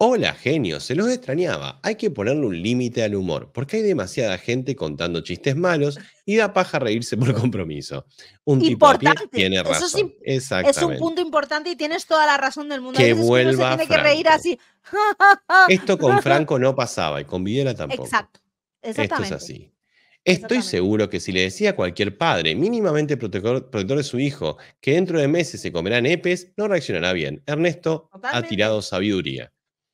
Hola genio, se los extrañaba. Hay que ponerle un límite al humor, porque hay demasiada gente contando chistes malos y da paja reírse por compromiso. Un tipo de tiene razón. Es un punto importante y tienes toda la razón del mundo. Que vuelva reír así. Esto con Franco no pasaba y con Videla tampoco. Exacto. Esto es así. Estoy seguro que si le decía a cualquier padre, mínimamente protector, protector, de su hijo, que dentro de meses se comerán EPES, no reaccionará bien. Ernesto ha tirado sabiduría.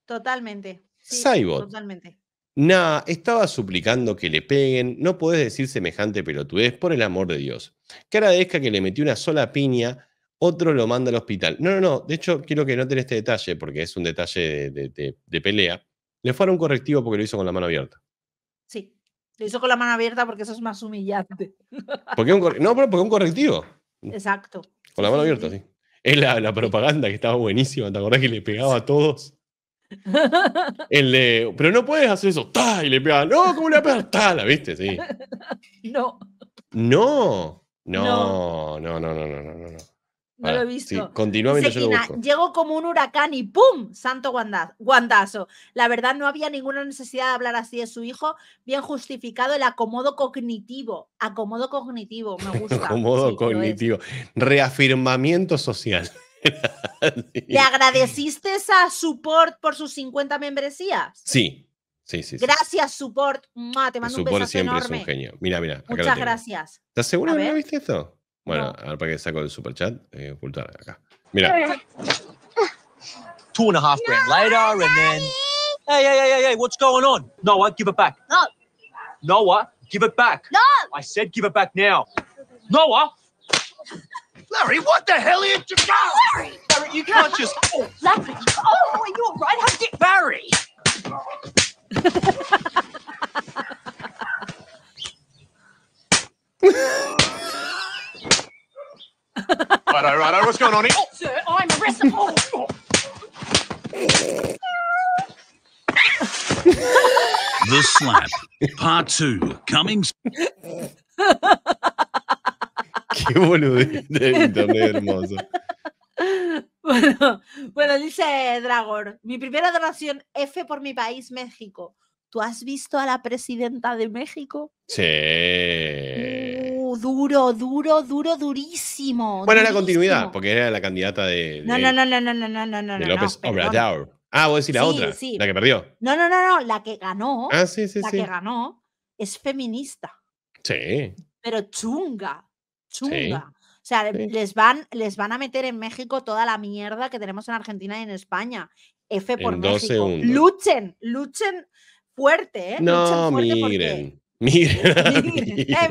Totalmente. Sí, Totalmente. Nah, estaba suplicando que le peguen. No podés decir semejante pelotudez, por el amor de Dios. Que agradezca que le metió una sola piña, otro lo manda al hospital. No, no, no. De hecho, quiero que noten este detalle, porque es un detalle de, pelea. Le a un correctivo porque lo hizo con la mano abierta. Sí, lo hizo con la mano abierta porque eso es más humillante. Porque un no, pero porque un correctivo. Exacto. Con la mano abierta, sí. Es la, la propaganda que estaba buenísima. ¿Te acordás que le pegaba a todos? El de, pero no puedes hacer eso, ¡tá! y le pega, no, como le pega ¿La viste? Sí. No. No. No, no, no, no, no, no, lo he visto. Sí, continuamente Llegó como un huracán y ¡pum! Santo guandazo. La verdad, no había ninguna necesidad de hablar así de su hijo. Bien justificado el acomodo cognitivo. Acomodo cognitivo, me gusta. acomodo cognitivo. Reafirmamiento social. sí. ¿Le agradeciste a Support por sus 50 membresías? Sí, sí, sí. Gracias, Support. Ma, te mando support un besazo siempre es un genio. Mira, mira. Muchas gracias. ¿Estás segura que no viste esto? Bueno, no. para que saco el super chat. Eh, ocultar acá. Mira. Two and a half grand no, later, and then. Hey, hey, hey, hey, hey, what's going on? Noah, give it back. No. Noah, give it back. No. I said give it back now. Noah. Larry, what the hell are you doing? Larry! Larry, you can't just. Oh. Larry, oh, are you all right? How did Larry? righto, righto. What's going on here? Oh, sir, I'm arrested. Oh, oh. the slap, part two, coming. Qué boludín de internet hermoso. Bueno, bueno, dice Dragor, mi primera donación F por mi país, México. ¿Tú has visto a la presidenta de México? Sí. Uh, duro, duro, duro, durísimo. Bueno, la continuidad, porque era la candidata de, no, no, no, no, no, no, no, no. López no, Obrador. Ah, a decir la otra. La que perdió. No, no, no, no. La que ganó. Ah, sí, sí, la que ganó es feminista. Sí. Pero chunga chunga. O sea, les, van, les van a meter en México toda la mierda que tenemos en Argentina y en España. F por México. Luchen, luchen fuerte, No, miren. Miren,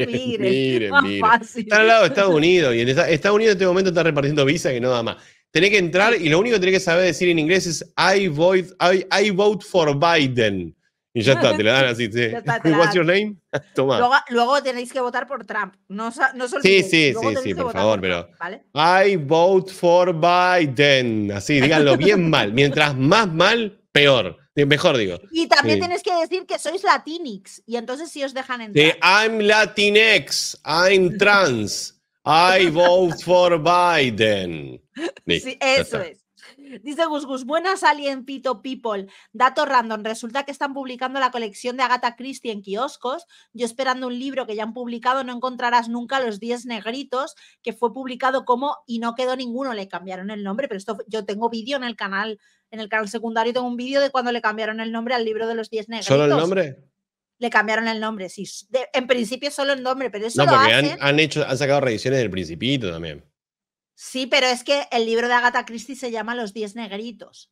miren, miren, al lado de Estados Unidos y en Estados Unidos en este momento está repartiendo visa que no da más. Tenés que entrar y lo único que tenés que saber decir en inglés es I vote, I, I vote for Biden. Y ya está, te la dan así. Sí. es What's your name? Toma. Luego, tenéis que votar por Trump. No, no Sí, sí, sí, sí, por favor, pero. I vote for Biden. Así, díganlo bien mal. Mientras más mal, peor. Mejor digo. Y también tenéis que decir que sois latinx. y entonces sí os dejan entrar. Sí, I'm latinx. I'm trans, I vote for Biden. eso es. Dice Gus Gus, buenas Alien People. Dato random, resulta que están publicando la colección de Agatha Christie en kioscos. Yo esperando un libro que ya han publicado, no encontrarás nunca Los 10 Negritos, que fue publicado como y no quedó ninguno, le cambiaron el nombre, pero esto yo tengo vídeo en el canal, en el canal secundario tengo un vídeo de cuando le cambiaron el nombre al libro de Los 10 Negritos. ¿Solo el nombre? le cambiaron el nombre. Sí, en principio solo el nombre, pero eso no, Han, hecho, han sacado reediciones del Principito también. Sí, pero es que el libro de Agatha Christie se llama Los Diez Negritos.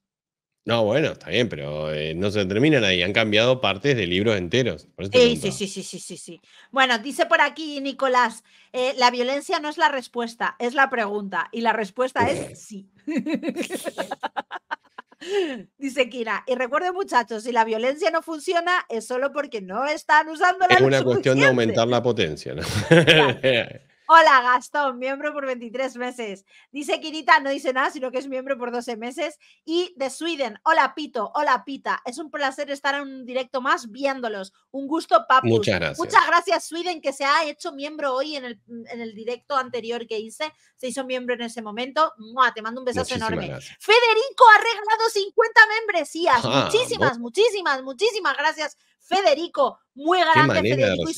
No, bueno, está bien, pero eh, no se terminan ahí, han cambiado partes de libros enteros. Sí, sí, sí, sí, sí, sí, Bueno, dice por aquí Nicolás, eh, la violencia no es la respuesta, es la pregunta, y la respuesta es sí. dice Kira, y recuerden muchachos, si la violencia no funciona es solo porque no están usando la Es una cuestión de aumentar la potencia, ¿no? Hola Gastón, miembro por 23 meses. Dice Kirita, no dice nada, sino que es miembro por 12 meses. Y de Sweden, hola Pito, hola Pita. Es un placer estar en un directo más viéndolos. Un gusto, papi. Muchas gracias. Muchas gracias Sweden, que se ha hecho miembro hoy en el, mm, directo anterior que hice. Se hizo miembro en ese momento. Te mando un besazo enorme. Federico ha regalado 50 membresías. Ah, muchísimas, muchísimas, muchísimas gracias. Federico. muy grande Federico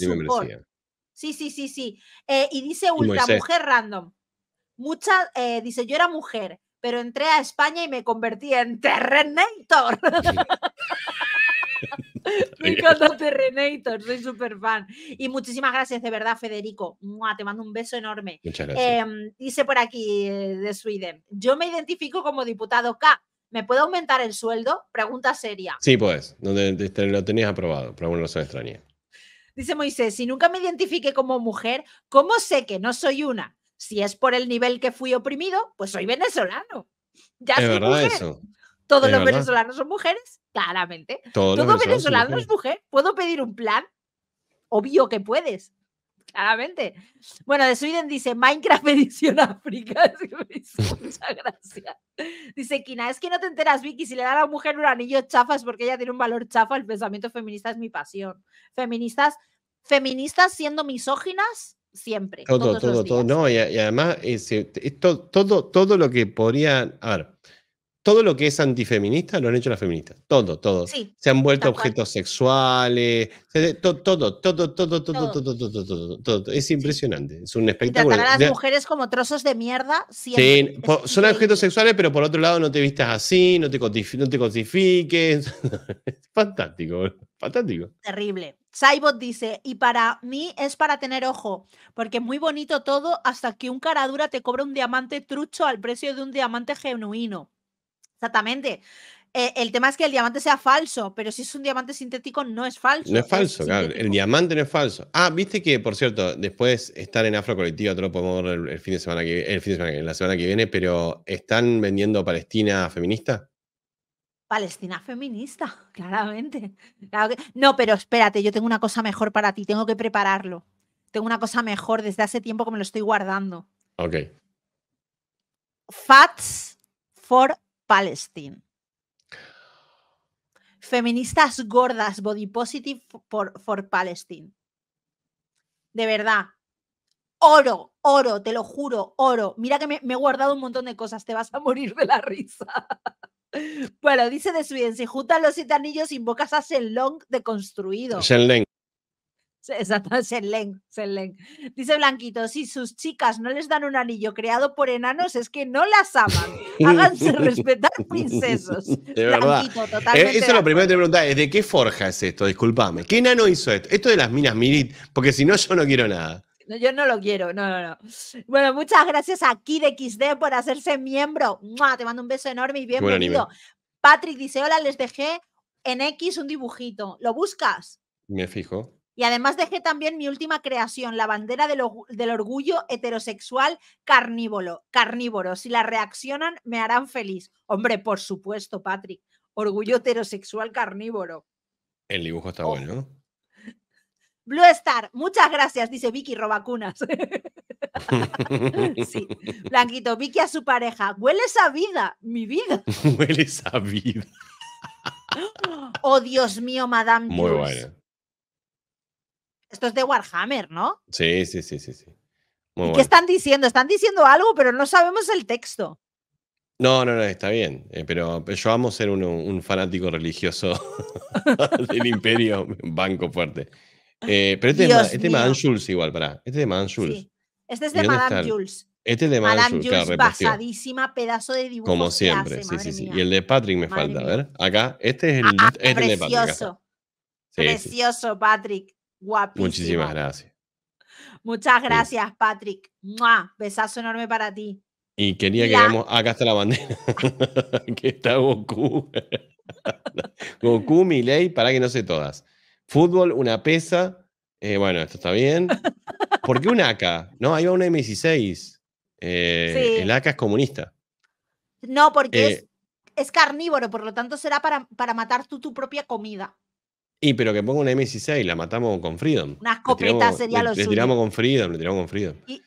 Sí, sí, sí, sí. Eh, y dice Ultra, mujer random. mucha eh, dice, yo era mujer, pero entré a España y me convertí en Terrenator. me encanta Terrenator, soy súper fan. Y muchísimas gracias de verdad, Federico. te mando un beso enorme. Em, dice por aquí eh, de Sweden, yo me identifico como diputado K. ¿Me puedo aumentar el sueldo? Pregunta seria. Sí, pues, este, lo tenías aprobado, pero bueno, no se extraña. Dice Moisés, si nunca me identifique como mujer, ¿cómo sé que no soy una? Si es por el nivel que fui oprimido, pues soy venezolano. Ya es Eso. Todos los venezolanos son mujeres, claramente. Todo venezolano es mujer. ¿Puedo pedir un plan? Obvio que puedes claramente. Bueno, de suiden dice Minecraft Edición África. Muchas gracias. Dice Kina, es que no te enteras, Vicky, si le da a la mujer un anillo chafa es porque ella tiene un valor chafa, el pensamiento feminista es mi pasión. Feministas, feministas siendo misóginas, siempre. Todo, todo, todo. No, y, además, este, esto, todo, todo lo que podría. A ver, todo lo que es antifeminista lo han hecho las feministas. Todo, todo. se han vuelto objetos sexuales. Todo, todo, todo, todo, todo, todo, Es impresionante. Es un espectáculo. tratar a las mujeres como trozos de mierda. Sí, son objetos sexuales, pero por otro lado no te vistas así, no te, no te fantástico, fantástico. Terrible. Saibot dice, y para mí es para tener ojo, porque muy bonito todo hasta que un caradura te cobra un diamante trucho al precio de un diamante genuino. Exactamente. Eh, el tema es que el diamante sea falso, pero si es un diamante sintético no es falso. No es falso, claro. El diamante no es falso. Ah, viste que, por cierto, después estar en Afro Colectiva, te podemos ver el, fin de semana que el fin la semana que viene, pero ¿están vendiendo Palestina feminista? Palestina feminista, claramente. No, pero espérate, yo tengo una cosa mejor para ti, tengo que prepararlo. Tengo una cosa mejor desde hace tiempo que me lo estoy guardando. Ok. Fats for Palestine. Feministas gordas, body positive for, Palestine. De verdad. Oro, oro, te lo juro, oro. Mira que me, he guardado un montón de cosas, te vas a morir de la risa. Bueno, dice de Sweden, si juntas los siete anillos invocas a Shenlong deconstruido. Shenlong. Exacto, Senlen, Dice Blanquito, si sus chicas no les dan un anillo creado por enanos, es que no las aman. Háganse respetar, princesos. De verdad. Blanquito, eh, totalmente Eso es lo primero que te preguntaba, ¿de qué forja es esto? Disculpame. ¿Qué enano hizo esto? Esto de las minas Mirit, porque si no, yo no quiero nada. yo no lo quiero, no, no, no. Bueno, muchas gracias a KidXD por hacerse miembro. Te mando un beso enorme y bienvenido. Patrick dice, hola, les dejé en X un dibujito. ¿Lo buscas? Me fijo. Y además dejé también mi última creación, la bandera del, orgullo heterosexual carnívoro. Carnívoro, si la reaccionan me harán feliz. Hombre, por supuesto, Patrick. Orgullo heterosexual carnívoro. El dibujo está oh. bueno, ¿no? Blue Star, muchas gracias, dice Vicky Robacunas. sí, Blanquito, Vicky a su pareja. huele esa vida, mi vida. huele esa vida. oh, Dios mío, Madame. Muy esto es de Warhammer, ¿no? Sí, sí, sí, sí, sí. qué están diciendo? Están diciendo algo, pero no sabemos el texto. No, no, no, está bien. Eh, pero yo amo ser un, un fanático religioso del imperio, banco fuerte. Eh, pero este, es este de Jules igual, pará. Este es de Madame Jules. Sí. Este es de Madame Jules. Este de Madame, Madame Jules, Jules basadísima, pedazo de dibujo. Como siempre, sí, sí, sí. Y el de Patrick me falta, a ver. Acá, este es el, ah, este de Patrick. Precioso. precioso, Patrick. Muchísimas gracias. Muchas gracias, Patrick. Besazo enorme para ti. Y quería que veamos acá está la bandera. que está Goku. Goku, ley para que no se todas. Fútbol, una pesa. Eh, bueno, esto está bien. ¿Por qué un AK? No, ahí va una M16. Eh, el AK es comunista. No, porque es, eh. es, carnívoro, por lo tanto será para, para matar tu propia comida. Y pero que ponga una M16, la matamos con Freedom. Una escopeta sería lo lo le tiramos con Freedom, le tiramos con Freedom. Y,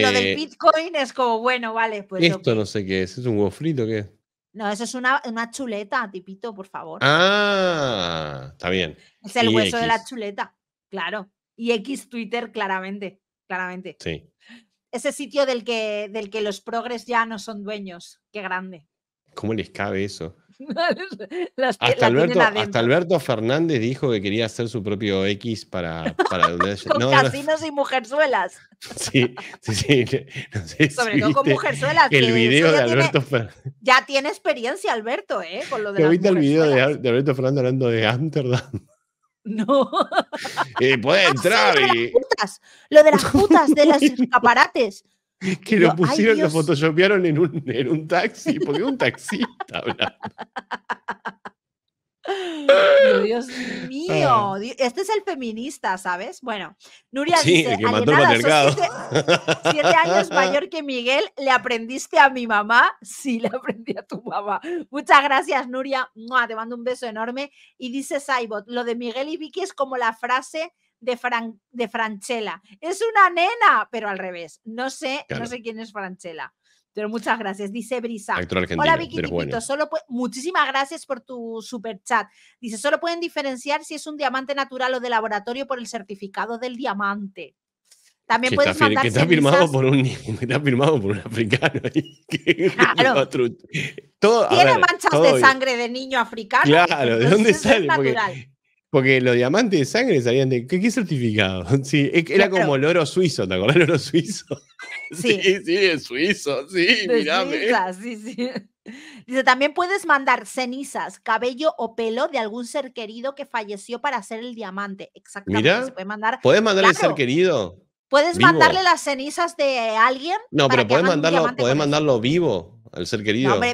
lo del eh, Bitcoin es como, bueno, vale, pues. Esto no sé qué es, ¿es un huevo frito qué No, eso es una, una, chuleta, tipito, por favor. Ah, está bien. Es el hueso de la chuleta, claro. Y X Twitter, claramente, claramente. Sí. Ese sitio del que, del que los progres ya no son dueños. Qué grande. ¿Cómo les cabe eso? Las, hasta, Alberto, Alberto, Fernández dijo que quería hacer su propio X para... para con casinos y mujerzuelas. Sí, sí, sí. Sobre todo con mujerzuelas. El video de Alberto Fernández. Ya tiene experiencia Alberto, ¿eh? Con lo de ¿Te viste el video de, Alberto Fernández hablando de Amsterdam? No. Y eh, puede entrar. Ah, lo, de las putas, lo de las putas, de los escaparates. que lo pusieron, lo photoshopearon en un, en un taxi, porque un taxista hablando. Dios mío, ah. este es el feminista, ¿sabes? Bueno, Nuria dice, que siete, siete, años mayor que Miguel, le aprendiste a mi mamá, sí, le aprendí a tu mamá. Muchas gracias, Nuria, te mando un beso enorme. Y dice Saibot, lo de Miguel y Vicky es como la frase de, de Franchella. Es una nena, pero al revés. No sé, no sé quién es Franchella. Pero muchas gracias, dice Brisa. Hola Vicky solo muchísimas gracias por tu super chat. Dice, solo pueden diferenciar si es un diamante natural o de laboratorio por el certificado del diamante. También puedes que está firmado por un firmado por un africano tiene manchas de sangre de niño africano claro de dónde sale porque los diamantes de sangre salían de. ¿Qué, certificado? Sí, e, era como el oro suizo, ¿te acordás el oro suizo? Sí, sí, el suizo, sí, sí, sí. Dice, también puedes mandar cenizas, cabello o pelo de algún ser querido que falleció para hacer el diamante. Exactamente. mandar. ¿Puedes mandarle el ser querido? ¿Puedes mandarle las cenizas de alguien? No, pero puedes mandarlo, puedes mandarlo vivo al ser querido.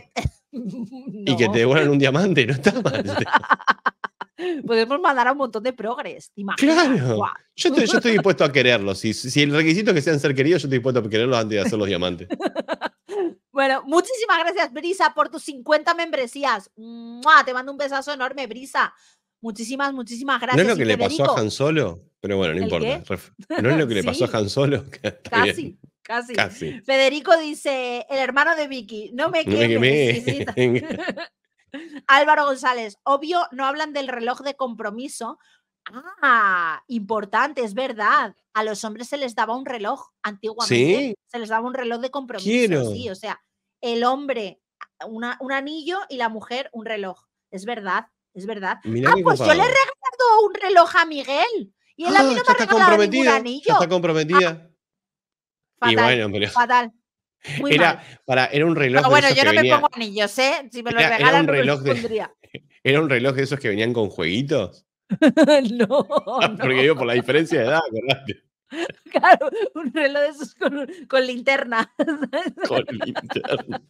Y que te devuelvan un diamante, no está mal. Podemos mandar a un montón de progres, Claro. Yo, estoy, dispuesto a quererlos. Si, si el requisito es que sean ser queridos, yo estoy dispuesto a quererlos antes de hacer los diamantes. Bueno, muchísimas gracias, Brisa, por tus 50 membresías. Te mando un besazo enorme, Brisa. Muchísimas, muchísimas gracias. ¿No es lo que le pasó a Han Solo? Pero bueno, no importa. ¿No es lo que le pasó a Han Solo? Casi. Casi. Federico dice, el hermano de Vicky, no me No me Álvaro González, obvio, no hablan del reloj de compromiso. Ah, importante, es verdad. A los hombres se les daba un reloj antiguamente. Se les daba un reloj de compromiso. Sí, o sea, el hombre un anillo y la mujer un reloj. Es verdad, es verdad. ah, pues yo le he regalado un reloj a Miguel. Y él a mí ah, no me ha regalado ningún anillo. Está comprometida. Ah, fatal, fatal era, para, era un reloj. bueno, yo no me pongo anillos, ¿eh? Si me lo regalan, era un reloj de... Era un reloj de esos que venían con jueguitos. no, Porque yo por la diferencia de edad, ¿verdad? Claro, un reloj de esos con, con linterna. con linterna.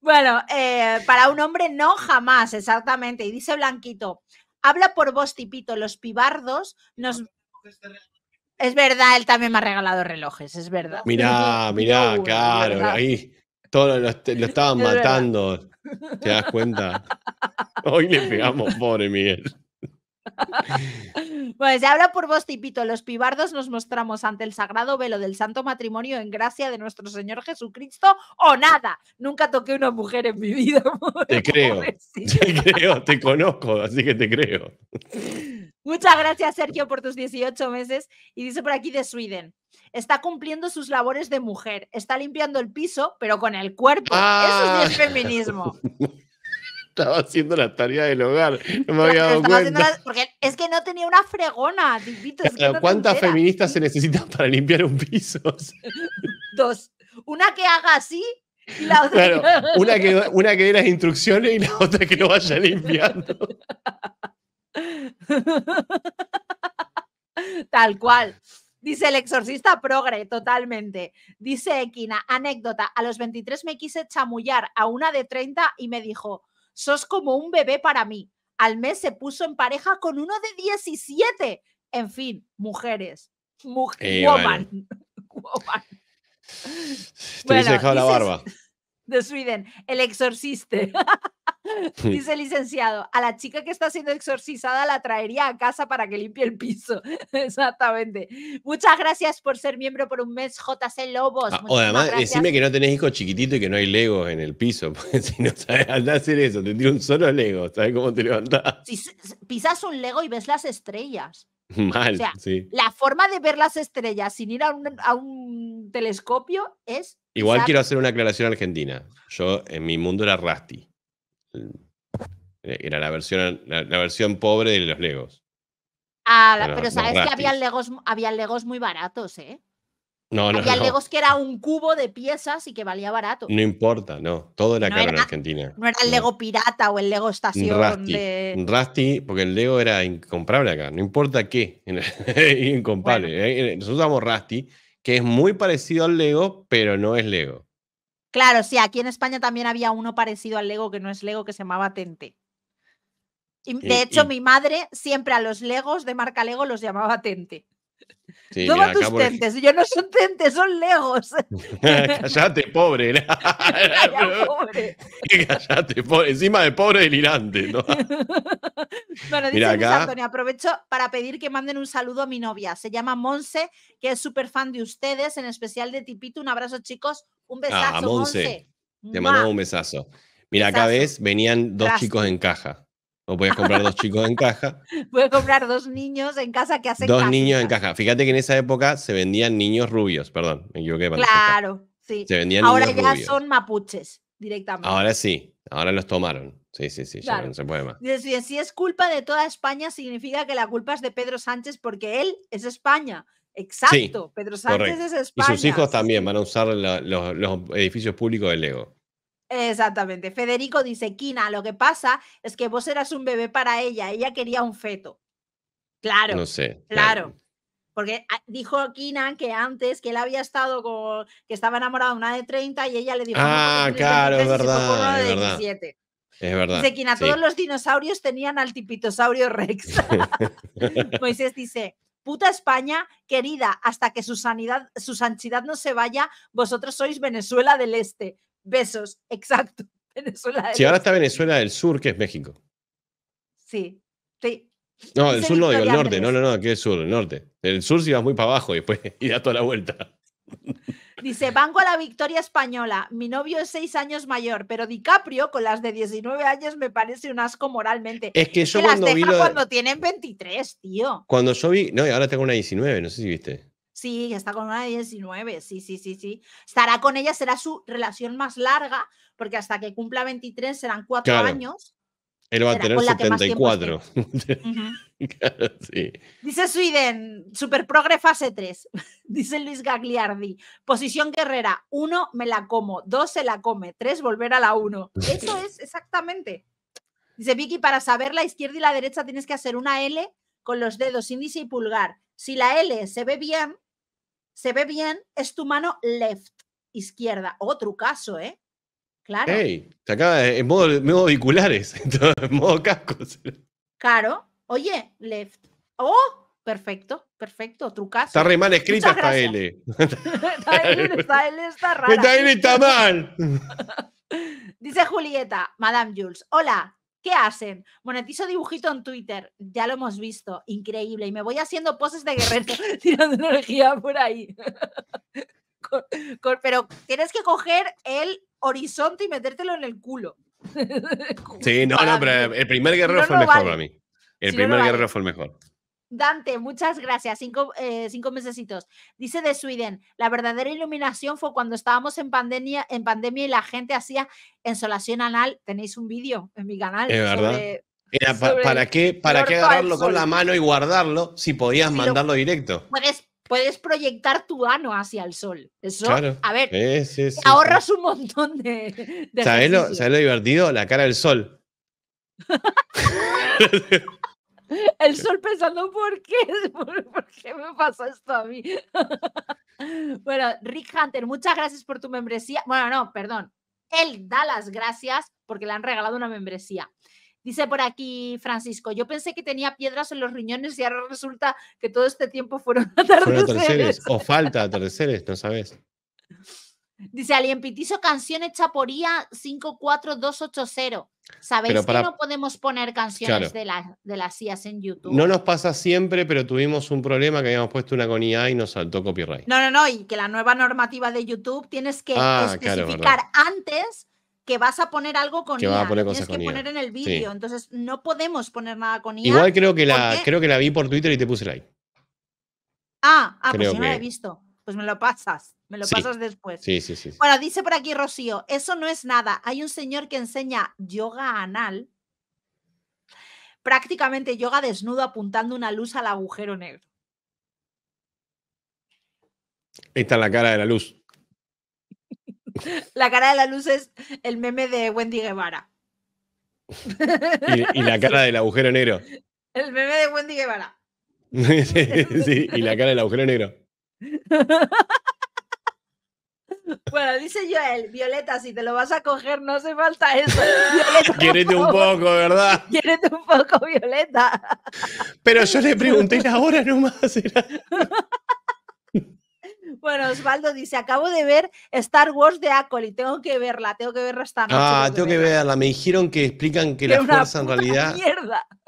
bueno, eh, para un hombre no jamás, exactamente. Y dice Blanquito, habla por vos, Tipito, los pibardos nos... Es verdad, él también me ha regalado relojes, es verdad. Mira, mira, claro, ahí todos lo, lo estaban matando. ¿Te das cuenta? Hoy le pegamos, pobre Miguel. Pues ya habla por vos, Tipito. Los pibardos nos mostramos ante el sagrado velo del santo matrimonio en gracia de nuestro Señor Jesucristo o nada. Nunca toqué una mujer en mi vida. Te creo. Te creo, te conozco, así que te creo. Muchas gracias, Sergio, por tus 18 meses. Y dice por aquí de Sweden. Está cumpliendo sus labores de mujer. Está limpiando el piso, pero con el cuerpo. Eso es ah. es feminismo estaba haciendo la tarea del hogar. No me había dado cuenta. porque es que no tenía una fregona, ¿Cuántas feministas se necesitan para limpiar un piso? Dos. Una que haga así y la otra. una, que, una que dé las instrucciones y la otra que lo vaya limpiando. Tal cual. Dice el exorcista progre, totalmente. Dice Equina, anécdota, a los 23 me quise chamullar a una de 30 y me dijo, sos como un bebé para mí. Al mes se puso en pareja con uno de 17. En fin, mujeres. Eh, woman. Te dejado la barba de Sweden, el exorciste. Dice el licenciado, a la chica que está siendo exorcizada la traería a casa para que limpie el piso. Exactamente. Muchas gracias por ser miembro por un mes, JC Lobos. Ah, además, decime que no tenés hijos chiquititos y que no hay legos en el piso. Porque si no sabes a hacer eso, te un solo lego. ¿Sabes cómo te levantas Si pisas un lego y ves las estrellas. Mal, La forma de ver las estrellas sin ir a un, a un telescopio es Igual quiero hacer una aclaración argentina. Yo, en mi mundo era Rusty. Era la versión, pobre de los Legos. Ah, pero sabes que había Legos, muy baratos, ¿eh? No, no, Había Legos que era un cubo de piezas y que valía barato. No importa, no. Todo era caro en Argentina. No era el Lego pirata o el Lego estación Rusty. porque el Lego era incomparable acá. No importa qué. incomparable. Bueno. ¿eh? Nosotros usamos Rusty que es muy parecido al Lego, pero no es Lego. Claro, sí, aquí en España también había uno parecido al Lego que no es Lego, que se llamaba Tente. Y, de hecho, mi madre siempre a los Legos de marca Lego los llamaba Tente. Sí, Toma tus tentes. Yo no son tentes, son lejos Cállate, pobre. Cállate, Encima de pobre delirante. bueno, dice acá... Antonio, aprovecho para pedir que manden un saludo a mi novia. Se llama Monse, que es súper fan de ustedes, en especial de Tipito. Un abrazo, chicos. Un ah, besazo, ah, Monse. Te mandamos un besazo. Mira, acá ves, venían dos chicos en caja. O puedes comprar dos chicos en caja. Puedes comprar dos niños en casa que hacen Dos niños en caja. Fíjate que en esa época se vendían niños rubios, perdón, me equivoqué. Claro, sí. Ahora ya son mapuches directamente. Ahora sí, ahora los tomaron. Sí, sí, sí, ya no se puede más. Si, si es culpa de toda España, significa que la culpa es de Pedro Sánchez porque él es España. Exacto, Pedro Sánchez es España. Y sus hijos también van a usar los, los edificios públicos del ego. Exactamente. Federico dice, Kina, lo que pasa es que vos eras un bebé para ella, ella quería un feto. Claro. No sé. Claro. Porque ah, dijo Kina que antes que él había estado con, que estaba enamorado de una de 30 y ella le dijo, ah, claro, es verdad. Es verdad. Dice Kina, todos los dinosaurios tenían al tipitosaurio Rex. Moisés dice, puta España, querida, hasta que su sanidad, su sanchidad no se vaya, vosotros sois Venezuela del Este. Besos, exacto. Venezuela ahora este. está Venezuela del Sur, que es México. Sí, No, del sur no, digo el norte, no, no, no, que es sur, el norte. El sur si vas muy para abajo y después y da toda la vuelta. Dice, vango a la victoria española. Mi novio es seis años mayor, pero DiCaprio con las de 19 años me parece un asco moralmente. Es que yo cuando las vi cuando tienen 23, tío. Cuando yo vi, no, y ahora tengo una 19, no sé si viste. Sí, está con una de 19, sí, sí, sí, sí. Estará con ella, será su relación más larga, porque hasta que cumpla 23 serán cuatro años. Él va a tener 74. Dice Sweden, Super Progre fase 3. Dice Luis Gagliardi, posición guerrera, Uno, me la como, Dos, se la come, Tres, volver a la 1. Eso es exactamente. Dice Vicky, para saber la izquierda y la derecha tienes que hacer una L con los dedos índice y pulgar. Si la L se ve bien, se ve bien, es tu mano left, izquierda. Otro caso, ¿eh? Claro. Se acaba en modo, auriculares, en modo cascos. Claro. Oye, left. Oh, perfecto, perfecto, trucazo. Está re mal escrita esta L. esta L. Esta L está rara. Esta L está mal. Dice Julieta, Madame Jules. Hola, ¿Qué hacen? Monetizo dibujito en Twitter, ya lo hemos visto, increíble. Y me voy haciendo poses de guerrero tirando energía por ahí. pero tienes que coger el horizonte y metértelo en el culo. sí, no, no, pero el primer guerrero fue el mejor para mí. El primer guerrero fue el mejor. Dante, muchas gracias. Cinco, eh, cinco mesecitos. Dice de Sweden, la verdadera iluminación fue cuando estábamos en pandemia, en pandemia y la gente hacía ensolación anal. Tenéis un vídeo en mi canal. Es verdad. Sobre, ¿Para qué, para qué agarrarlo con la mano y guardarlo si podías mandarlo directo? Puedes, puedes proyectar tu ano hacia el sol. Eso, claro. a ver, ahorras un montón de... de ¿Sabes, lo, ¿Sabes lo divertido? La cara del sol. El sol pensando, ¿por qué? ¿Por qué me pasa esto a mí? bueno, Rick Hunter, muchas gracias por tu membresía. Bueno, no, perdón. Él da las gracias porque le han regalado una membresía. Dice por aquí Francisco, yo pensé que tenía piedras en los riñones y ahora resulta que todo este tiempo fueron atardeceres. o falta atardeceres, no sabes. Dice Alien Pitizo, canción hecha por IA 54280. Sabéis que no podemos poner canciones de, de las CIAs en YouTube. No nos pasa siempre, pero tuvimos un problema que habíamos puesto una con IA y nos saltó copyright. No, no, no, y que la nueva normativa de YouTube tienes que ah, especificar antes que vas a poner algo con IA. tienes que poner en el vídeo. Entonces no podemos poner nada con IA. Igual creo que, la, creo que la vi por Twitter y te puse like. Ah, ah pues no la he visto pues me lo pasas, me lo pasas después. Sí, sí, sí, Bueno, dice por aquí Rocío, eso no es nada. Hay un señor que enseña yoga anal, prácticamente yoga desnudo apuntando una luz al agujero negro. Esta es la cara de la luz. la cara de la luz es el meme de Wendy Guevara. y, la cara del agujero negro. El meme de Wendy Guevara. sí, y la cara del agujero negro. Bueno, dice Joel, Violeta, si te lo vas a coger, no hace falta eso. Violeta, un poco, ¿verdad? Quierete un poco, Violeta. Pero yo le pregunté la hora nomás. Era... Bueno, Osvaldo dice, acabo de ver Star Wars de Acoli, tengo que verla, tengo que verla esta noche. Ah, tengo que verla. Me dijeron que explican que, la fuerza en realidad...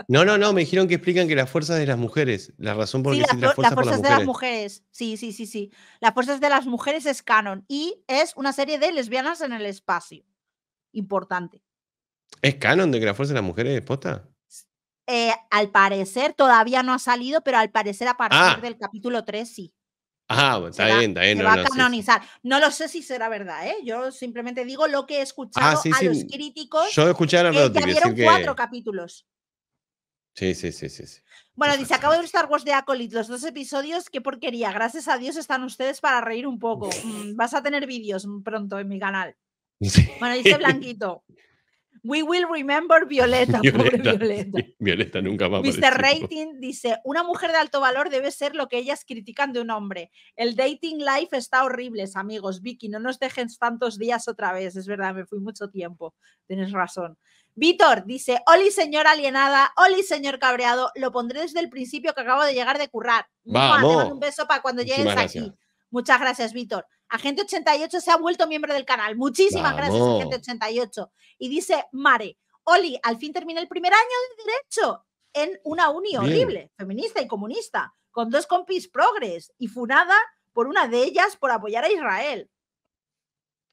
No, no, no, me dijeron que explican que las fuerzas de las mujeres, la razón por la que las fuerzas, de las mujeres. Sí, sí, sí, sí. Las fuerzas de las mujeres es canon y es una serie de lesbianas en el espacio. Importante. ¿Es canon de que la fuerza de las mujeres es pota? Eh, al parecer todavía no ha salido, pero al parecer a partir ah. del capítulo 3 sí. Ah, está bien, está bien. no, va a canonizar. No lo sé si será verdad, ¿eh? Yo simplemente digo lo que he ah, escuchado a los críticos. Yo escuchado a los que ya vieron cuatro capítulos. Sí, sí, sí, sí. Bueno, dice, acabo de ver Star Wars de Acolyte, los dos episodios, qué porquería. Gracias a Dios están ustedes para reír un poco. Mm, vas a tener vídeos mm, pronto en mi canal. Bueno, dice Blanquito. We will remember Violeta, Violeta, Violeta. Violeta nunca más. Mr. Rating dice, una mujer de alto valor debe ser lo que ellas critican de un hombre. El dating life está horrible, amigos. Vicky, no nos dejen tantos días otra vez. Es verdad, me fui mucho tiempo. Tienes razón. Víctor dice, Oli señor alienada, Oli señor cabreado, lo pondré desde el principio que acabo de llegar de currar. Vamos. un beso para cuando llegues aquí. Muchas gracias, Víctor. Agente 88 se ha vuelto miembro del canal. Muchísimas gracias, Agente 88. Y dice Mare, Oli, al fin termina el primer año de derecho en una unión horrible, feminista y comunista, con dos compis progres y funada por una de ellas por apoyar a Israel.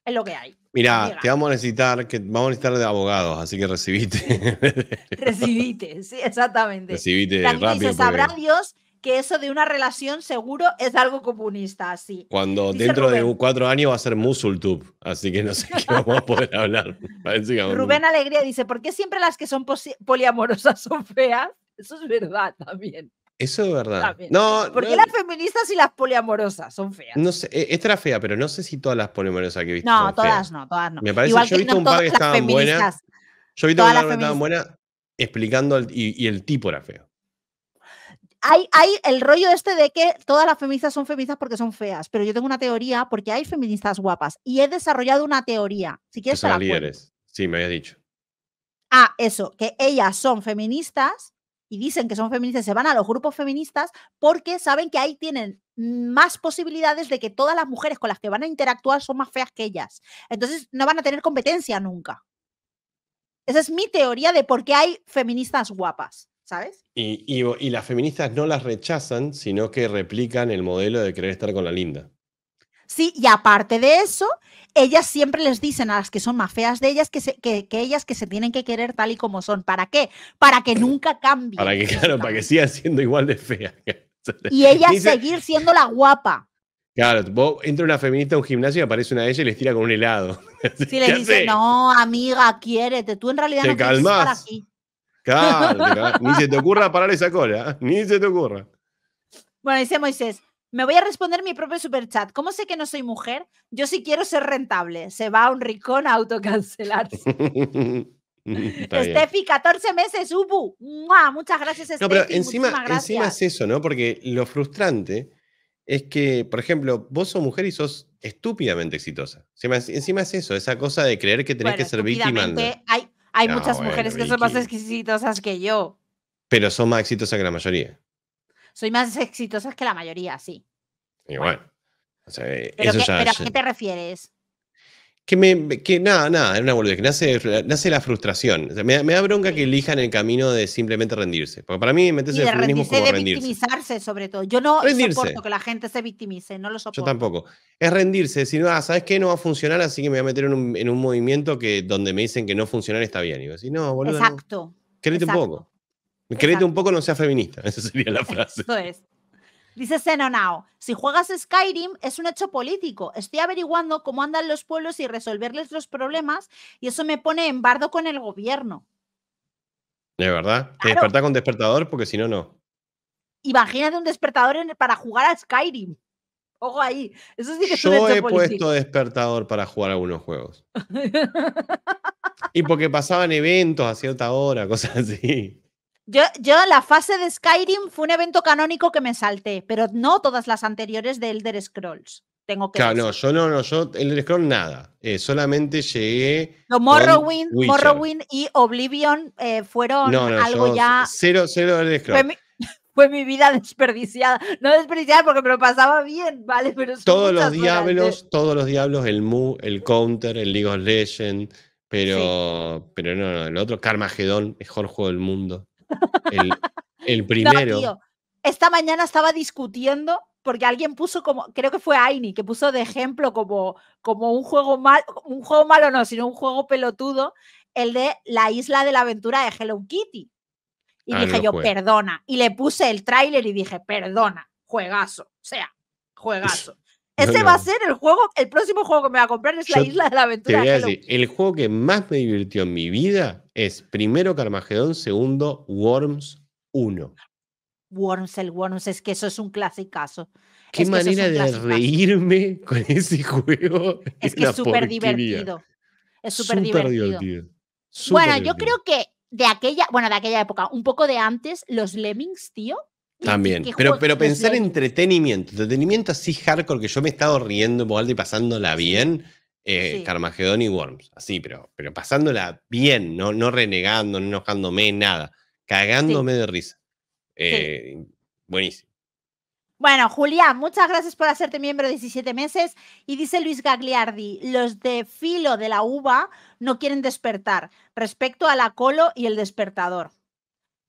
Es lo que hay. Mira, te vamos a necesitar, que vamos a necesitar de abogados, así que recibite. recibite, sí, exactamente. Recibite rápido. Dice, se sabrá Dios que eso de una relación seguro es algo comunista, así. Cuando dentro de cuatro años va a ser Musultub, así que no sé qué vamos a poder hablar. Rubén Alegría dice, ¿por qué siempre las que son poliamorosas son feas? Eso es verdad también. Eso es verdad. No, ¿Por qué las feministas y las poliamorosas son feas? No sé, e, esta era fea, pero no sé si todas las poliamorosas que he visto. No, todas no, todas no. Me parece Igual yo he visto un par que estaban buenas. Yo he visto un par que estaban buenas explicando y el tipo era feo hay, el rollo este de que todas las feministas son feministas porque son feas, pero yo tengo una teoría porque hay feministas guapas y he desarrollado una teoría. Si quieres, son líderes. Sí, me había dicho. Ah, eso, que ellas son feministas y dicen que son feministas, se van a los grupos feministas porque saben que ahí tienen más posibilidades de que todas las mujeres con las que van a interactuar son más feas que ellas. Entonces no van a tener competencia nunca. Esa es mi teoría de por qué hay feministas guapas. ¿sabes? Y, las feministas no las rechazan, sino que replican el modelo de querer estar con la linda. Sí, y aparte de eso, ellas siempre les dicen a las que son más feas de ellas que, se, que, ellas que se tienen que querer tal y como son. ¿Para qué? Para que nunca cambien. Para que, claro, para que sigan siendo igual de fea. Y ellas seguir siendo la guapa. Claro, vos entra una feminista a un gimnasio y aparece una de ellas y les tira con un helado. sí, le dice, no, amiga, quiérete, tú en realidad no Estar aquí. Claro, ni se te ocurra parar esa cola, ¿eh? ni se te ocurra. Bueno, dice Moisés, me voy a responder mi propio superchat. ¿Cómo sé que no soy mujer? Yo sí quiero ser rentable. Se va a un rincón a autocancelarse. Steffi, 14 meses, Ubu. Muchas gracias, Steffi. No, pero encima, es eso, ¿no? Porque lo frustrante es que, por ejemplo, vos sos mujer y sos estúpidamente exitosa. Encima, es eso, esa cosa de creer que tenés que ser víctima. Hay, hay ah, muchas mujeres que son más exitosas que yo. Pero son más exitosas que la mayoría. Soy más exitosas que la mayoría, sí. Igual. ¿Pero, a qué te refieres? que me, que nada, nada, es una boludez, que nace, nace la frustración. me, da bronca que elijan el camino de simplemente rendirse. Porque para mí meterse en el feminismo es como de rendirse. victimizarse sobre todo. Yo no soporto que la gente se victimice, no lo soporto. Yo tampoco. Es rendirse, decir, ah, ¿sabes qué? No va a funcionar, así que me voy a meter en un, movimiento que, donde me dicen que no funcionar está bien. Y yo decir, no, boludo. Exacto. Créete un poco. Créete un poco, no seas feminista. Esa sería la frase. Eso es. Dice Senonao, si juegas Skyrim es un hecho político. Estoy averiguando cómo andan los pueblos y resolverles los problemas y eso me pone en bardo con el gobierno. De verdad, te despierta con despertador porque si no, no. Imagínate un despertador para jugar a Skyrim. Ojo ahí. Eso Yo he puesto despertador para jugar algunos juegos. y porque pasaban eventos a cierta hora, cosas así. Yo, yo, la fase de Skyrim fue un evento canónico que me salté, pero no todas las anteriores de Elder Scrolls. Tengo que claro, no, yo no, no, yo Elder Scrolls nada. Eh, solamente llegué. No Morrowind, Morrowind y Oblivion eh, fueron no, no, algo ya. Cero, cero Elder Scrolls. Fue mi, vida desperdiciada. No desperdiciada porque me lo pasaba bien, ¿vale? Pero todos los diablos, todos los diablos, el Mu, el Counter, el League of Legends. Pero, pero no, no, el otro, Carmageddon, mejor juego del mundo. El, primero. esta mañana estaba discutiendo porque alguien puso como, creo que fue Aini, que puso de ejemplo como, como un juego mal, un juego malo no, sino un juego pelotudo, el de la isla de la aventura de Hello Kitty. Y ah, dije yo, perdona. Y le puse el tráiler y dije, perdona, juegazo. O sea, juegazo. Ese va a ser el juego, el próximo juego que me va a comprar es la Isla de la Aventura. el juego que más me divirtió en mi vida es primero Carmagedón, segundo Worms 1. Worms, el Worms, es que eso es un clasicazo. Qué manera de reírme con ese juego. Es que es súper divertido. Es súper divertido. bueno, yo creo que de aquella, bueno, de aquella época, un poco de antes, los Lemmings, tío, también, pero, pero pensar entretenimiento, entretenimiento así hardcore que yo me he estado riendo y pasándola bien, eh, Carmageddon y Worms, así, pero, pero pasándola bien, no, no renegando, no enojándome, nada, cagándome de risa. Eh, buenísimo. Bueno, Julián, muchas gracias por hacerte miembro de 17 meses. Y dice Luis Gagliardi, los de filo de la uva no quieren despertar respecto a la colo y el despertador.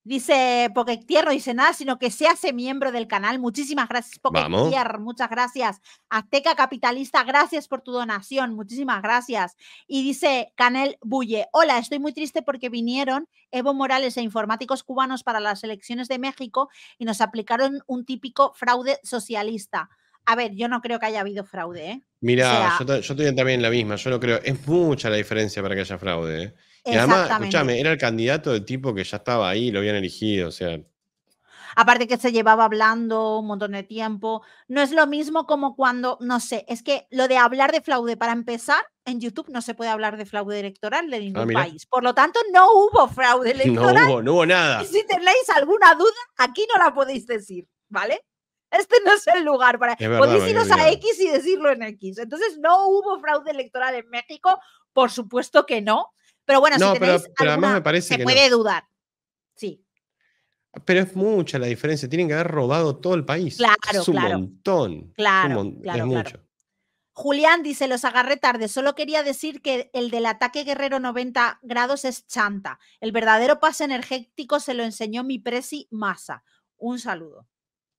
Dice Poquetier, no dice nada, sino que se hace miembro del canal. Muchísimas gracias, Poquetier. Muchas gracias. Azteca Capitalista, gracias por tu donación. Muchísimas gracias. Y dice Canel Bulle, hola, estoy muy triste porque vinieron Evo Morales e informáticos cubanos para las elecciones de México y nos aplicaron un típico fraude socialista. A ver, yo no creo que haya habido fraude. ¿eh? Mira, yo, estoy también la misma, yo no creo. Es mucha la diferencia para que haya fraude. ¿eh? Y además, escúchame, era el candidato del tipo que ya estaba ahí, lo habían elegido, o sea. Aparte que se llevaba hablando un montón de tiempo. No es lo mismo como cuando, no sé, es que lo de hablar de fraude, para empezar, en YouTube no se puede hablar de fraude electoral de ningún ah, país. Por lo tanto, no hubo fraude electoral. No hubo, no hubo nada. si tenéis alguna duda, aquí no la podéis decir, ¿vale? Este no es el lugar para. podéis iros a X y decirlo en X. Entonces, no hubo fraude electoral en México, por supuesto que no. Pero bueno, si se puede dudar. Sí. Pero es mucha la diferencia. Tienen que haber robado todo el país. Claro, es un Montón. Claro, claro, Julián dice, los agarré tarde, solo quería decir que el del ataque guerrero 90 grados es chanta. El verdadero pase energético se lo enseñó mi presi masa. Un saludo.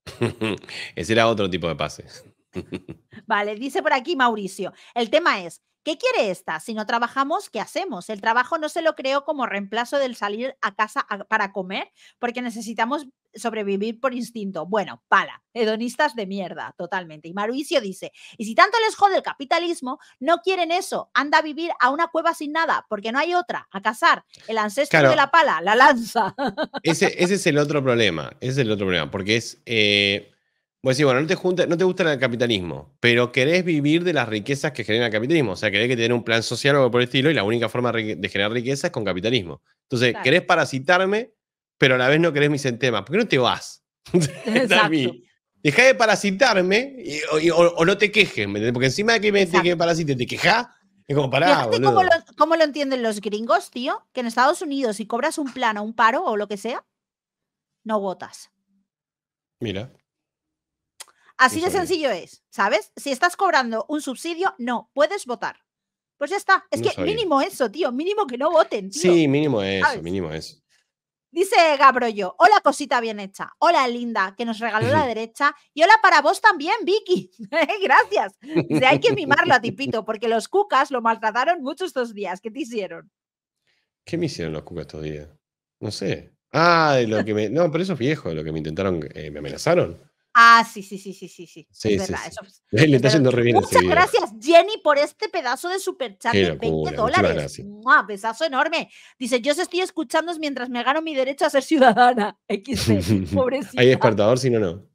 Ese era otro tipo de pases. Vale, dice por aquí Mauricio. El tema es, ¿qué quiere esta? Si no trabajamos, ¿qué hacemos? El trabajo no se lo creo como reemplazo del salir a casa para comer, porque necesitamos sobrevivir por instinto. Bueno, pala, hedonistas de mierda, totalmente. Y Mauricio dice, y si tanto les jode el capitalismo, no quieren eso, anda a vivir a una cueva sin nada, porque no hay otra, a cazar, el ancestro de la pala, la lanza. Ese, ese, es el otro problema, ese es el otro problema, porque es... Eh, bueno, no te, no te gusta el capitalismo, pero querés vivir de las riquezas que genera el capitalismo. O sea, querés que tener un plan social o algo por el estilo, y la única forma de generar riqueza es con capitalismo. Entonces, querés parasitarme, pero a la vez no querés mis entemas. ¿Por qué no te vas? Exacto. Dejá de parasitarme y, o, no te quejes, porque encima de que me te, que parasite, te quejas, es como ¿cómo, lo, ¿Cómo lo entienden los gringos, tío? Que en Estados Unidos, si cobras un plan o un paro o lo que sea, no votas. Mira. Así de sencillo es, ¿sabes? Si estás cobrando un subsidio, no, puedes votar. Pues ya está. Es que mínimo eso, tío. Mínimo que no voten, Sí, mínimo eso, mínimo eso. Dice Gabroyo, hola cosita bien hecha, hola linda, que nos regaló la derecha, y hola para vos también, Vicky. Gracias. Dice, hay que mimarlo a Tipito, porque los cucas lo maltrataron mucho estos días. ¿Qué te hicieron? ¿Qué me hicieron los cucas estos días? No sé. Ah, lo que me. No, pero eso es viejo, lo que me intentaron, eh, me amenazaron. Ah, sí, sí, sí, sí, sí, sí. sí, verdad, Le está Muchas gracias, Jenny, por este pedazo de superchat de 20 dólares. ¡Mua! Pedazo enorme. Dice, yo os estoy escuchando mientras me gano mi derecho a ser ciudadana. X, Pobrecita. Hay despertador, si no, no.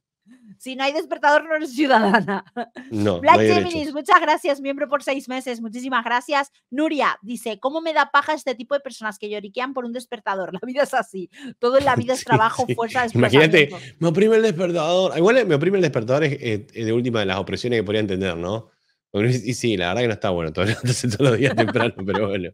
Si no hay despertador, no eres ciudadana. No, Black Geminis, muchas gracias, miembro por seis meses. Muchísimas gracias. Nuria dice: ¿Cómo me da paja este tipo de personas que lloriquean por un despertador? La vida es así. Todo en la vida es trabajo, fuerza, Imagínate, me oprime el despertador. Ah, igual me oprime el despertador es eh, eh, de última de las opresiones que podría entender, ¿no? Y sí, la verdad que no está bueno todos los días temprano, pero bueno.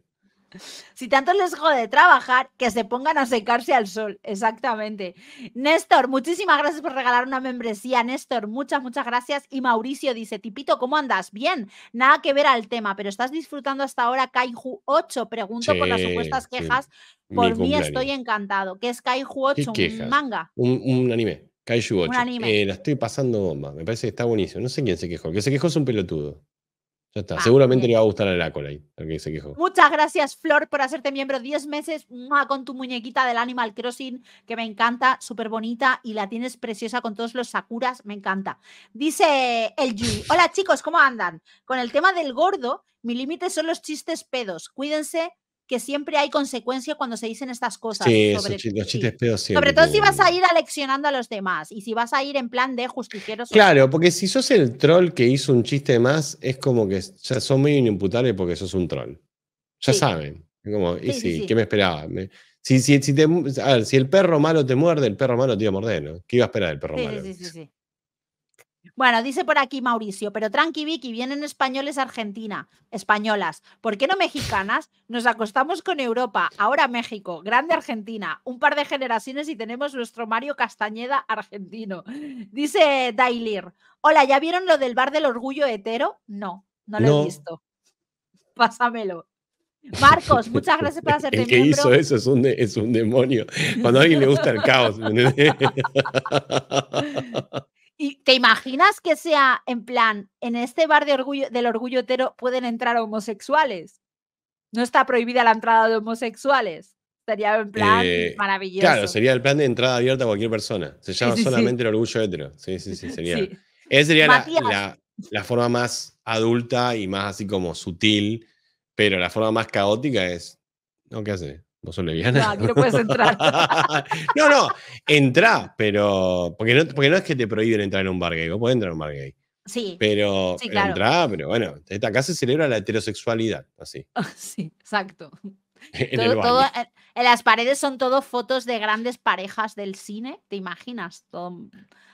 Si tanto les jode trabajar, que se pongan a secarse al sol. Exactamente. Néstor, muchísimas gracias por regalar una membresía. Néstor, muchas, muchas gracias. Y Mauricio dice, Tipito, ¿cómo andas? Bien, nada que ver al tema, pero estás disfrutando hasta ahora Kaiju 8. Pregunto con por las supuestas quejas. Por mí estoy encantado. ¿Qué es Kaiju 8? ¿Un manga? Un, anime. Kaiju 8. Un eh, la estoy pasando bomba. Me parece que está buenísimo. No sé quién se quejó. que se quejó es un pelotudo está. Ah, Seguramente le va a gustar el Acolay, se quejó. Muchas gracias, Flor, por hacerte miembro 10 meses con tu muñequita del Animal Crossing, que me encanta, súper bonita y la tienes preciosa con todos los sakuras, me encanta. Dice el Yui. Hola, chicos, ¿cómo andan? Con el tema del gordo, mi límite son los chistes pedos. Cuídense que siempre hay consecuencia cuando se dicen estas cosas. Sí, sobre, todo si vas a ir aleccionando a los demás y si vas a ir en plan de justiciero Claro, porque si sos el troll que hizo un chiste más, es como que ya son muy inimputables porque sos un troll. Ya saben. Como, y sí, ¿qué me esperaba? si, si, si, si el perro malo te muerde, el perro malo te iba a morder, ¿no? ¿Qué iba a esperar el perro malo? Sí, sí, sí. Bueno, dice por aquí Mauricio, pero tranqui Vicky, vienen españoles a Argentina, españolas. ¿Por qué no mexicanas? Nos acostamos con Europa, ahora México, grande Argentina, un par de generaciones y tenemos nuestro Mario Castañeda argentino. Dice Dailir, hola, ¿ya vieron lo del bar del orgullo hetero? No, no lo he visto. Pásamelo. Marcos, muchas gracias por hacerte el que hizo eso es un, es un demonio. Cuando a alguien le gusta el caos. ¿Y te imaginas que sea en plan, en este bar de orgullo, del orgullo hetero pueden entrar homosexuales? No está prohibida la entrada de homosexuales. Sería en plan eh, maravilloso. Claro, sería el plan de entrada abierta a cualquier persona. Se llama solamente el orgullo hetero. Sí, sí, sí. Sería, Esa sería la, forma más adulta y más así como sutil, pero la forma más caótica es. ¿No qué hace? No, no puedes entrar. no, no, entra, pero. Porque no, porque no es que te prohíben entrar en un bar gay, vos podés entrar en un bar gay. Sí. Pero entra, pero bueno, acá se celebra la heterosexualidad, así. sí, exacto. en las paredes son todo fotos de grandes parejas del cine, ¿te imaginas? Mm,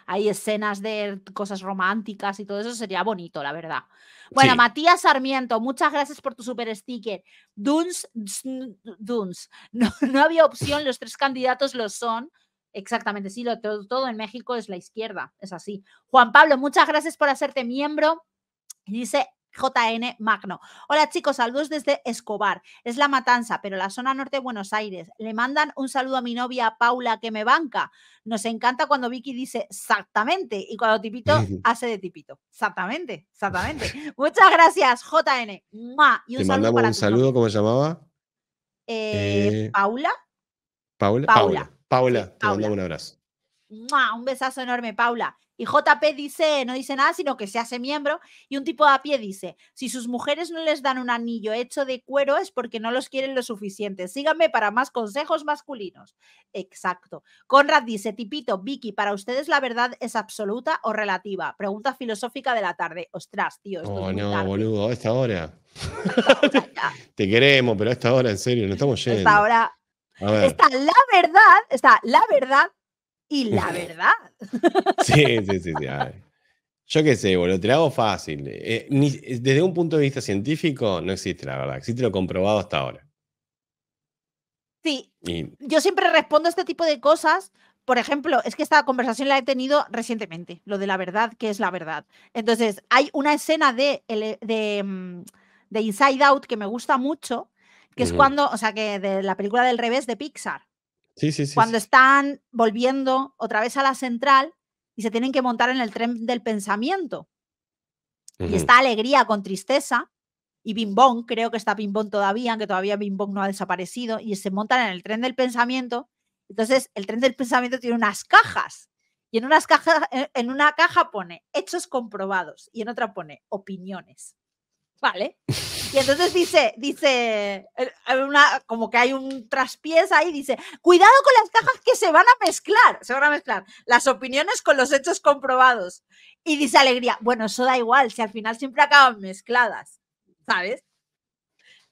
hay escenas de cosas románticas y todo eso sería bonito, la verdad. Bueno, Matías Sarmiento, muchas gracias por tu super sticker. Duns, No, había opción, los tres candidatos lo son. Exactamente, sí, todo en México es la izquierda, es así. Juan Pablo, muchas gracias por hacerte miembro. Dice JN Magno. Hola chicos, saludos desde Escobar. Es la matanza, pero la zona norte de Buenos Aires. Le mandan un saludo a mi novia Paula que me banca. Nos encanta cuando Vicky dice exactamente y cuando Tipito hace de Tipito. Exactamente, exactamente. Muchas gracias, JN. Y un Te saludo mandamos un saludo, ¿cómo se llamaba? Eh, eh, Paula. Paula. Paula. Paula, te mandamos un abrazo. Un besazo enorme, Paula. Y JP dice, no dice nada, sino que se hace miembro. Y un tipo a pie dice, si sus mujeres no les dan un anillo hecho de cuero es porque no los quieren lo suficiente. Síganme para más consejos masculinos. Exacto. Conrad dice, tipito, Vicky, ¿para ustedes la verdad es absoluta o relativa? Pregunta filosófica de la tarde. Ostras, tío. oh, no, boludo, a esta hora. Te queremos, pero a esta hora, en serio, no estamos yendo. esta hora. Está la verdad, está la verdad y la verdad. sí, sí, sí. sí. Yo qué sé, boludo, te hago fácil. Eh, eh, desde un punto de vista científico no existe la verdad, existe lo comprobado hasta ahora. Sí. Yo siempre respondo a este tipo de cosas. Por ejemplo, es que esta conversación la he tenido recientemente, lo de la verdad, que es la verdad. Entonces, hay una escena de, mm, de, Inside Out que me gusta mucho, que es cuando, o sea, que de la película del revés de Pixar, cuando están volviendo otra vez a la central y se tienen que montar en el tren del pensamiento. Y está alegría con tristeza. Y Bimbón, creo que está Bimbón todavía, aunque todavía Bimbón no ha desaparecido. Y se montan en el tren del pensamiento. Entonces, el tren del pensamiento tiene unas cajas. Y en, unas cajas, eh, en una caja pone hechos comprobados y en otra pone opiniones. Vale. Y entonces dice, dice, eh, una, como que hay un traspiés ahí, dice, cuidado con las cajas que se van a mezclar, se van a mezclar las opiniones con los hechos comprobados. Y dice Alegría, bueno, eso da igual, si al final siempre acaban mezcladas, ¿sabes?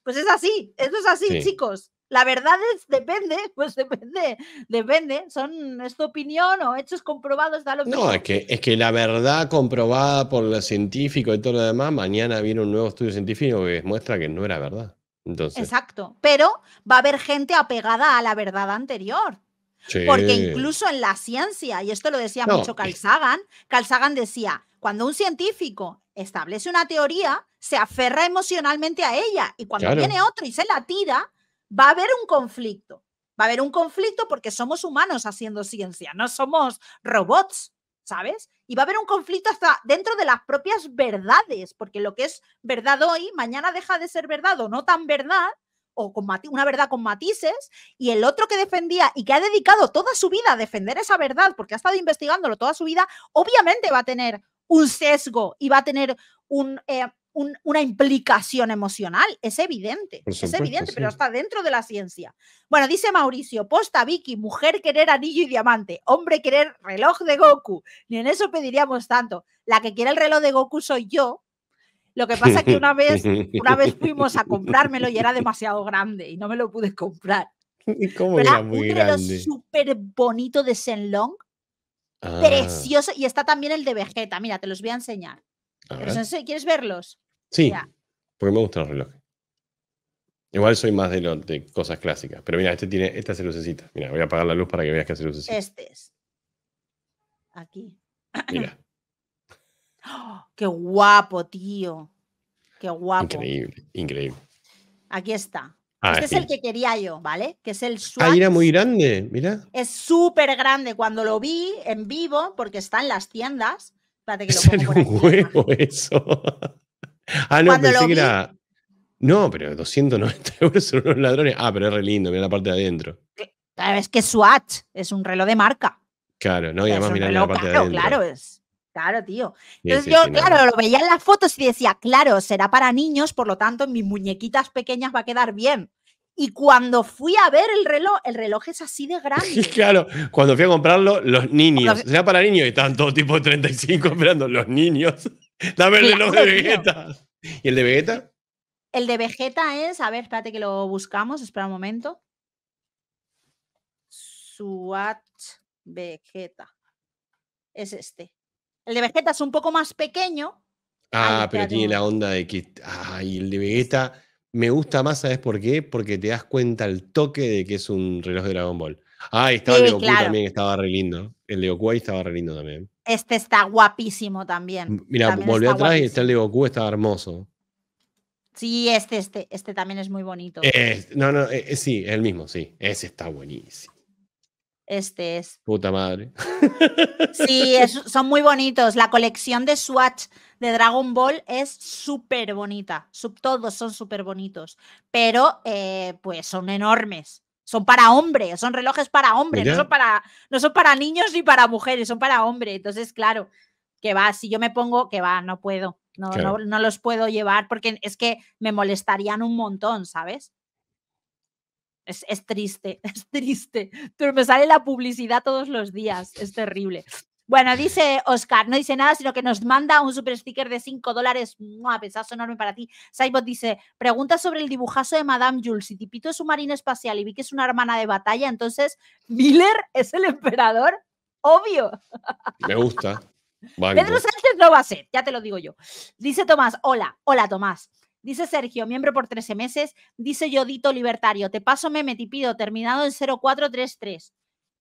Pues es así, eso es así, chicos. La verdad es, depende, pues depende, depende, son, es opinión o hechos comprobados, da lo No, es que, es que la verdad comprobada por los científicos y todo lo demás, mañana viene un nuevo estudio científico que muestra que no era verdad. Entonces... Exacto, pero va a haber gente apegada a la verdad anterior. Porque incluso en la ciencia, y esto lo decía mucho Carl Sagan, decía, cuando un científico establece una teoría, se aferra emocionalmente a ella y cuando viene otro y se la tira, va a haber un conflicto. Va a haber un conflicto porque somos humanos haciendo ciencia, no somos robots, ¿sabes? Y va a haber un conflicto hasta dentro de las propias verdades, porque lo que es verdad hoy, mañana deja de ser verdad o no tan verdad, o una verdad con matices, y el otro que defendía y que ha dedicado toda su vida a defender esa verdad, porque ha estado investigándolo toda su vida, obviamente va a tener un sesgo y va a tener un, eh, una implicación emocional, es evidente, es evidente, pero está dentro de la ciencia. Bueno, dice Mauricio, posta Vicky, mujer querer anillo y diamante, hombre querer reloj de Goku, ni en eso pediríamos tanto. La que quiere el reloj de Goku soy yo. Lo que pasa es que una vez, una vez fuimos a comprármelo y era demasiado grande y no me lo pude comprar. ¿Cómo era un reloj súper bonito de Senlong. Ah. Precioso. Y está también el de Vegeta. Mira, te los voy a enseñar. ¿Quieres verlos? Sí, porque me gustan los relojes. Igual soy más de, cosas clásicas. Pero mira, este tiene, esta lucecitas, Mira, voy a apagar la luz para que veas que hace lucecita. Este es. Aquí. Mira. ¡Oh! qué guapo, tío. Qué guapo. Increíble, increíble. Aquí está. Ah, este es el que quería yo, ¿vale? Que es el ah, Swatch. Ahí era muy grande, mira. Es súper grande. Cuando lo vi en vivo, porque está en las tiendas. Espérate que lo un huevo eso. Ah, no, pensé que era. No, pero 290 euros son unos ladrones. Ah, pero es re lindo, mira la parte de adentro. Claro, es que Swatch es un reloj de marca. Claro, no, y además mira la parte de adentro. Claro, es. Claro, tío. Entonces yo, claro, lo veía en las fotos y decía, claro, será para niños, por lo tanto, en mis muñequitas pequeñas va a quedar bien. Y cuando fui a ver el reloj, el reloj es así de grande. claro, cuando fui a comprarlo, los niños. Será para niños y estaban todo tipo de 35 esperando los niños. Dame el reloj de Vegeta. ¿Y el de Vegeta? El de Vegeta es, a ver, espérate que lo buscamos, espera un momento. Suatch Vegeta. Es este. El de Vegeta es un poco más pequeño. Ah, pero tiene la onda de que. Ay, el de Vegeta me gusta más, ¿sabes por qué? Porque te das cuenta el toque de que es un reloj de Dragon Ball. Ah, estaba el de Goku también, estaba re lindo. El de Goku ahí estaba re lindo también. Este está guapísimo también. Mira, volvió atrás y está el de Goku, está hermoso. Sí, este, este, este también es muy bonito. no, no, eh, eh, sí, el mismo, sí. Ese está buenísimo. Este es. Puta madre. Sí, son muy bonitos. La colección de Swatch de Dragon Ball es súper bonita. todos son súper bonitos. Pero, eh, pues, son enormes son para hombres, son relojes para hombres, no son para, no son para niños ni para mujeres, son para hombres. Entonces, claro, que va, si yo me pongo, que va, no puedo, no, los puedo llevar porque es que me molestarían un montón, ¿sabes? Es, es triste, es triste, pero me sale la publicidad todos los días, es terrible. Bueno, dice Oscar, no dice nada, sino que nos manda un super sticker de 5 dólares. Pesazo enorme para ti. Saibot dice: pregunta sobre el dibujazo de Madame Jules. Si Tipito es un marino espacial y vi que es una hermana de batalla, entonces, ¿Miller es el emperador? Obvio. Me gusta. Pedro Sánchez no va a ser, ya te lo digo yo. Dice Tomás: hola, hola Tomás. Dice Sergio, miembro por 13 meses. Dice Yodito Libertario, te paso meme, Tipido, terminado en 0433.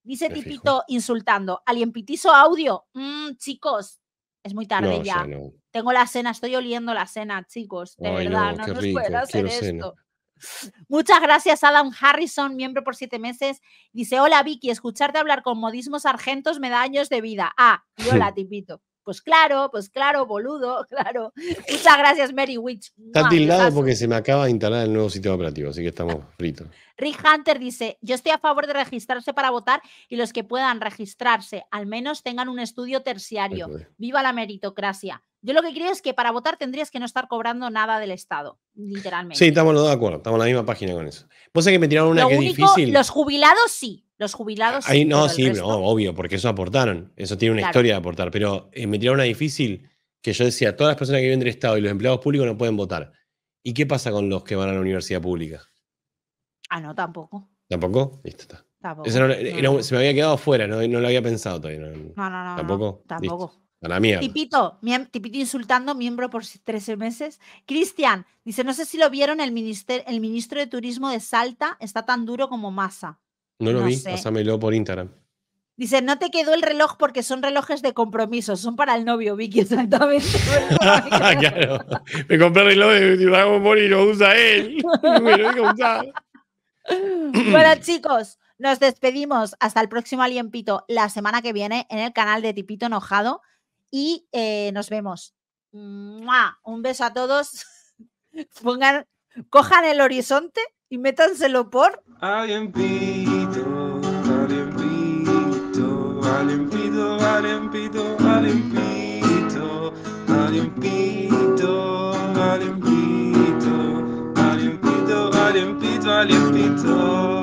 Dice Tipito, insultando, aliempitizo audio. Mm, chicos, es muy tarde ya. Tengo la cena, estoy oliendo la cena, chicos. De verdad, no, nos puede hacer esto. Muchas gracias, Adam Harrison, miembro por siete meses. Dice: Hola, Vicky, escucharte hablar con modismos argentos me da años de vida. Ah, y hola, Tipito. Pues claro, pues claro, boludo, claro. Muchas gracias, Mary Witch. Está tildado porque se me acaba de instalar el nuevo sistema operativo, así que estamos fritos. Rick Hunter dice: Yo estoy a favor de registrarse para votar y los que puedan registrarse, al menos tengan un estudio terciario. Viva la meritocracia. Yo lo que creo es que para votar tendrías que no estar cobrando nada del Estado, literalmente. Sí, estamos de acuerdo, estamos en la misma página con eso. Pues es que me tiraron una lo que difícil. Los jubilados sí, los jubilados. Ahí no, sí, obvio, porque eso aportaron. Eso tiene una historia de aportar. Pero eh, me tiraron una difícil que yo decía: todas las personas que viven del Estado y los empleados públicos no pueden votar. ¿Y qué pasa con los que van a la universidad pública? Ah, no, tampoco. ¿Tampoco? Listo, está. Se me había quedado fuera, no, lo había pensado todavía. No, no, no. Tampoco. tampoco. la Tipito, tipito insultando, miembro por 13 meses. Cristian dice: No sé si lo vieron, el, el ministro de Turismo de Salta está tan duro como masa no lo vi, pásamelo por Instagram. Dice, no te quedó el reloj porque son relojes de compromiso, son para el novio, Vicky, exactamente. me compré el reloj y lo usa él. bueno, chicos, nos despedimos. Hasta el próximo Alienpito, la semana que viene en el canal de Tipito Enojado. Y eh, nos vemos. Un beso a todos. Pongan, cojan el horizonte y métanselo por. al impito, al impito, al impito, al impito, al impito, al impito,